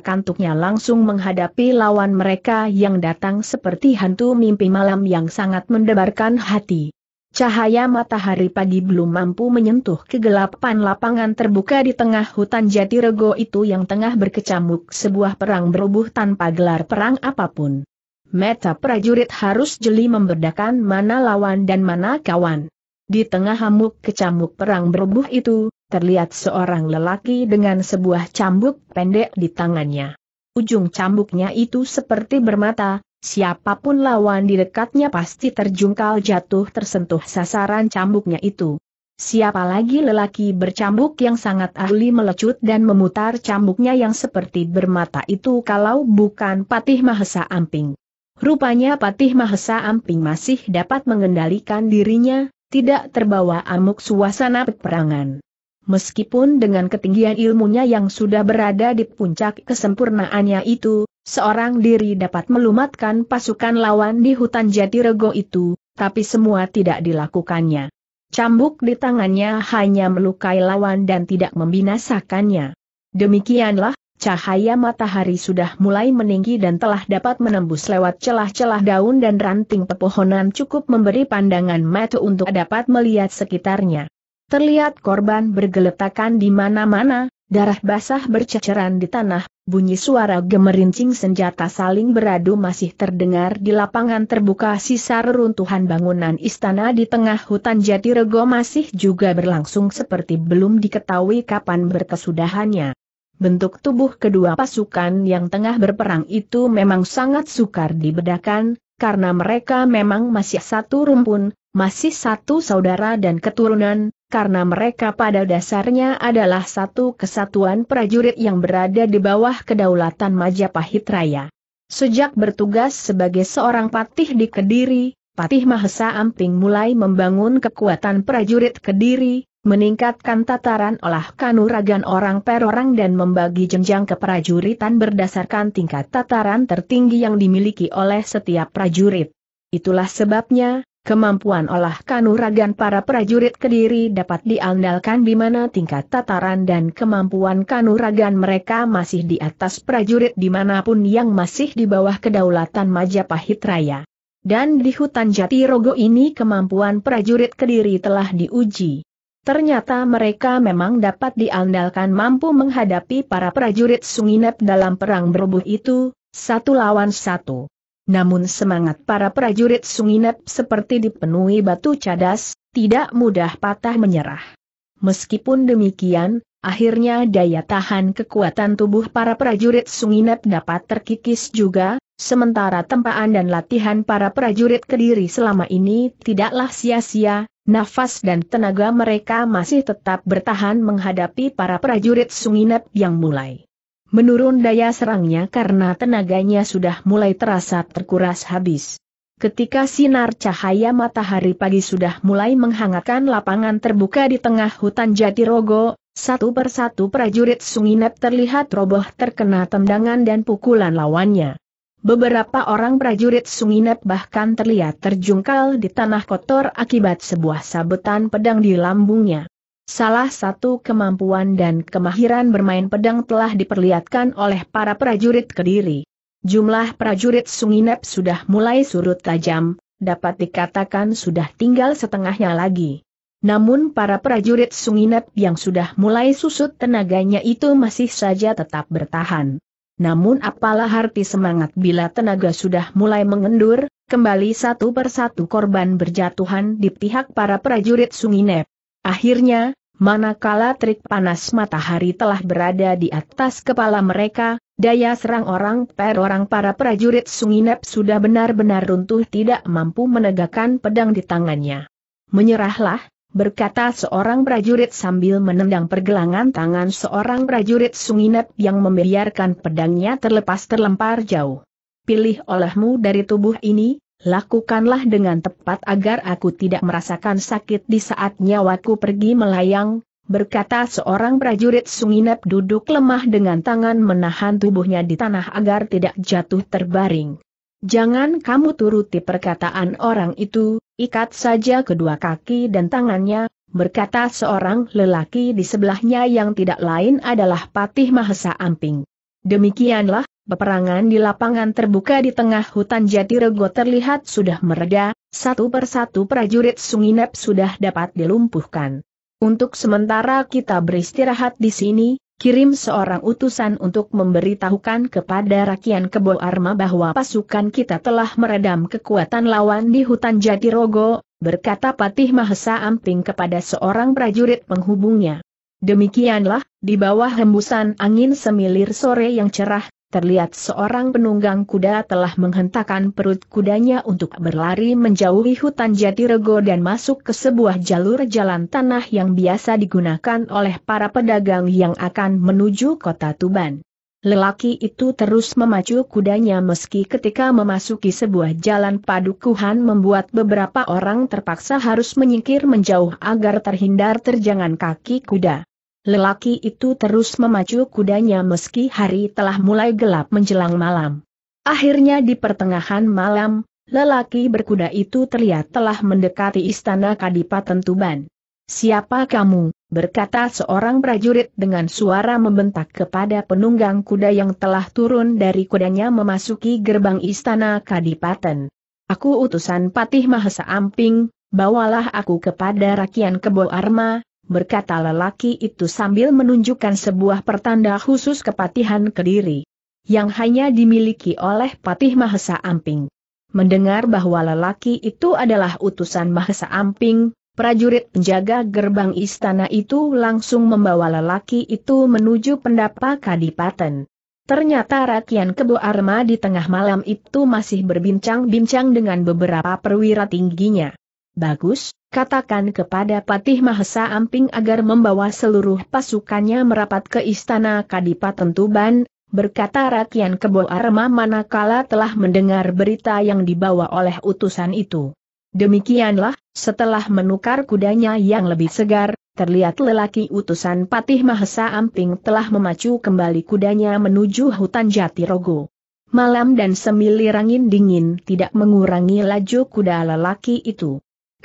kantuknya langsung menghadapi lawan mereka yang datang seperti hantu mimpi malam yang sangat mendebarkan hati. Cahaya matahari pagi belum mampu menyentuh kegelapan lapangan terbuka di tengah hutan jati rego itu yang tengah berkecamuk sebuah perang berubuh tanpa gelar perang apapun. Meta prajurit harus jeli memberdakan mana lawan dan mana kawan. Di tengah hamuk kecamuk perang berubuh itu, terlihat seorang lelaki dengan sebuah cambuk pendek di tangannya. Ujung cambuknya itu seperti bermata, siapapun lawan di dekatnya pasti terjungkal jatuh tersentuh sasaran cambuknya itu. Siapa lagi lelaki bercambuk yang sangat ahli melecut dan memutar cambuknya yang seperti bermata itu kalau bukan Patih Mahesa Amping. Rupanya Patih Mahesa Amping masih dapat mengendalikan dirinya, tidak terbawa amuk suasana peperangan. Meskipun dengan ketinggian ilmunya yang sudah berada di puncak kesempurnaannya itu, Seorang diri dapat melumatkan pasukan lawan di hutan jati rego itu, tapi semua tidak dilakukannya. Cambuk di tangannya hanya melukai lawan dan tidak membinasakannya. Demikianlah, cahaya matahari sudah mulai meninggi dan telah dapat menembus lewat celah-celah daun dan ranting pepohonan cukup memberi pandangan mata untuk dapat melihat sekitarnya. Terlihat korban bergeletakan di mana-mana, darah basah berceceran di tanah, Bunyi suara gemerincing senjata saling beradu masih terdengar di lapangan terbuka sisa reruntuhan bangunan istana di tengah hutan jati rego masih juga berlangsung seperti belum diketahui kapan berkesudahannya. Bentuk tubuh kedua pasukan yang tengah berperang itu memang sangat sukar dibedakan, karena mereka memang masih satu rumpun, masih satu saudara dan keturunan, karena mereka pada dasarnya adalah satu kesatuan prajurit yang berada di bawah kedaulatan Majapahit Raya. Sejak bertugas sebagai seorang patih di Kediri, Patih Mahesa Amping mulai membangun kekuatan prajurit Kediri, meningkatkan tataran olah kanuragan orang per orang dan membagi jenjang keprajuritan berdasarkan tingkat tataran tertinggi yang dimiliki oleh setiap prajurit. Itulah sebabnya, Kemampuan olah kanuragan para prajurit Kediri dapat diandalkan di mana tingkat tataran dan kemampuan kanuragan mereka masih di atas prajurit dimanapun yang masih di bawah kedaulatan Majapahit Raya. Dan di hutan jati rogo ini kemampuan prajurit Kediri telah diuji. Ternyata mereka memang dapat diandalkan mampu menghadapi para prajurit Sunginep dalam perang berubuh itu, satu lawan satu. Namun semangat para prajurit Sunginep seperti dipenuhi batu cadas, tidak mudah patah menyerah. Meskipun demikian, akhirnya daya tahan kekuatan tubuh para prajurit Sunginep dapat terkikis juga, sementara tempaan dan latihan para prajurit Kediri selama ini tidaklah sia-sia, nafas dan tenaga mereka masih tetap bertahan menghadapi para prajurit Sunginep yang mulai Menurun daya serangnya karena tenaganya sudah mulai terasa terkuras habis. Ketika sinar cahaya matahari pagi sudah mulai menghangatkan lapangan terbuka di tengah hutan Jatirogo, satu persatu prajurit Sunginep terlihat roboh terkena tendangan dan pukulan lawannya. Beberapa orang prajurit Sunginep bahkan terlihat terjungkal di tanah kotor akibat sebuah sabetan pedang di lambungnya. Salah satu kemampuan dan kemahiran bermain pedang telah diperlihatkan oleh para prajurit Kediri. Jumlah prajurit Sunginep sudah mulai surut tajam, dapat dikatakan sudah tinggal setengahnya lagi. Namun para prajurit Sunginep yang sudah mulai susut tenaganya itu masih saja tetap bertahan. Namun apalah arti semangat bila tenaga sudah mulai mengendur, kembali satu persatu korban berjatuhan di pihak para prajurit Sunginep. Akhirnya, manakala trik panas matahari telah berada di atas kepala mereka, daya serang orang per orang para prajurit Sunginep sudah benar-benar runtuh tidak mampu menegakkan pedang di tangannya. Menyerahlah, berkata seorang prajurit sambil menendang pergelangan tangan seorang prajurit Sunginep yang membiarkan pedangnya terlepas terlempar jauh. Pilih olehmu dari tubuh ini, Lakukanlah dengan tepat agar aku tidak merasakan sakit di saat nyawaku pergi melayang, berkata seorang prajurit Sunginep duduk lemah dengan tangan menahan tubuhnya di tanah agar tidak jatuh terbaring. Jangan kamu turuti perkataan orang itu, ikat saja kedua kaki dan tangannya, berkata seorang lelaki di sebelahnya yang tidak lain adalah Patih Mahesa Amping. Demikianlah, Peperangan di lapangan terbuka di tengah hutan Jatirego terlihat sudah mereda, satu persatu prajurit Sunginep sudah dapat dilumpuhkan. Untuk sementara kita beristirahat di sini, kirim seorang utusan untuk memberitahukan kepada Rakyat Kebo Arma bahwa pasukan kita telah meredam kekuatan lawan di hutan Jatirogo, berkata Patih Mahesa Amping kepada seorang prajurit penghubungnya. Demikianlah, di bawah hembusan angin semilir sore yang cerah, terlihat seorang penunggang kuda telah menghentakkan perut kudanya untuk berlari menjauhi hutan jati Jatirego dan masuk ke sebuah jalur jalan tanah yang biasa digunakan oleh para pedagang yang akan menuju kota Tuban. Lelaki itu terus memacu kudanya meski ketika memasuki sebuah jalan padukuhan membuat beberapa orang terpaksa harus menyingkir menjauh agar terhindar terjangan kaki kuda. Lelaki itu terus memacu kudanya meski hari telah mulai gelap menjelang malam. Akhirnya di pertengahan malam, lelaki berkuda itu terlihat telah mendekati istana Kadipaten Tuban. Siapa kamu? berkata seorang prajurit dengan suara membentak kepada penunggang kuda yang telah turun dari kudanya memasuki gerbang istana Kadipaten. Aku utusan Patih Mahesa Amping, bawalah aku kepada Rakian Kebo Arma, berkata lelaki itu sambil menunjukkan sebuah pertanda khusus kepatihan Kediri yang hanya dimiliki oleh Patih Mahesa Amping. Mendengar bahwa lelaki itu adalah utusan Mahesa Amping, prajurit penjaga gerbang istana itu langsung membawa lelaki itu menuju pendapa Kadipaten. Ternyata Rakyat Kebo Arma di tengah malam itu masih berbincang-bincang dengan beberapa perwira tingginya. Bagus, katakan kepada Patih Mahesa Amping agar membawa seluruh pasukannya merapat ke istana Kadipaten Tuban, berkata Rakyat Kebo Arma manakala telah mendengar berita yang dibawa oleh utusan itu. Demikianlah, setelah menukar kudanya yang lebih segar, terlihat lelaki utusan Patih Mahesa Amping telah memacu kembali kudanya menuju hutan Jatirogo. Malam dan semilir angin dingin tidak mengurangi laju kuda lelaki itu.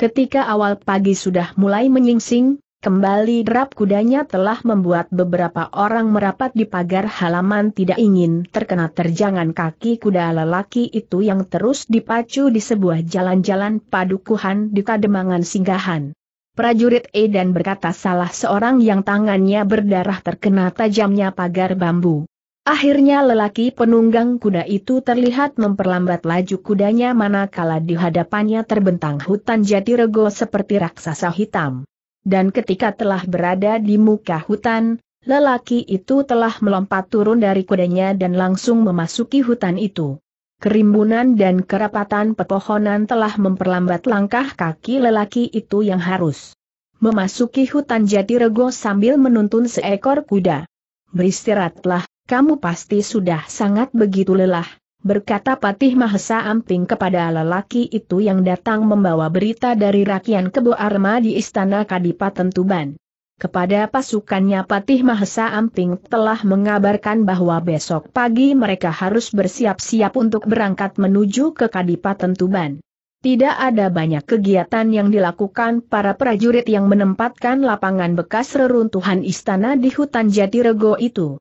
Ketika awal pagi sudah mulai menyingsing, kembali derap kudanya telah membuat beberapa orang merapat di pagar halaman tidak ingin terkena terjangan kaki kuda lelaki itu yang terus dipacu di sebuah jalan-jalan padukuhan di Kademangan Singgahan. Prajurit Edan berkata salah seorang yang tangannya berdarah terkena tajamnya pagar bambu. Akhirnya lelaki penunggang kuda itu terlihat memperlambat laju kudanya manakala di hadapannya terbentang hutan jati rego seperti raksasa hitam. Dan ketika telah berada di muka hutan, lelaki itu telah melompat turun dari kudanya dan langsung memasuki hutan itu. Kerimbunan dan kerapatan pepohonan telah memperlambat langkah kaki lelaki itu yang harus memasuki hutan jati rego sambil menuntun seekor kuda. Beristirahatlah, kamu pasti sudah sangat begitu lelah, berkata Patih Mahesa Amping kepada lelaki itu yang datang membawa berita dari Rakyat Kebo Arma di Istana Kadipaten Tuban. Kepada pasukannya Patih Mahesa Amping telah mengabarkan bahwa besok pagi mereka harus bersiap-siap untuk berangkat menuju ke Kadipaten Tuban. Tidak ada banyak kegiatan yang dilakukan para prajurit yang menempatkan lapangan bekas reruntuhan istana di hutan Jatirego itu.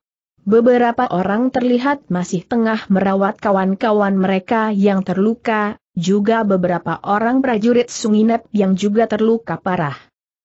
Beberapa orang terlihat masih tengah merawat kawan-kawan mereka yang terluka, juga beberapa orang prajurit Sunginep yang juga terluka parah.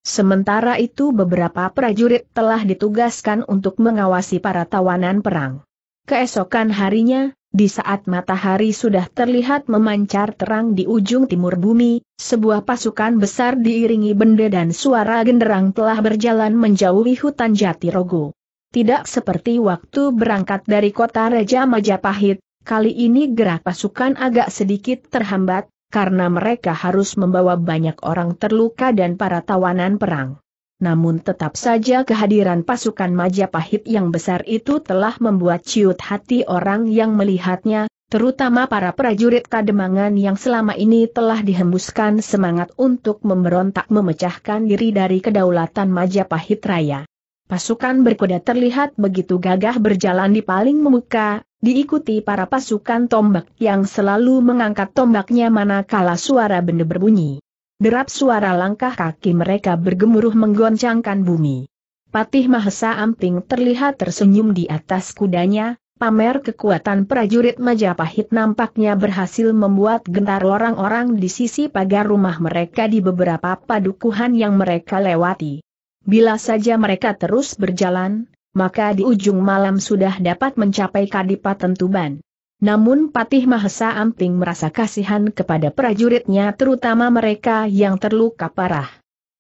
Sementara itu beberapa prajurit telah ditugaskan untuk mengawasi para tawanan perang. Keesokan harinya, di saat matahari sudah terlihat memancar terang di ujung timur bumi, sebuah pasukan besar diiringi benda dan suara genderang telah berjalan menjauhi hutan jati rogo tidak seperti waktu berangkat dari kota Raja Majapahit, kali ini gerak pasukan agak sedikit terhambat, karena mereka harus membawa banyak orang terluka dan para tawanan perang. Namun tetap saja kehadiran pasukan Majapahit yang besar itu telah membuat ciut hati orang yang melihatnya, terutama para prajurit kademangan yang selama ini telah dihembuskan semangat untuk memberontak memecahkan diri dari kedaulatan Majapahit Raya. Pasukan berkuda terlihat begitu gagah berjalan di paling muka, diikuti para pasukan tombak yang selalu mengangkat tombaknya manakala suara benda berbunyi. Derap suara langkah kaki mereka bergemuruh menggoncangkan bumi. Patih Mahesa Amping terlihat tersenyum di atas kudanya, pamer kekuatan prajurit Majapahit nampaknya berhasil membuat gentar orang-orang di sisi pagar rumah mereka di beberapa padukuhan yang mereka lewati. Bila saja mereka terus berjalan, maka di ujung malam sudah dapat mencapai Kadipaten Tuban. Namun Patih Mahesa Amping merasa kasihan kepada prajuritnya terutama mereka yang terluka parah.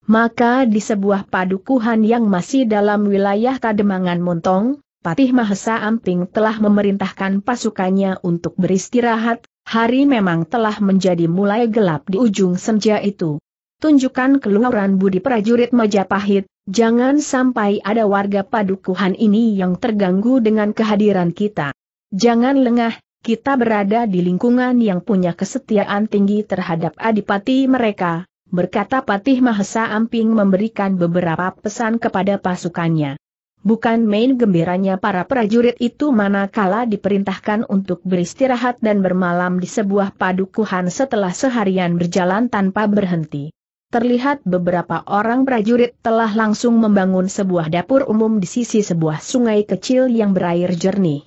Maka di sebuah padukuhan yang masih dalam wilayah Kademangan Montong, Patih Mahesa Amping telah memerintahkan pasukannya untuk beristirahat, hari memang telah menjadi mulai gelap di ujung senja itu. Tunjukkan keluaran budi prajurit Majapahit, Jangan sampai ada warga padukuhan ini yang terganggu dengan kehadiran kita. Jangan lengah, kita berada di lingkungan yang punya kesetiaan tinggi terhadap adipati mereka, berkata Patih Mahesa Amping memberikan beberapa pesan kepada pasukannya. Bukan main gembiranya para prajurit itu manakala diperintahkan untuk beristirahat dan bermalam di sebuah padukuhan setelah seharian berjalan tanpa berhenti terlihat beberapa orang prajurit telah langsung membangun sebuah dapur umum di sisi sebuah sungai kecil yang berair jernih.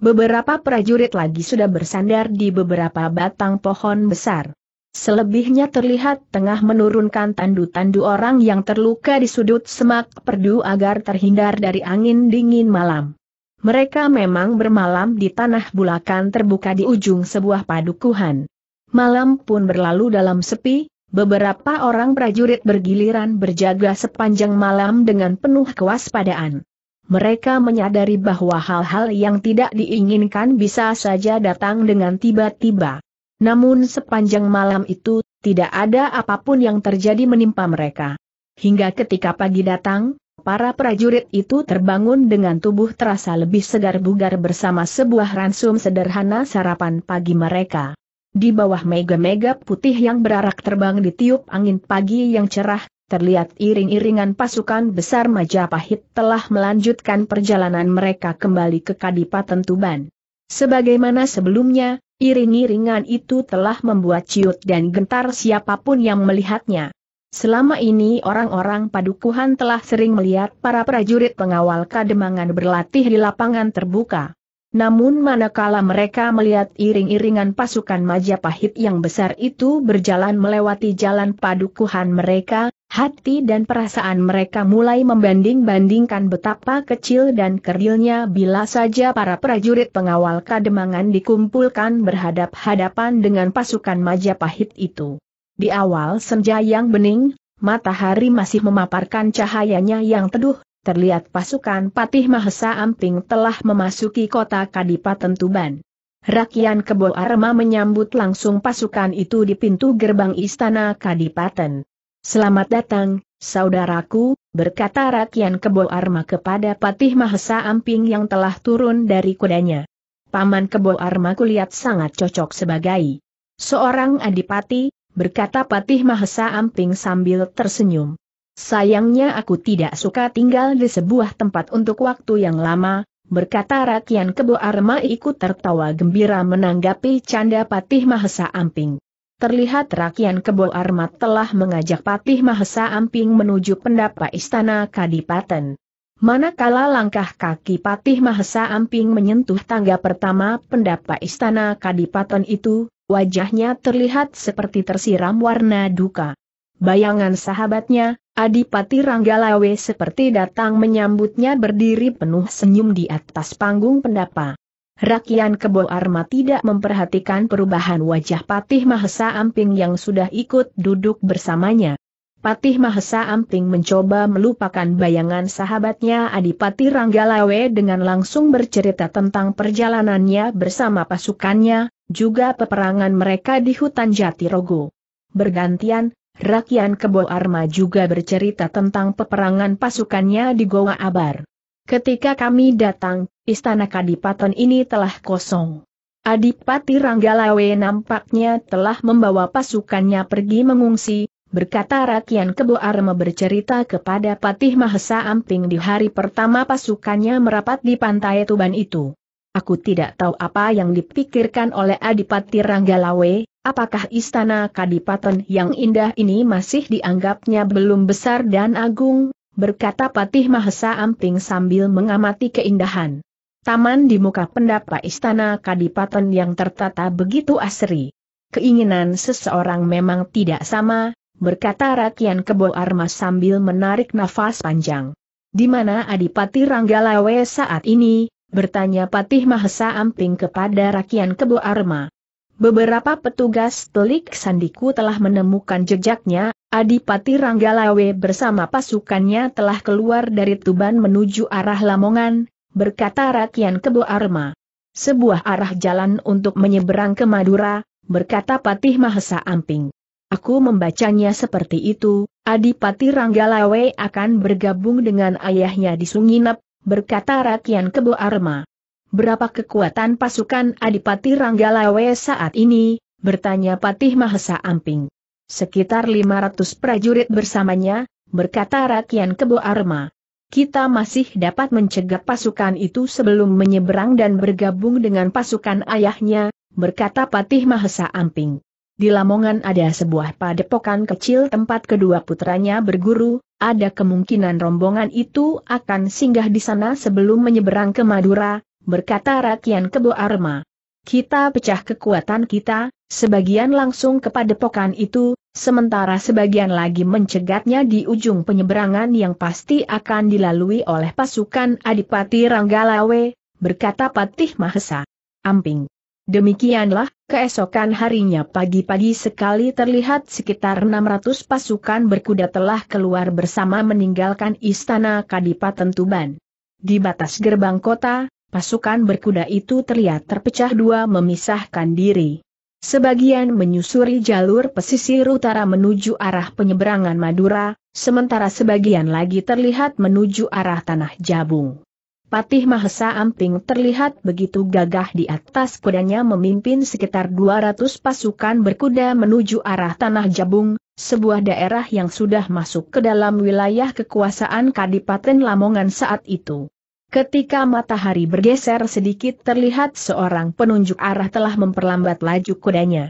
Beberapa prajurit lagi sudah bersandar di beberapa batang pohon besar. Selebihnya terlihat tengah menurunkan tandu-tandu orang yang terluka di sudut semak perdu agar terhindar dari angin dingin malam. Mereka memang bermalam di tanah bulakan terbuka di ujung sebuah padukuhan. Malam pun berlalu dalam sepi, Beberapa orang prajurit bergiliran berjaga sepanjang malam dengan penuh kewaspadaan. Mereka menyadari bahwa hal-hal yang tidak diinginkan bisa saja datang dengan tiba-tiba. Namun sepanjang malam itu, tidak ada apapun yang terjadi menimpa mereka. Hingga ketika pagi datang, para prajurit itu terbangun dengan tubuh terasa lebih segar bugar bersama sebuah ransum sederhana sarapan pagi mereka. Di bawah mega-mega putih yang berarak terbang di tiup angin pagi yang cerah, terlihat iring-iringan pasukan besar Majapahit telah melanjutkan perjalanan mereka kembali ke Kadipaten Tuban. Sebagaimana sebelumnya, iring-iringan itu telah membuat ciut dan gentar siapapun yang melihatnya. Selama ini orang-orang padukuhan telah sering melihat para prajurit pengawal kademangan berlatih di lapangan terbuka. Namun manakala mereka melihat iring-iringan pasukan Majapahit yang besar itu berjalan melewati jalan padukuhan mereka, hati dan perasaan mereka mulai membanding-bandingkan betapa kecil dan kerilnya bila saja para prajurit pengawal kademangan dikumpulkan berhadap-hadapan dengan pasukan Majapahit itu. Di awal senja yang bening, matahari masih memaparkan cahayanya yang teduh, terlihat pasukan Patih Mahesa Amping telah memasuki kota Kadipaten Tuban. Rakyat Kebo Arma menyambut langsung pasukan itu di pintu gerbang istana Kadipaten. Selamat datang, saudaraku, berkata Rakyat Kebo Arma kepada Patih Mahesa Amping yang telah turun dari kudanya. Paman Kebo Arma kulihat sangat cocok sebagai seorang adipati, berkata Patih Mahesa Amping sambil tersenyum. Sayangnya aku tidak suka tinggal di sebuah tempat untuk waktu yang lama, berkata Rakian Kebo Arma ikut tertawa gembira menanggapi canda Patih Mahesa Amping. Terlihat Rakian Kebo Arma telah mengajak Patih Mahesa Amping menuju pendapa istana Kadipaten. Manakala langkah kaki Patih Mahesa Amping menyentuh tangga pertama pendapa istana Kadipaten itu, wajahnya terlihat seperti tersiram warna duka. Bayangan sahabatnya, Adipati Ranggalawe seperti datang menyambutnya berdiri penuh senyum di atas panggung pendapa. Rakian Kebo Arma tidak memperhatikan perubahan wajah Patih Mahesa Amping yang sudah ikut duduk bersamanya. Patih Mahesa Amping mencoba melupakan bayangan sahabatnya Adipati Ranggalawe dengan langsung bercerita tentang perjalanannya bersama pasukannya, juga peperangan mereka di hutan Jatirogo. Bergantian, Rakian Kebo Arma juga bercerita tentang peperangan pasukannya di Goa Abar. Ketika kami datang, istana Kadipaten ini telah kosong. Adipati Ranggalawe nampaknya telah membawa pasukannya pergi mengungsi, berkata Rakian Kebo Arma bercerita kepada Patih Mahesa Amping di hari pertama pasukannya merapat di pantai Tuban itu. Aku tidak tahu apa yang dipikirkan oleh Adipati Ranggalawe, Apakah istana Kadipaten yang indah ini masih dianggapnya belum besar dan agung? Berkata Patih Mahesa Amping sambil mengamati keindahan. Taman di muka pendapa istana Kadipaten yang tertata begitu asri. Keinginan seseorang memang tidak sama, berkata Rakyan Kebo Arma sambil menarik nafas panjang. Di mana Adipati Ranggalawe saat ini? Bertanya Patih Mahesa Amping kepada Rakyan Kebo Arma. Beberapa petugas telik sandiku telah menemukan jejaknya, Adipati Ranggalawe bersama pasukannya telah keluar dari Tuban menuju arah Lamongan, berkata Rakyan Kebo Arma. Sebuah arah jalan untuk menyeberang ke Madura, berkata Patih Mahesa Amping. Aku membacanya seperti itu, Adipati Ranggalawe akan bergabung dengan ayahnya di Sunginap, berkata Rakyan Kebo Arma berapa kekuatan pasukan Adipati Ranggalawe saat ini, bertanya Patih Mahesa Amping. Sekitar 500 prajurit bersamanya, berkata Rakyan Kebo Arma. Kita masih dapat mencegah pasukan itu sebelum menyeberang dan bergabung dengan pasukan ayahnya, berkata Patih Mahesa Amping. Di Lamongan ada sebuah padepokan kecil tempat kedua putranya berguru, ada kemungkinan rombongan itu akan singgah di sana sebelum menyeberang ke Madura, berkata rakyan Kebo Arma. Kita pecah kekuatan kita, sebagian langsung kepada pokan itu, sementara sebagian lagi mencegatnya di ujung penyeberangan yang pasti akan dilalui oleh pasukan Adipati Ranggalawe, berkata Patih Mahesa. Amping. Demikianlah, keesokan harinya pagi-pagi sekali terlihat sekitar 600 pasukan berkuda telah keluar bersama meninggalkan istana Kadipaten Tuban. Di batas gerbang kota, pasukan berkuda itu terlihat terpecah dua memisahkan diri. Sebagian menyusuri jalur pesisir utara menuju arah penyeberangan Madura, sementara sebagian lagi terlihat menuju arah Tanah Jabung. Patih Mahesa Amping terlihat begitu gagah di atas kudanya memimpin sekitar 200 pasukan berkuda menuju arah Tanah Jabung, sebuah daerah yang sudah masuk ke dalam wilayah kekuasaan Kadipaten Lamongan saat itu. Ketika matahari bergeser sedikit terlihat seorang penunjuk arah telah memperlambat laju kudanya.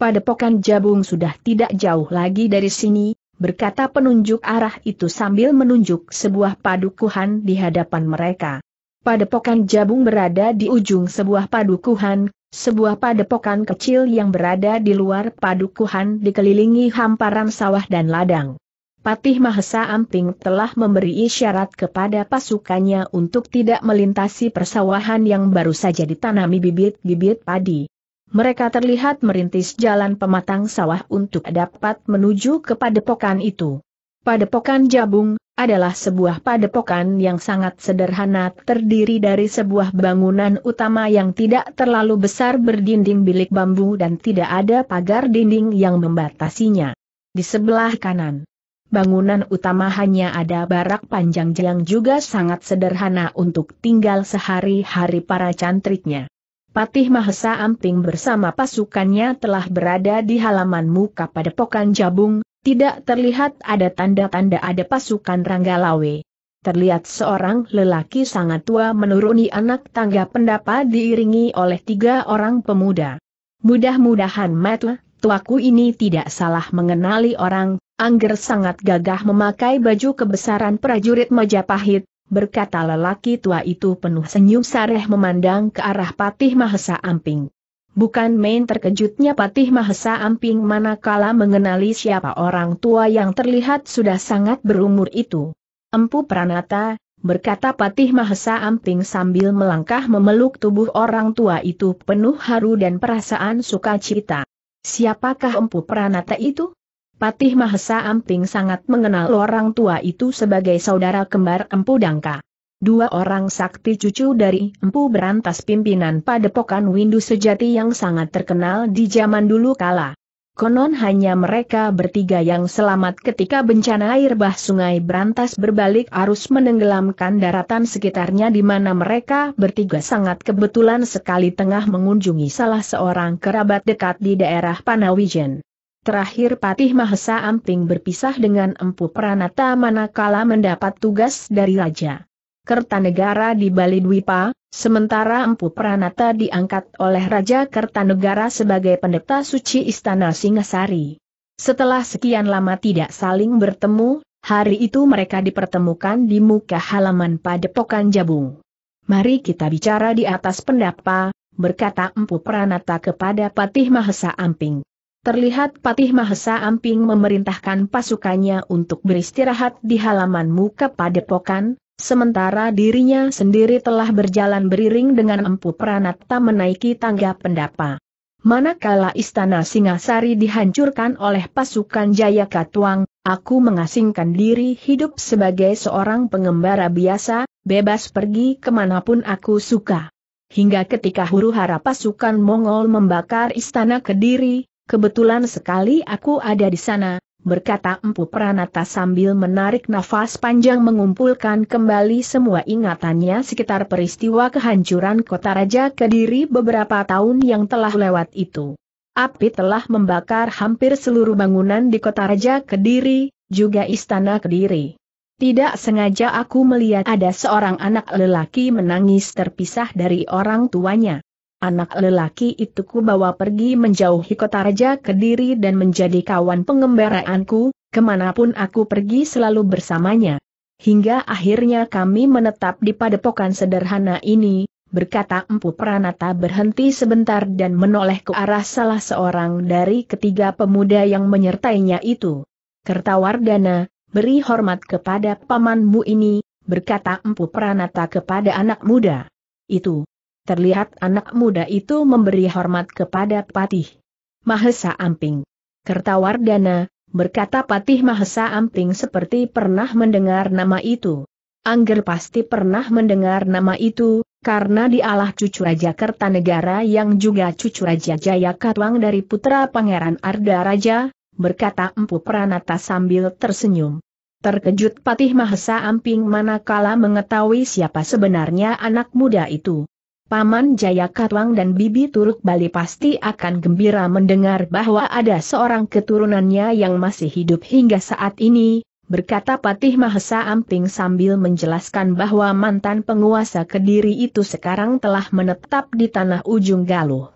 Padepokan Jabung sudah tidak jauh lagi dari sini, berkata penunjuk arah itu sambil menunjuk sebuah padukuhan di hadapan mereka. Padepokan Jabung berada di ujung sebuah padukuhan, sebuah padepokan kecil yang berada di luar padukuhan dikelilingi hamparan sawah dan ladang. Patih Mahesa Amping telah memberi isyarat kepada pasukannya untuk tidak melintasi persawahan yang baru saja ditanami bibit-bibit padi. Mereka terlihat merintis jalan pematang sawah untuk dapat menuju ke padepokan itu. Padepokan Jabung adalah sebuah padepokan yang sangat sederhana terdiri dari sebuah bangunan utama yang tidak terlalu besar berdinding bilik bambu dan tidak ada pagar dinding yang membatasinya. Di sebelah kanan bangunan utama hanya ada barak panjang yang juga sangat sederhana untuk tinggal sehari-hari para cantriknya. Patih Mahesa Amping bersama pasukannya telah berada di halaman muka Padepokan Jabung, tidak terlihat ada tanda-tanda ada pasukan Ranggalawe. Terlihat seorang lelaki sangat tua menuruni anak tangga pendapa diiringi oleh tiga orang pemuda. Mudah-mudahan Matla tuaku ini tidak salah mengenali orang, Angger sangat gagah memakai baju kebesaran prajurit Majapahit, berkata lelaki tua itu penuh senyum sareh memandang ke arah Patih Mahesa Amping. Bukan main terkejutnya Patih Mahesa Amping manakala mengenali siapa orang tua yang terlihat sudah sangat berumur itu. Empu Pranata, berkata Patih Mahesa Amping sambil melangkah memeluk tubuh orang tua itu penuh haru dan perasaan sukacita. Siapakah Empu Pranata itu? Patih Mahesa Amping sangat mengenal orang tua itu sebagai saudara kembar Empu Dangka. Dua orang sakti cucu dari Empu Berantas pimpinan padepokan Windu sejati yang sangat terkenal di zaman dulu kala. Konon hanya mereka bertiga yang selamat ketika bencana air bah sungai berantas berbalik arus menenggelamkan daratan sekitarnya di mana mereka bertiga sangat kebetulan sekali tengah mengunjungi salah seorang kerabat dekat di daerah Panawijen. Terakhir Patih Mahesa Amping berpisah dengan Empu Pranata manakala mendapat tugas dari Raja Kertanegara di Bali Dwipa, Sementara Empu Pranata diangkat oleh Raja Kertanegara sebagai pendeta suci Istana Singasari. Setelah sekian lama tidak saling bertemu, hari itu mereka dipertemukan di muka halaman Padepokan Jabung. Mari kita bicara di atas pendapa, berkata Empu Pranata kepada Patih Mahesa Amping. Terlihat Patih Mahesa Amping memerintahkan pasukannya untuk beristirahat di halaman muka Padepokan, Sementara dirinya sendiri telah berjalan beriring dengan Empu Pranata menaiki tangga pendapa. Manakala istana Singasari dihancurkan oleh pasukan Jaya Katuang, aku mengasingkan diri hidup sebagai seorang pengembara biasa, bebas pergi kemanapun aku suka. Hingga ketika huru hara pasukan Mongol membakar istana Kediri, kebetulan sekali aku ada di sana, berkata Empu Pranata sambil menarik nafas panjang mengumpulkan kembali semua ingatannya sekitar peristiwa kehancuran kota Raja Kediri beberapa tahun yang telah lewat itu. Api telah membakar hampir seluruh bangunan di kota Raja Kediri, juga istana Kediri. Tidak sengaja aku melihat ada seorang anak lelaki menangis terpisah dari orang tuanya. Anak lelaki itu ku bawa pergi menjauhi kota Raja Kediri dan menjadi kawan pengembaraanku, kemanapun aku pergi selalu bersamanya. Hingga akhirnya kami menetap di padepokan sederhana ini, berkata Empu Pranata berhenti sebentar dan menoleh ke arah salah seorang dari ketiga pemuda yang menyertainya itu. Kertawardana, beri hormat kepada pamanmu ini, berkata Empu Pranata kepada anak muda. Itu, Terlihat anak muda itu memberi hormat kepada Patih Mahesa Amping. Kertawardana, berkata Patih Mahesa Amping seperti pernah mendengar nama itu. Angger pasti pernah mendengar nama itu, karena dialah cucu Raja Kertanegara yang juga cucu Raja Jaya Katwang dari putra Pangeran Arda Raja, berkata Empu Pranata sambil tersenyum. Terkejut Patih Mahesa Amping manakala mengetahui siapa sebenarnya anak muda itu. Paman Jaya Katwang dan Bibi Turuk Bali pasti akan gembira mendengar bahwa ada seorang keturunannya yang masih hidup hingga saat ini, berkata Patih Mahesa Amping sambil menjelaskan bahwa mantan penguasa Kediri itu sekarang telah menetap di tanah ujung Galuh.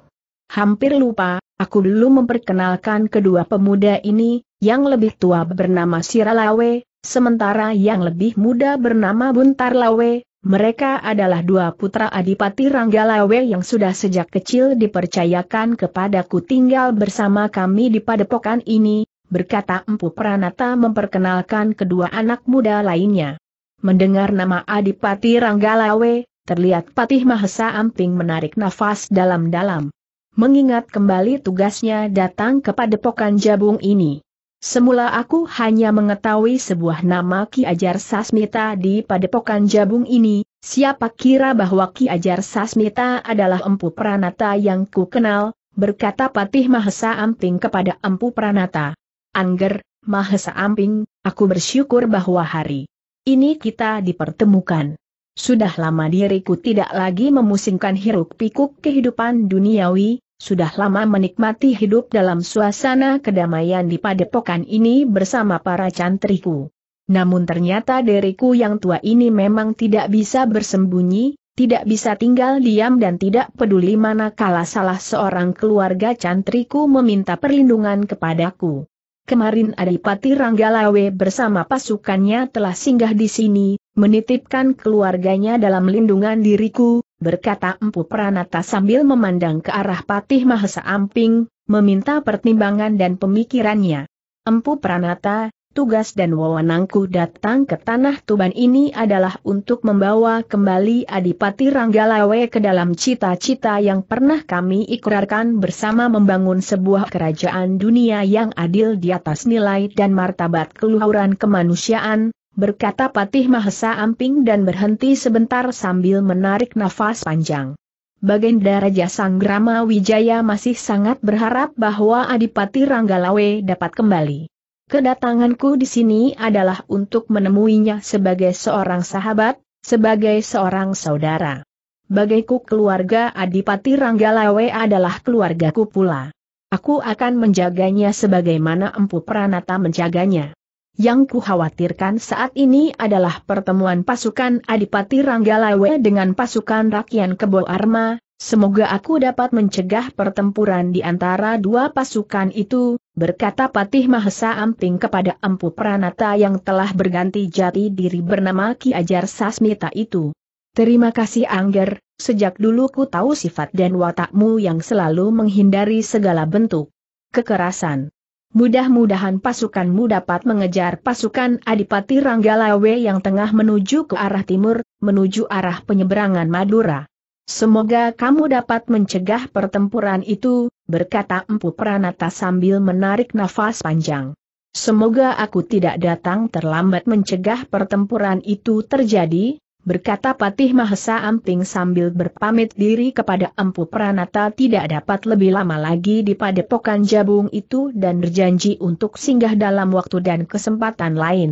Hampir lupa, aku dulu memperkenalkan kedua pemuda ini, yang lebih tua bernama Siralawe, sementara yang lebih muda bernama Buntarlawe, mereka adalah dua putra Adipati Ranggalawe yang sudah sejak kecil dipercayakan kepadaku tinggal bersama kami di padepokan ini, berkata Empu Pranata memperkenalkan kedua anak muda lainnya. Mendengar nama Adipati Ranggalawe, terlihat Patih Mahesa Amping menarik nafas dalam-dalam. Mengingat kembali tugasnya datang ke padepokan jabung ini. Semula aku hanya mengetahui sebuah nama Ki Ajar Sasmita di Padepokan Jabung ini, siapa kira bahwa Ki Ajar Sasmita adalah Empu Pranata yang ku kenal, berkata Patih Mahesa Amping kepada Empu Pranata. Angger, Mahesa Amping, aku bersyukur bahwa hari ini kita dipertemukan. Sudah lama diriku tidak lagi memusingkan hiruk pikuk kehidupan duniawi, sudah lama menikmati hidup dalam suasana kedamaian di padepokan ini bersama para cantriku. Namun ternyata diriku yang tua ini memang tidak bisa bersembunyi, tidak bisa tinggal diam dan tidak peduli mana manakala salah seorang keluarga cantriku meminta perlindungan kepadaku. Kemarin Adipati Ranggalawe bersama pasukannya telah singgah di sini, menitipkan keluarganya dalam lindungan diriku, berkata Empu Pranata sambil memandang ke arah Patih Mahesa Amping, meminta pertimbangan dan pemikirannya. Empu Pranata, tugas dan wewenangku datang ke tanah Tuban ini adalah untuk membawa kembali Adipati Ranggalawe ke dalam cita-cita yang pernah kami ikrarkan bersama membangun sebuah kerajaan dunia yang adil di atas nilai dan martabat keluhuran kemanusiaan, berkata Patih Mahesa Amping dan berhenti sebentar sambil menarik nafas panjang. baginda Raja Sanggrama Wijaya masih sangat berharap bahwa Adipati Ranggalawe dapat kembali. Kedatanganku di sini adalah untuk menemuinya sebagai seorang sahabat, sebagai seorang saudara. bagiku keluarga Adipati Ranggalawe adalah keluargaku pula. Aku akan menjaganya sebagaimana Empu Pranata menjaganya. Yang ku khawatirkan saat ini adalah pertemuan pasukan Adipati Ranggalawe dengan pasukan Rakyat Kebo Arma, semoga aku dapat mencegah pertempuran di antara dua pasukan itu, berkata Patih Mahesa Amping kepada Empu Pranata yang telah berganti jati diri bernama Ki Ajar Sasmita itu. Terima kasih Angger, sejak dulu ku tahu sifat dan watakmu yang selalu menghindari segala bentuk kekerasan. Mudah-mudahan pasukanmu dapat mengejar pasukan Adipati Ranggalawe yang tengah menuju ke arah timur, menuju arah penyeberangan Madura. Semoga kamu dapat mencegah pertempuran itu, berkata Empu Pranata sambil menarik nafas panjang. Semoga aku tidak datang terlambat mencegah pertempuran itu terjadi, berkata Patih Mahesa Amping sambil berpamit diri kepada Empu Pranata tidak dapat lebih lama lagi di padepokan jabung itu dan berjanji untuk singgah dalam waktu dan kesempatan lain.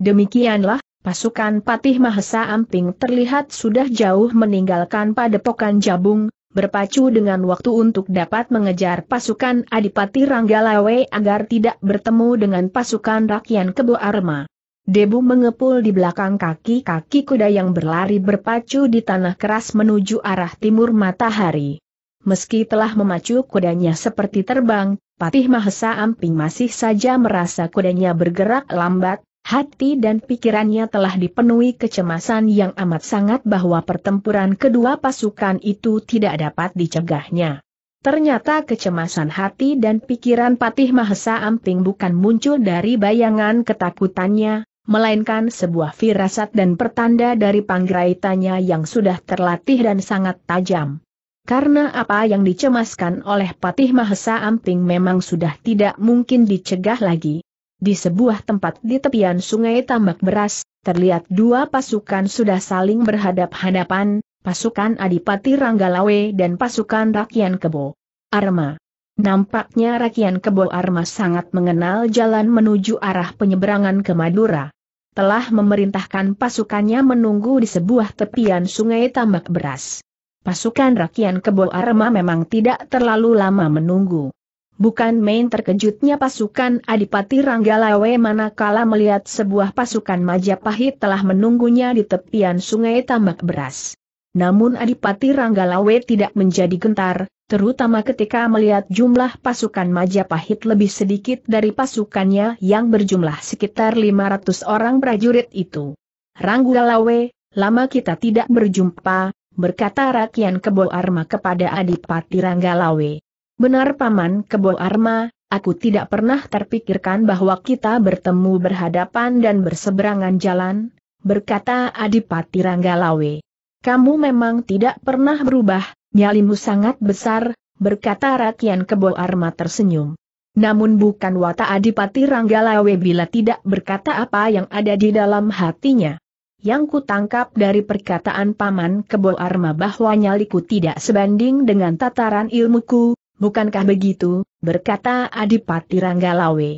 Demikianlah, pasukan Patih Mahesa Amping terlihat sudah jauh meninggalkan padepokan jabung, berpacu dengan waktu untuk dapat mengejar pasukan Adipati Ranggalawe agar tidak bertemu dengan pasukan rakyat Kebo Arma. Debu mengepul di belakang kaki-kaki kuda yang berlari berpacu di tanah keras menuju arah timur matahari. Meski telah memacu kudanya seperti terbang, Patih Mahesa Amping masih saja merasa kudanya bergerak lambat, hati dan pikirannya telah dipenuhi kecemasan yang amat sangat bahwa pertempuran kedua pasukan itu tidak dapat dicegahnya. Ternyata kecemasan hati dan pikiran Patih Mahesa Amping bukan muncul dari bayangan ketakutannya, melainkan sebuah firasat dan pertanda dari panggraitannya yang sudah terlatih dan sangat tajam. Karena apa yang dicemaskan oleh Patih Mahesa Amping memang sudah tidak mungkin dicegah lagi. Di sebuah tempat di tepian sungai Tambak Beras, terlihat dua pasukan sudah saling berhadap-hadapan, pasukan Adipati Ranggalawe dan pasukan Rakyan Kebo. Arma. Nampaknya Rakian Kebo Armas sangat mengenal jalan menuju arah penyeberangan ke Madura. Telah memerintahkan pasukannya menunggu di sebuah tepian sungai tambak beras. Pasukan Rakian Kebo Arma memang tidak terlalu lama menunggu. Bukan main terkejutnya pasukan Adipati Ranggalawe manakala melihat sebuah pasukan Majapahit telah menunggunya di tepian sungai tambak beras. Namun Adipati Ranggalawe tidak menjadi gentar, terutama ketika melihat jumlah pasukan Majapahit lebih sedikit dari pasukannya yang berjumlah sekitar 500 orang prajurit itu. Ranggalawe, lama kita tidak berjumpa, berkata Rakyan Kebo Arma kepada Adipati Ranggalawe. Benar Paman Kebo Arma, aku tidak pernah terpikirkan bahwa kita bertemu berhadapan dan berseberangan jalan, berkata Adipati Ranggalawe kamu memang tidak pernah berubah, nyalimu sangat besar, berkata Ratian Kebo Arma tersenyum. Namun bukan watak Adipati Ranggalawe bila tidak berkata apa yang ada di dalam hatinya. Yang ku tangkap dari perkataan Paman Kebo Arma bahwa nyaliku tidak sebanding dengan tataran ilmuku, bukankah begitu, berkata Adipati Ranggalawe.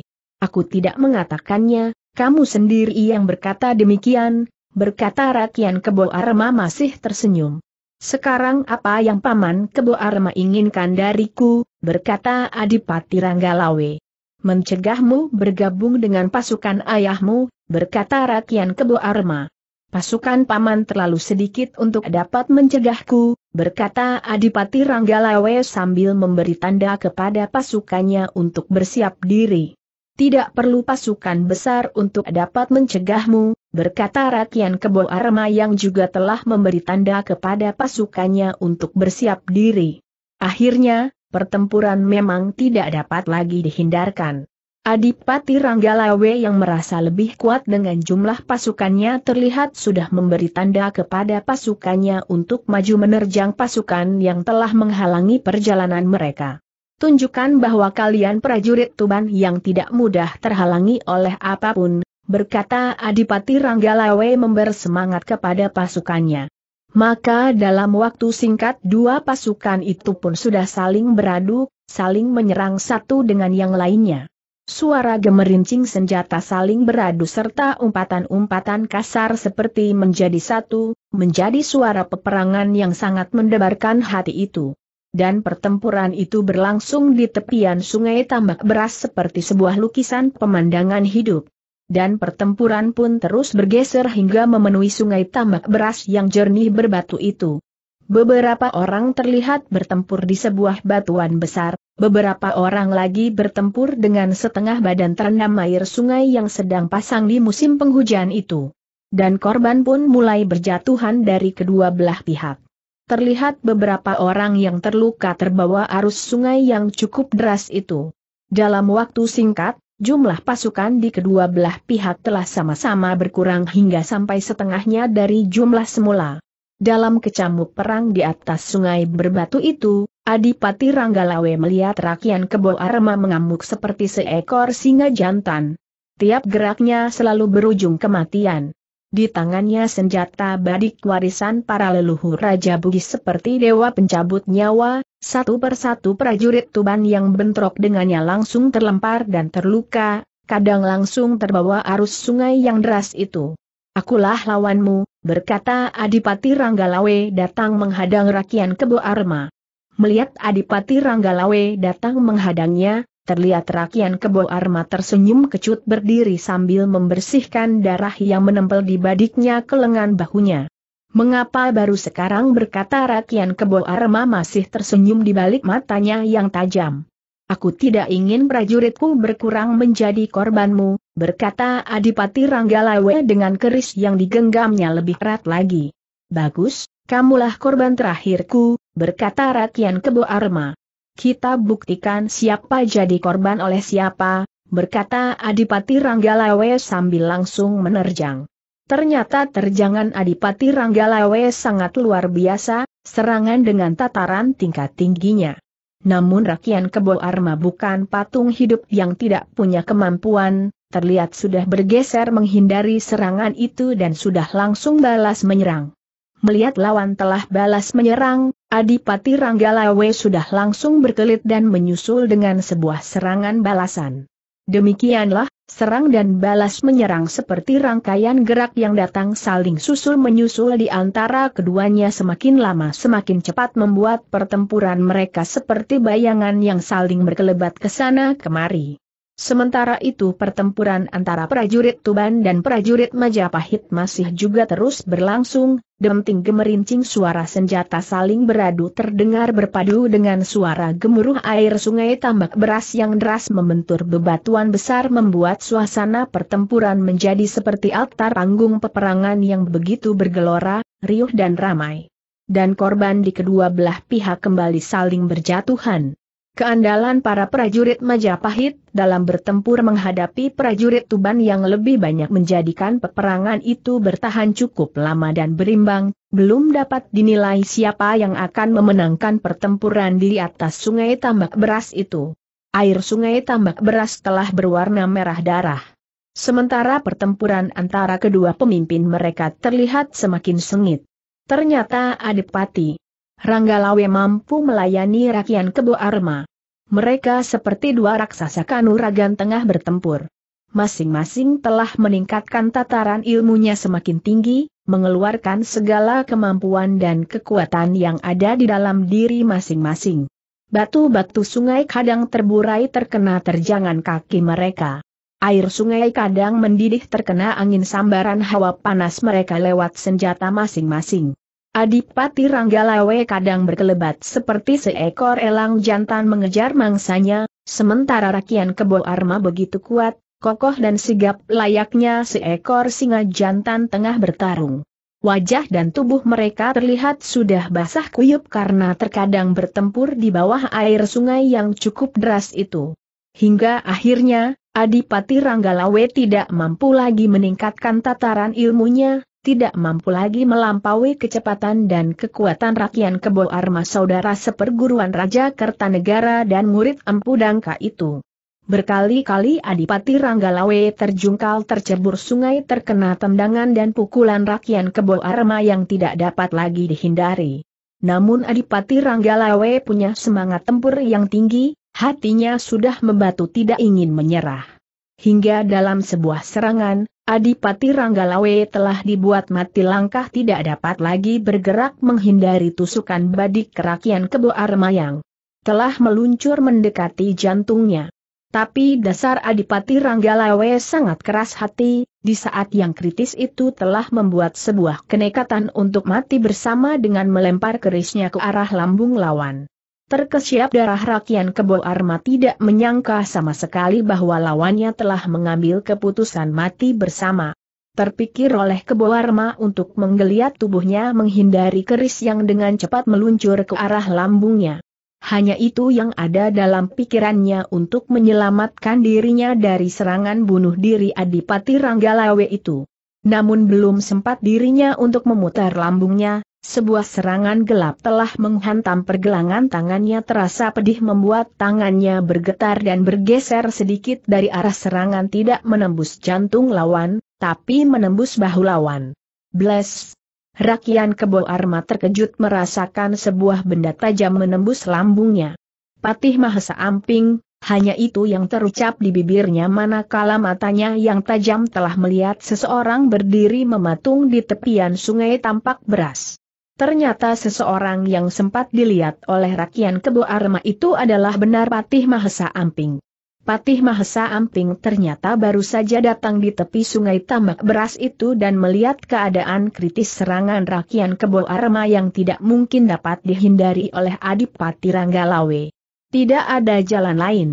Aku tidak mengatakannya, kamu sendiri yang berkata demikian, berkata Rakyan Kebo Arma masih tersenyum. Sekarang apa yang Paman Kebo Arma inginkan dariku, berkata Adipati Ranggalawe. Mencegahmu bergabung dengan pasukan ayahmu, berkata Rakyan Kebo Arma. Pasukan Paman terlalu sedikit untuk dapat mencegahku, berkata Adipati Ranggalawe sambil memberi tanda kepada pasukannya untuk bersiap diri tidak perlu pasukan besar untuk dapat mencegahmu, berkata Rakyat Kebo Arma yang juga telah memberi tanda kepada pasukannya untuk bersiap diri. Akhirnya, pertempuran memang tidak dapat lagi dihindarkan. Adipati Ranggalawe yang merasa lebih kuat dengan jumlah pasukannya terlihat sudah memberi tanda kepada pasukannya untuk maju menerjang pasukan yang telah menghalangi perjalanan mereka. Tunjukkan bahwa kalian prajurit Tuban yang tidak mudah terhalangi oleh apapun, berkata Adipati Ranggalawe semangat kepada pasukannya. Maka dalam waktu singkat dua pasukan itu pun sudah saling beradu, saling menyerang satu dengan yang lainnya. Suara gemerincing senjata saling beradu serta umpatan-umpatan kasar seperti menjadi satu, menjadi suara peperangan yang sangat mendebarkan hati itu dan pertempuran itu berlangsung di tepian sungai tambak beras seperti sebuah lukisan pemandangan hidup. Dan pertempuran pun terus bergeser hingga memenuhi sungai tambak beras yang jernih berbatu itu. Beberapa orang terlihat bertempur di sebuah batuan besar, beberapa orang lagi bertempur dengan setengah badan terendam air sungai yang sedang pasang di musim penghujan itu. Dan korban pun mulai berjatuhan dari kedua belah pihak terlihat beberapa orang yang terluka terbawa arus sungai yang cukup deras itu. Dalam waktu singkat, jumlah pasukan di kedua belah pihak telah sama-sama berkurang hingga sampai setengahnya dari jumlah semula. Dalam kecamuk perang di atas sungai berbatu itu, Adipati Ranggalawe melihat rakyat Kebo Arma mengamuk seperti seekor singa jantan. Tiap geraknya selalu berujung kematian. Di tangannya senjata badik warisan para leluhur Raja Bugis seperti dewa pencabut nyawa, satu persatu prajurit Tuban yang bentrok dengannya langsung terlempar dan terluka, kadang langsung terbawa arus sungai yang deras itu. Akulah lawanmu, berkata Adipati Ranggalawe datang menghadang rakyat kebo arma. Melihat Adipati Ranggalawe datang menghadangnya, Terlihat rakian kebo arma tersenyum kecut berdiri sambil membersihkan darah yang menempel di badiknya ke lengan bahunya. Mengapa baru sekarang berkata rakian kebo arma masih tersenyum di balik matanya yang tajam. Aku tidak ingin prajuritku berkurang menjadi korbanmu, berkata Adipati Ranggalawe dengan keris yang digenggamnya lebih erat lagi. Bagus, kamulah korban terakhirku, berkata rakian kebo arma kita buktikan siapa jadi korban oleh siapa, berkata Adipati Ranggalawe sambil langsung menerjang. Ternyata terjangan Adipati Ranggalawe sangat luar biasa, serangan dengan tataran tingkat tingginya. Namun Rakian Kebo Arma bukan patung hidup yang tidak punya kemampuan, terlihat sudah bergeser menghindari serangan itu dan sudah langsung balas menyerang. Melihat lawan telah balas menyerang, Adipati Ranggalawe sudah langsung berkelit dan menyusul dengan sebuah serangan balasan. Demikianlah, serang dan balas menyerang seperti rangkaian gerak yang datang saling susul-menyusul di antara keduanya semakin lama semakin cepat membuat pertempuran mereka seperti bayangan yang saling berkelebat ke sana kemari. Sementara itu pertempuran antara prajurit Tuban dan prajurit Majapahit masih juga terus berlangsung, demting gemerincing suara senjata saling beradu terdengar berpadu dengan suara gemuruh air sungai tambak beras yang deras membentur bebatuan besar membuat suasana pertempuran menjadi seperti altar panggung peperangan yang begitu bergelora, riuh dan ramai. Dan korban di kedua belah pihak kembali saling berjatuhan. Keandalan para prajurit Majapahit dalam bertempur menghadapi prajurit Tuban yang lebih banyak menjadikan peperangan itu bertahan cukup lama dan berimbang, belum dapat dinilai siapa yang akan memenangkan pertempuran di atas sungai tambak beras itu. Air sungai tambak beras telah berwarna merah darah. Sementara pertempuran antara kedua pemimpin mereka terlihat semakin sengit. Ternyata Adipati, Ranggalawe mampu melayani rakyat kebo arma. Mereka seperti dua raksasa kanuragan tengah bertempur. Masing-masing telah meningkatkan tataran ilmunya semakin tinggi, mengeluarkan segala kemampuan dan kekuatan yang ada di dalam diri masing-masing. Batu-batu sungai kadang terburai terkena terjangan kaki mereka. Air sungai kadang mendidih terkena angin sambaran hawa panas mereka lewat senjata masing-masing. Adipati Ranggalawe kadang berkelebat seperti seekor elang jantan mengejar mangsanya, sementara rakian kebo arma begitu kuat, kokoh dan sigap layaknya seekor singa jantan tengah bertarung. Wajah dan tubuh mereka terlihat sudah basah kuyup karena terkadang bertempur di bawah air sungai yang cukup deras itu. Hingga akhirnya, Adipati Ranggalawe tidak mampu lagi meningkatkan tataran ilmunya, tidak mampu lagi melampaui kecepatan dan kekuatan rakyat kebo arma saudara seperguruan Raja Kertanegara dan murid Empu Dangka itu. Berkali-kali Adipati Ranggalawe terjungkal tercebur sungai terkena tendangan dan pukulan rakyat kebo arma yang tidak dapat lagi dihindari. Namun Adipati Ranggalawe punya semangat tempur yang tinggi, hatinya sudah membatu tidak ingin menyerah. Hingga dalam sebuah serangan, Adipati Ranggalawe telah dibuat mati langkah tidak dapat lagi bergerak menghindari tusukan badik kerakian kebo armayang. Telah meluncur mendekati jantungnya. Tapi dasar Adipati Ranggalawe sangat keras hati, di saat yang kritis itu telah membuat sebuah kenekatan untuk mati bersama dengan melempar kerisnya ke arah lambung lawan. Terkesiap darah rakyat Kebo Arma tidak menyangka sama sekali bahwa lawannya telah mengambil keputusan mati bersama. Terpikir oleh Kebo Arma untuk menggeliat tubuhnya menghindari keris yang dengan cepat meluncur ke arah lambungnya. Hanya itu yang ada dalam pikirannya untuk menyelamatkan dirinya dari serangan bunuh diri Adipati Ranggalawe itu. Namun belum sempat dirinya untuk memutar lambungnya, sebuah serangan gelap telah menghantam pergelangan tangannya terasa pedih membuat tangannya bergetar dan bergeser sedikit dari arah serangan tidak menembus jantung lawan, tapi menembus bahu lawan. Bless! Rakian kebo arma terkejut merasakan sebuah benda tajam menembus lambungnya. Patih Mahesa Amping, hanya itu yang terucap di bibirnya manakala matanya yang tajam telah melihat seseorang berdiri mematung di tepian sungai tampak beras. Ternyata seseorang yang sempat dilihat oleh rakyat Kebo Arma itu adalah benar Patih Mahesa Amping. Patih Mahesa Amping ternyata baru saja datang di tepi sungai tambak beras itu dan melihat keadaan kritis serangan rakyat Kebo Arma yang tidak mungkin dapat dihindari oleh Adipati Ranggalawe. Tidak ada jalan lain.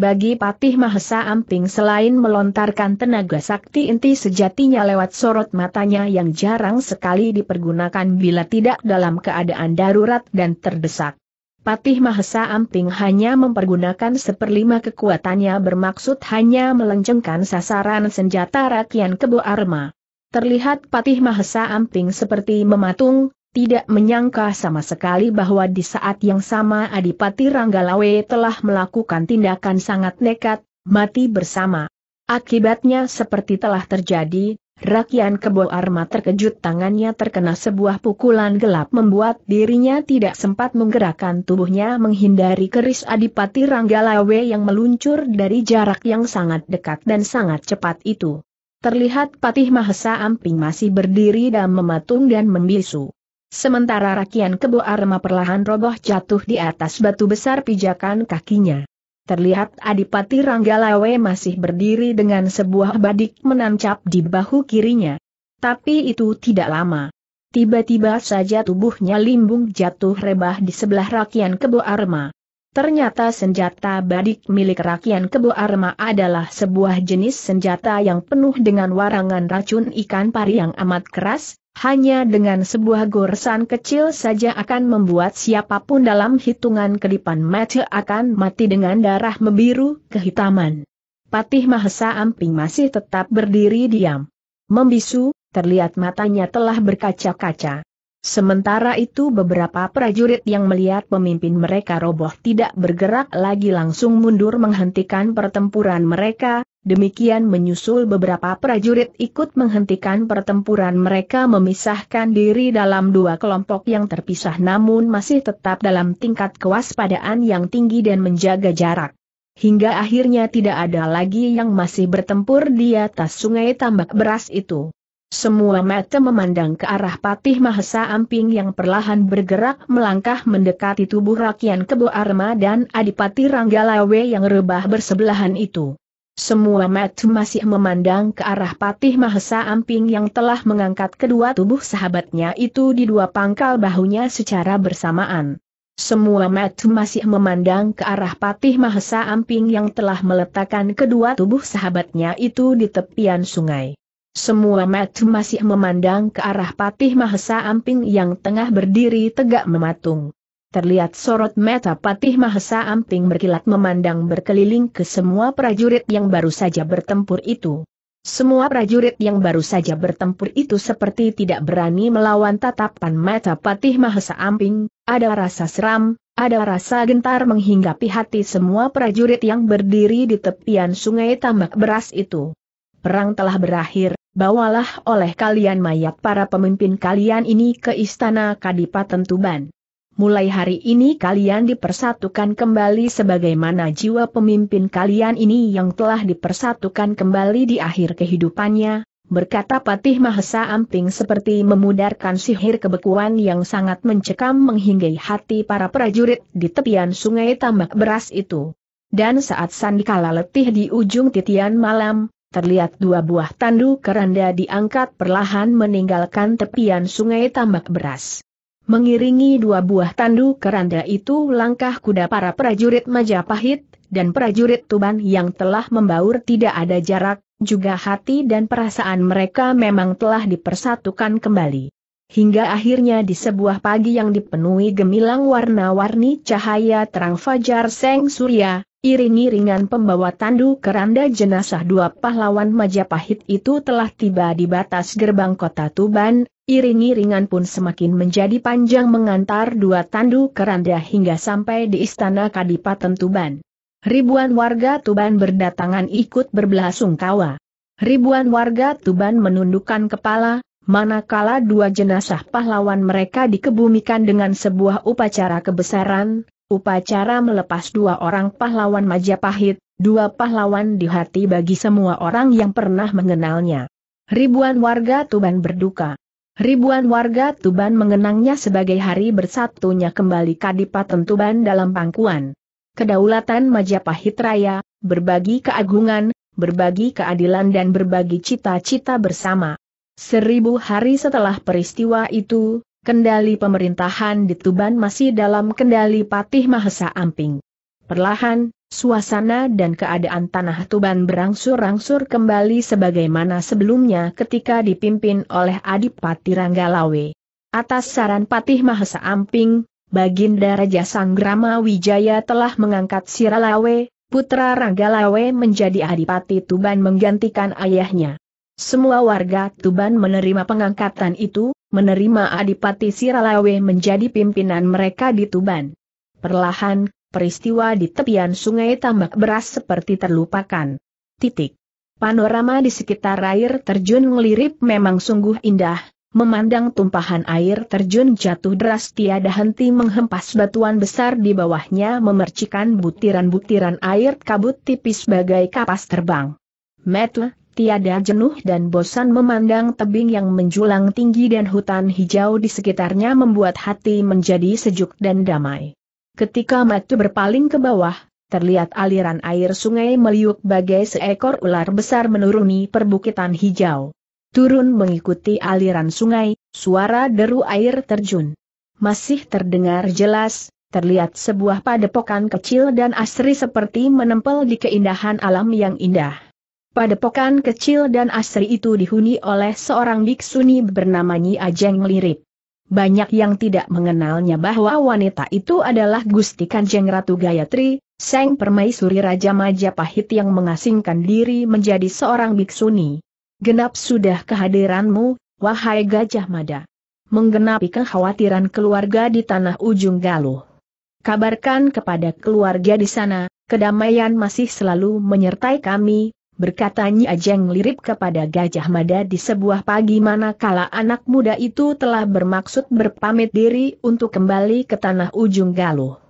Bagi Patih Mahesa Amping selain melontarkan tenaga sakti inti sejatinya lewat sorot matanya yang jarang sekali dipergunakan bila tidak dalam keadaan darurat dan terdesak. Patih Mahesa Amping hanya mempergunakan seperlima kekuatannya bermaksud hanya melencengkan sasaran senjata rakyat kebo arma. Terlihat Patih Mahesa Amping seperti mematung, tidak menyangka sama sekali bahwa di saat yang sama Adipati Ranggalawe telah melakukan tindakan sangat nekat, mati bersama. Akibatnya seperti telah terjadi, Rakian Kebo Arma terkejut tangannya terkena sebuah pukulan gelap membuat dirinya tidak sempat menggerakkan tubuhnya menghindari keris Adipati Ranggalawe yang meluncur dari jarak yang sangat dekat dan sangat cepat itu. Terlihat Patih Mahesa Amping masih berdiri dan mematung dan membisu. Sementara rakian kebo arma perlahan roboh jatuh di atas batu besar pijakan kakinya. Terlihat Adipati Ranggalawe masih berdiri dengan sebuah badik menancap di bahu kirinya. Tapi itu tidak lama. Tiba-tiba saja tubuhnya limbung jatuh rebah di sebelah rakian kebo arma. Ternyata senjata badik milik rakian kebo arma adalah sebuah jenis senjata yang penuh dengan warangan racun ikan pari yang amat keras, hanya dengan sebuah goresan kecil saja akan membuat siapapun dalam hitungan kedipan mata akan mati dengan darah membiru kehitaman. Patih Mahesa Amping masih tetap berdiri diam. Membisu, terlihat matanya telah berkaca-kaca. Sementara itu beberapa prajurit yang melihat pemimpin mereka roboh tidak bergerak lagi langsung mundur menghentikan pertempuran mereka, Demikian menyusul beberapa prajurit ikut menghentikan pertempuran mereka memisahkan diri dalam dua kelompok yang terpisah namun masih tetap dalam tingkat kewaspadaan yang tinggi dan menjaga jarak. Hingga akhirnya tidak ada lagi yang masih bertempur di atas sungai tambak beras itu. Semua mata memandang ke arah Patih Mahesa Amping yang perlahan bergerak melangkah mendekati tubuh rakyat Kebo Arma dan Adipati Ranggalawe yang rebah bersebelahan itu. Semua mata masih memandang ke arah Patih Mahesa Amping yang telah mengangkat kedua tubuh sahabatnya itu di dua pangkal bahunya secara bersamaan. Semua mata masih memandang ke arah Patih Mahesa Amping yang telah meletakkan kedua tubuh sahabatnya itu di tepian sungai. Semua mata masih memandang ke arah Patih Mahesa Amping yang tengah berdiri tegak mematung terlihat sorot mata Patih Mahesa Amping berkilat memandang berkeliling ke semua prajurit yang baru saja bertempur itu. Semua prajurit yang baru saja bertempur itu seperti tidak berani melawan tatapan mata Patih Mahesa Amping, ada rasa seram, ada rasa gentar menghinggapi hati semua prajurit yang berdiri di tepian sungai tambak beras itu. Perang telah berakhir, bawalah oleh kalian mayat para pemimpin kalian ini ke istana Kadipaten Tuban mulai hari ini kalian dipersatukan kembali sebagaimana jiwa pemimpin kalian ini yang telah dipersatukan kembali di akhir kehidupannya, berkata Patih Mahesa Amping seperti memudarkan sihir kebekuan yang sangat mencekam menghinggai hati para prajurit di tepian sungai tambak beras itu. Dan saat sandikala letih di ujung titian malam, Terlihat dua buah tandu keranda diangkat perlahan meninggalkan tepian sungai tambak beras. Mengiringi dua buah tandu keranda itu langkah kuda para prajurit Majapahit, dan prajurit Tuban yang telah membaur tidak ada jarak, juga hati dan perasaan mereka memang telah dipersatukan kembali. Hingga akhirnya di sebuah pagi yang dipenuhi gemilang warna-warni cahaya terang fajar seng surya, Iring-iringan pembawa tandu keranda jenazah dua pahlawan Majapahit itu telah tiba di batas gerbang kota Tuban, iring-iringan pun semakin menjadi panjang mengantar dua tandu keranda hingga sampai di istana Kadipaten Tuban. Ribuan warga Tuban berdatangan ikut berbelasungkawa. Ribuan warga Tuban menundukkan kepala, manakala dua jenazah pahlawan mereka dikebumikan dengan sebuah upacara kebesaran, Upacara melepas dua orang pahlawan Majapahit, dua pahlawan di hati bagi semua orang yang pernah mengenalnya. Ribuan warga Tuban berduka. Ribuan warga Tuban mengenangnya sebagai hari bersatunya kembali Kadipaten Tuban dalam pangkuan. Kedaulatan Majapahit Raya, berbagi keagungan, berbagi keadilan dan berbagi cita-cita bersama. Seribu hari setelah peristiwa itu, kendali pemerintahan di Tuban masih dalam kendali Patih Mahesa Amping. Perlahan, suasana dan keadaan tanah Tuban berangsur-angsur kembali sebagaimana sebelumnya ketika dipimpin oleh Adipati Ranggalawe. Atas saran Patih Mahesa Amping, Baginda Raja Sanggrama Wijaya telah mengangkat Siralawe, putra Ranggalawe menjadi Adipati Tuban menggantikan ayahnya. Semua warga Tuban menerima pengangkatan itu, menerima Adipati Siralawe menjadi pimpinan mereka di Tuban. Perlahan, peristiwa di tepian sungai tambak beras seperti terlupakan. Titik. Panorama di sekitar air terjun ngelirip memang sungguh indah, memandang tumpahan air terjun jatuh deras tiada henti menghempas batuan besar di bawahnya memercikan butiran-butiran air kabut tipis bagai kapas terbang. Metle, tiada jenuh dan bosan memandang tebing yang menjulang tinggi dan hutan hijau di sekitarnya membuat hati menjadi sejuk dan damai. Ketika Matu berpaling ke bawah, terlihat aliran air sungai meliuk bagai seekor ular besar menuruni perbukitan hijau. Turun mengikuti aliran sungai, suara deru air terjun. Masih terdengar jelas, terlihat sebuah padepokan kecil dan asri seperti menempel di keindahan alam yang indah. Pada Padepokan kecil dan asri itu dihuni oleh seorang biksuni bernama Nyi Ajeng Lirip. Banyak yang tidak mengenalnya bahwa wanita itu adalah Gusti Kanjeng Ratu Gayatri, Seng Permaisuri Raja Majapahit yang mengasingkan diri menjadi seorang biksuni. Genap sudah kehadiranmu, wahai Gajah Mada. Menggenapi kekhawatiran keluarga di tanah ujung galuh. Kabarkan kepada keluarga di sana, kedamaian masih selalu menyertai kami, berkata Nyi Ajeng lirip kepada Gajah Mada di sebuah pagi manakala anak muda itu telah bermaksud berpamit diri untuk kembali ke tanah ujung galuh.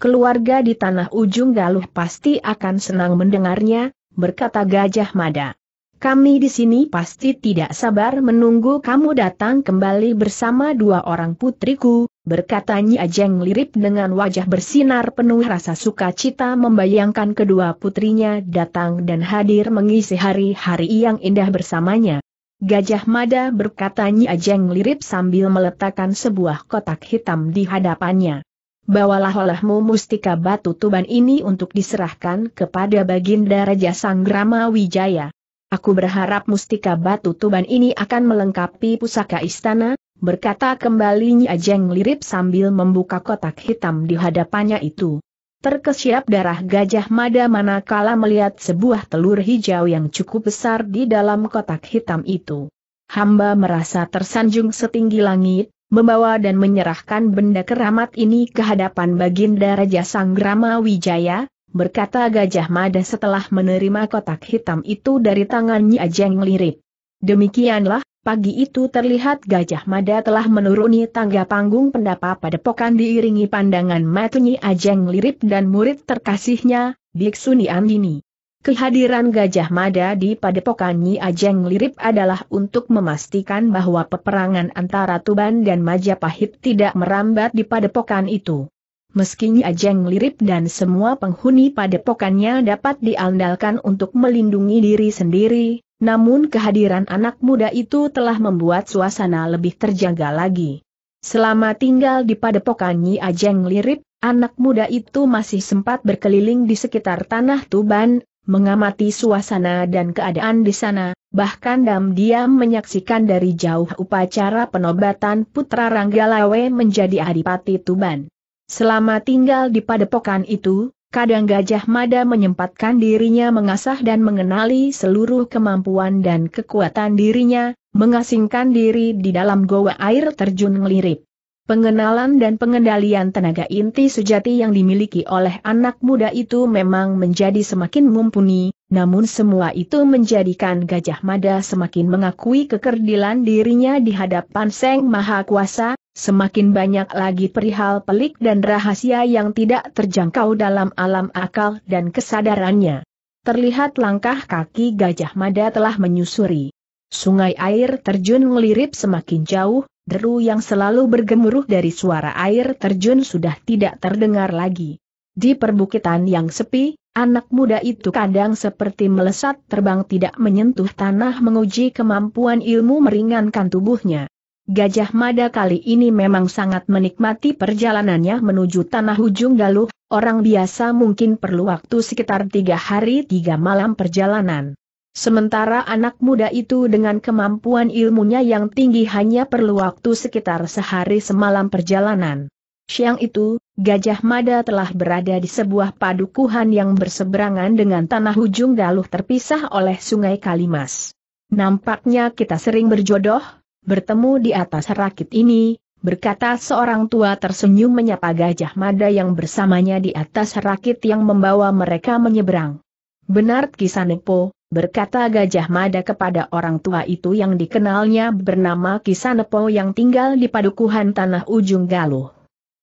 Keluarga di tanah ujung galuh pasti akan senang mendengarnya, berkata Gajah Mada. Kami di sini pasti tidak sabar menunggu kamu datang kembali bersama dua orang putriku, berkatanya Ajeng lirip dengan wajah bersinar penuh rasa sukacita membayangkan kedua putrinya datang dan hadir mengisi hari-hari yang indah bersamanya. Gajah Mada berkata Ajeng lirip sambil meletakkan sebuah kotak hitam di hadapannya. Bawalah olehmu mustika batu tuban ini untuk diserahkan kepada Baginda Raja Sanggrama Wijaya. Aku berharap mustika batu tuban ini akan melengkapi pusaka istana, berkata kembali Nyajeng lirip sambil membuka kotak hitam di hadapannya itu. Terkesiap darah gajah mada manakala melihat sebuah telur hijau yang cukup besar di dalam kotak hitam itu. Hamba merasa tersanjung setinggi langit, membawa dan menyerahkan benda keramat ini ke hadapan Baginda Raja Sanggrama Wijaya, berkata Gajah Mada setelah menerima kotak hitam itu dari tangan Nyi Ajeng Lirip. Demikianlah, Pagi itu terlihat Gajah Mada telah menuruni tangga panggung pendapa padepokan diiringi pandangan matunyi Ajeng Lirip dan murid terkasihnya, Biksuni Andini. Kehadiran Gajah Mada di padepokan Nyi Ajeng Lirip adalah untuk memastikan bahwa peperangan antara Tuban dan Majapahit tidak merambat di padepokan itu. Meski Nyi Ajeng Lirip dan semua penghuni padepokannya dapat diandalkan untuk melindungi diri sendiri, namun kehadiran anak muda itu telah membuat suasana lebih terjaga lagi. Selama tinggal di padepokan Nyi Ajeng Lirip, anak muda itu masih sempat berkeliling di sekitar tanah Tuban, mengamati suasana dan keadaan di sana, bahkan diam-diam menyaksikan dari jauh upacara penobatan putra Ranggalawe menjadi adipati Tuban. Selama tinggal di padepokan itu, kadang Gajah Mada menyempatkan dirinya mengasah dan mengenali seluruh kemampuan dan kekuatan dirinya, mengasingkan diri di dalam goa air terjun ngelirip. Pengenalan dan pengendalian tenaga inti sejati yang dimiliki oleh anak muda itu memang menjadi semakin mumpuni, namun semua itu menjadikan Gajah Mada semakin mengakui kekerdilan dirinya di hadapan Seng Maha Kuasa, Semakin banyak lagi perihal pelik dan rahasia yang tidak terjangkau dalam alam akal dan kesadarannya. Terlihat langkah kaki Gajah Mada telah menyusuri. Sungai air terjun melirip semakin jauh, deru yang selalu bergemuruh dari suara air terjun sudah tidak terdengar lagi. Di perbukitan yang sepi, anak muda itu kadang seperti melesat terbang tidak menyentuh tanah menguji kemampuan ilmu meringankan tubuhnya. Gajah Mada kali ini memang sangat menikmati perjalanannya menuju tanah ujung Galuh, orang biasa mungkin perlu waktu sekitar tiga hari tiga malam perjalanan. Sementara anak muda itu dengan kemampuan ilmunya yang tinggi hanya perlu waktu sekitar sehari semalam perjalanan. Siang itu, Gajah Mada telah berada di sebuah padukuhan yang berseberangan dengan tanah ujung Galuh terpisah oleh sungai Kalimas. Nampaknya kita sering berjodoh, bertemu di atas rakit ini, berkata seorang tua tersenyum menyapa Gajah Mada yang bersamanya di atas rakit yang membawa mereka menyeberang. Benar Kisanepo, berkata Gajah Mada kepada orang tua itu yang dikenalnya bernama Kisanepo yang tinggal di padukuhan tanah ujung galuh.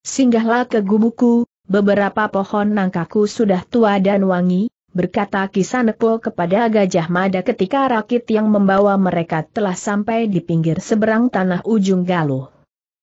Singgahlah ke gubuku, beberapa pohon nangkaku sudah tua dan wangi, berkata Kisanepo kepada Gajah Mada ketika rakit yang membawa mereka telah sampai di pinggir seberang tanah ujung galuh.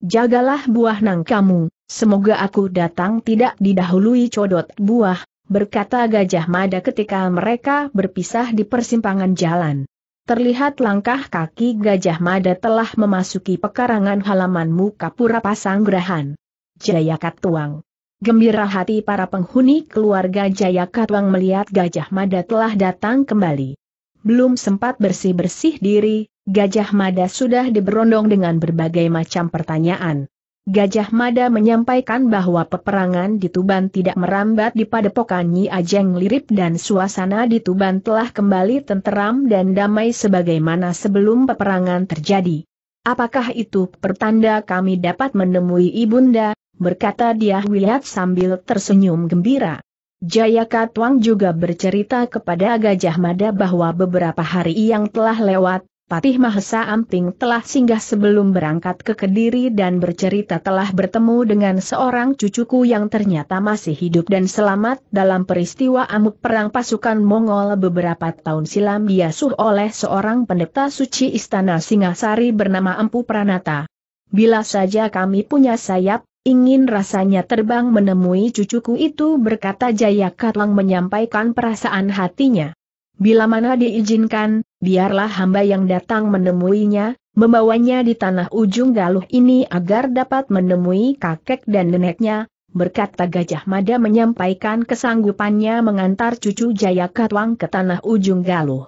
Jagalah buah nangkamu, semoga aku datang tidak didahului codot buah, berkata Gajah Mada ketika mereka berpisah di persimpangan jalan. Terlihat langkah kaki Gajah Mada telah memasuki pekarangan halaman muka pura Pasanggrahan. Jaya Katuang. Gembira hati para penghuni keluarga Jaya Katwang melihat Gajah Mada telah datang kembali. Belum sempat bersih-bersih diri, Gajah Mada sudah diberondong dengan berbagai macam pertanyaan. Gajah Mada menyampaikan bahwa peperangan di Tuban tidak merambat di padepokan Nyi Ajeng Lirip dan suasana di Tuban telah kembali tenteram dan damai sebagaimana sebelum peperangan terjadi. Apakah itu pertanda kami dapat menemui Ibunda? berkata dia Wiliat sambil tersenyum gembira. Jayaka Tuang juga bercerita kepada Gajah Mada bahwa beberapa hari yang telah lewat, Patih Mahesa Amping telah singgah sebelum berangkat ke Kediri dan bercerita telah bertemu dengan seorang cucuku yang ternyata masih hidup dan selamat dalam peristiwa amuk perang pasukan Mongol beberapa tahun silam diasuh oleh seorang pendeta suci istana Singasari bernama Empu Pranata. Bila saja kami punya sayap, Ingin rasanya terbang menemui cucuku itu berkata Jaya Katlang menyampaikan perasaan hatinya. Bila mana diizinkan, biarlah hamba yang datang menemuinya, membawanya di tanah ujung galuh ini agar dapat menemui kakek dan neneknya, berkata Gajah Mada menyampaikan kesanggupannya mengantar cucu Jaya Katwang ke tanah ujung galuh.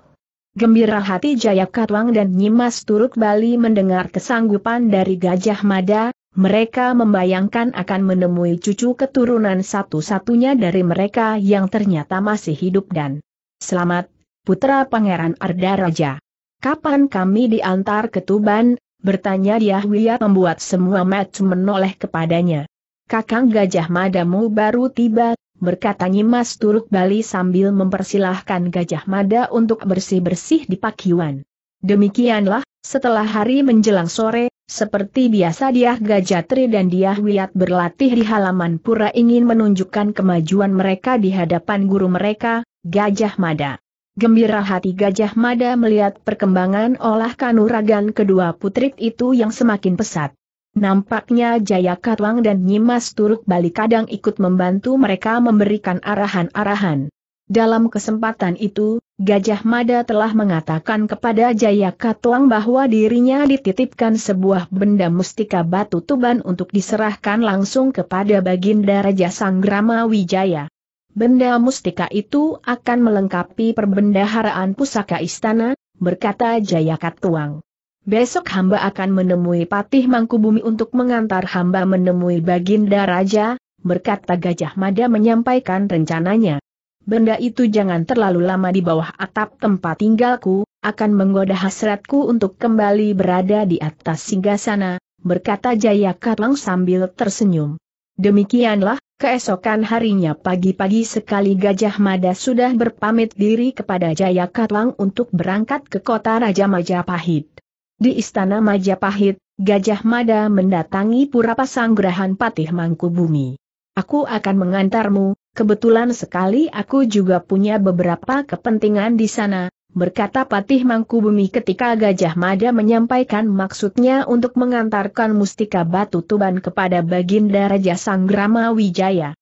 Gembira hati Jaya Katwang dan Nyimas Turuk Bali mendengar kesanggupan dari Gajah Mada, mereka membayangkan akan menemui cucu keturunan satu-satunya dari mereka yang ternyata masih hidup dan selamat, putra Pangeran Arda Raja. Kapan kami diantar ke Tuban? Bertanya dia Wiyat membuat semua match menoleh kepadanya. Kakang Gajah Madamu baru tiba, berkata Nyimas Turuk Bali sambil mempersilahkan Gajah Mada untuk bersih-bersih di pakiwan. Demikianlah, setelah hari menjelang sore, seperti biasa Diah Gajatri dan Diah Wiat berlatih di halaman pura ingin menunjukkan kemajuan mereka di hadapan guru mereka, Gajah Mada. Gembira hati Gajah Mada melihat perkembangan olah kanuragan kedua putri itu yang semakin pesat. Nampaknya Jaya Katwang dan Nyimas Turuk Bali kadang ikut membantu mereka memberikan arahan-arahan. Dalam kesempatan itu, Gajah Mada telah mengatakan kepada Jayakatwang Katuang bahwa dirinya dititipkan sebuah benda mustika batu tuban untuk diserahkan langsung kepada Baginda Raja Sanggrama Wijaya. Benda mustika itu akan melengkapi perbendaharaan pusaka istana, berkata Jayakatwang. Katuang. Besok hamba akan menemui Patih Mangkubumi untuk mengantar hamba menemui Baginda Raja, berkata Gajah Mada menyampaikan rencananya. Benda itu jangan terlalu lama di bawah atap tempat tinggalku, akan menggoda hasratku untuk kembali berada di atas singgah sana, berkata Jaya Katlang sambil tersenyum. Demikianlah, keesokan harinya pagi-pagi sekali Gajah Mada sudah berpamit diri kepada Jaya Katlang untuk berangkat ke kota Raja Majapahit. Di istana Majapahit, Gajah Mada mendatangi pura pasanggrahan Patih Mangkubumi. Aku akan mengantarmu, Kebetulan sekali aku juga punya beberapa kepentingan di sana, berkata Patih Mangkubumi ketika Gajah Mada menyampaikan maksudnya untuk mengantarkan mustika batu tuban kepada Baginda Raja Sanggrama Wijaya.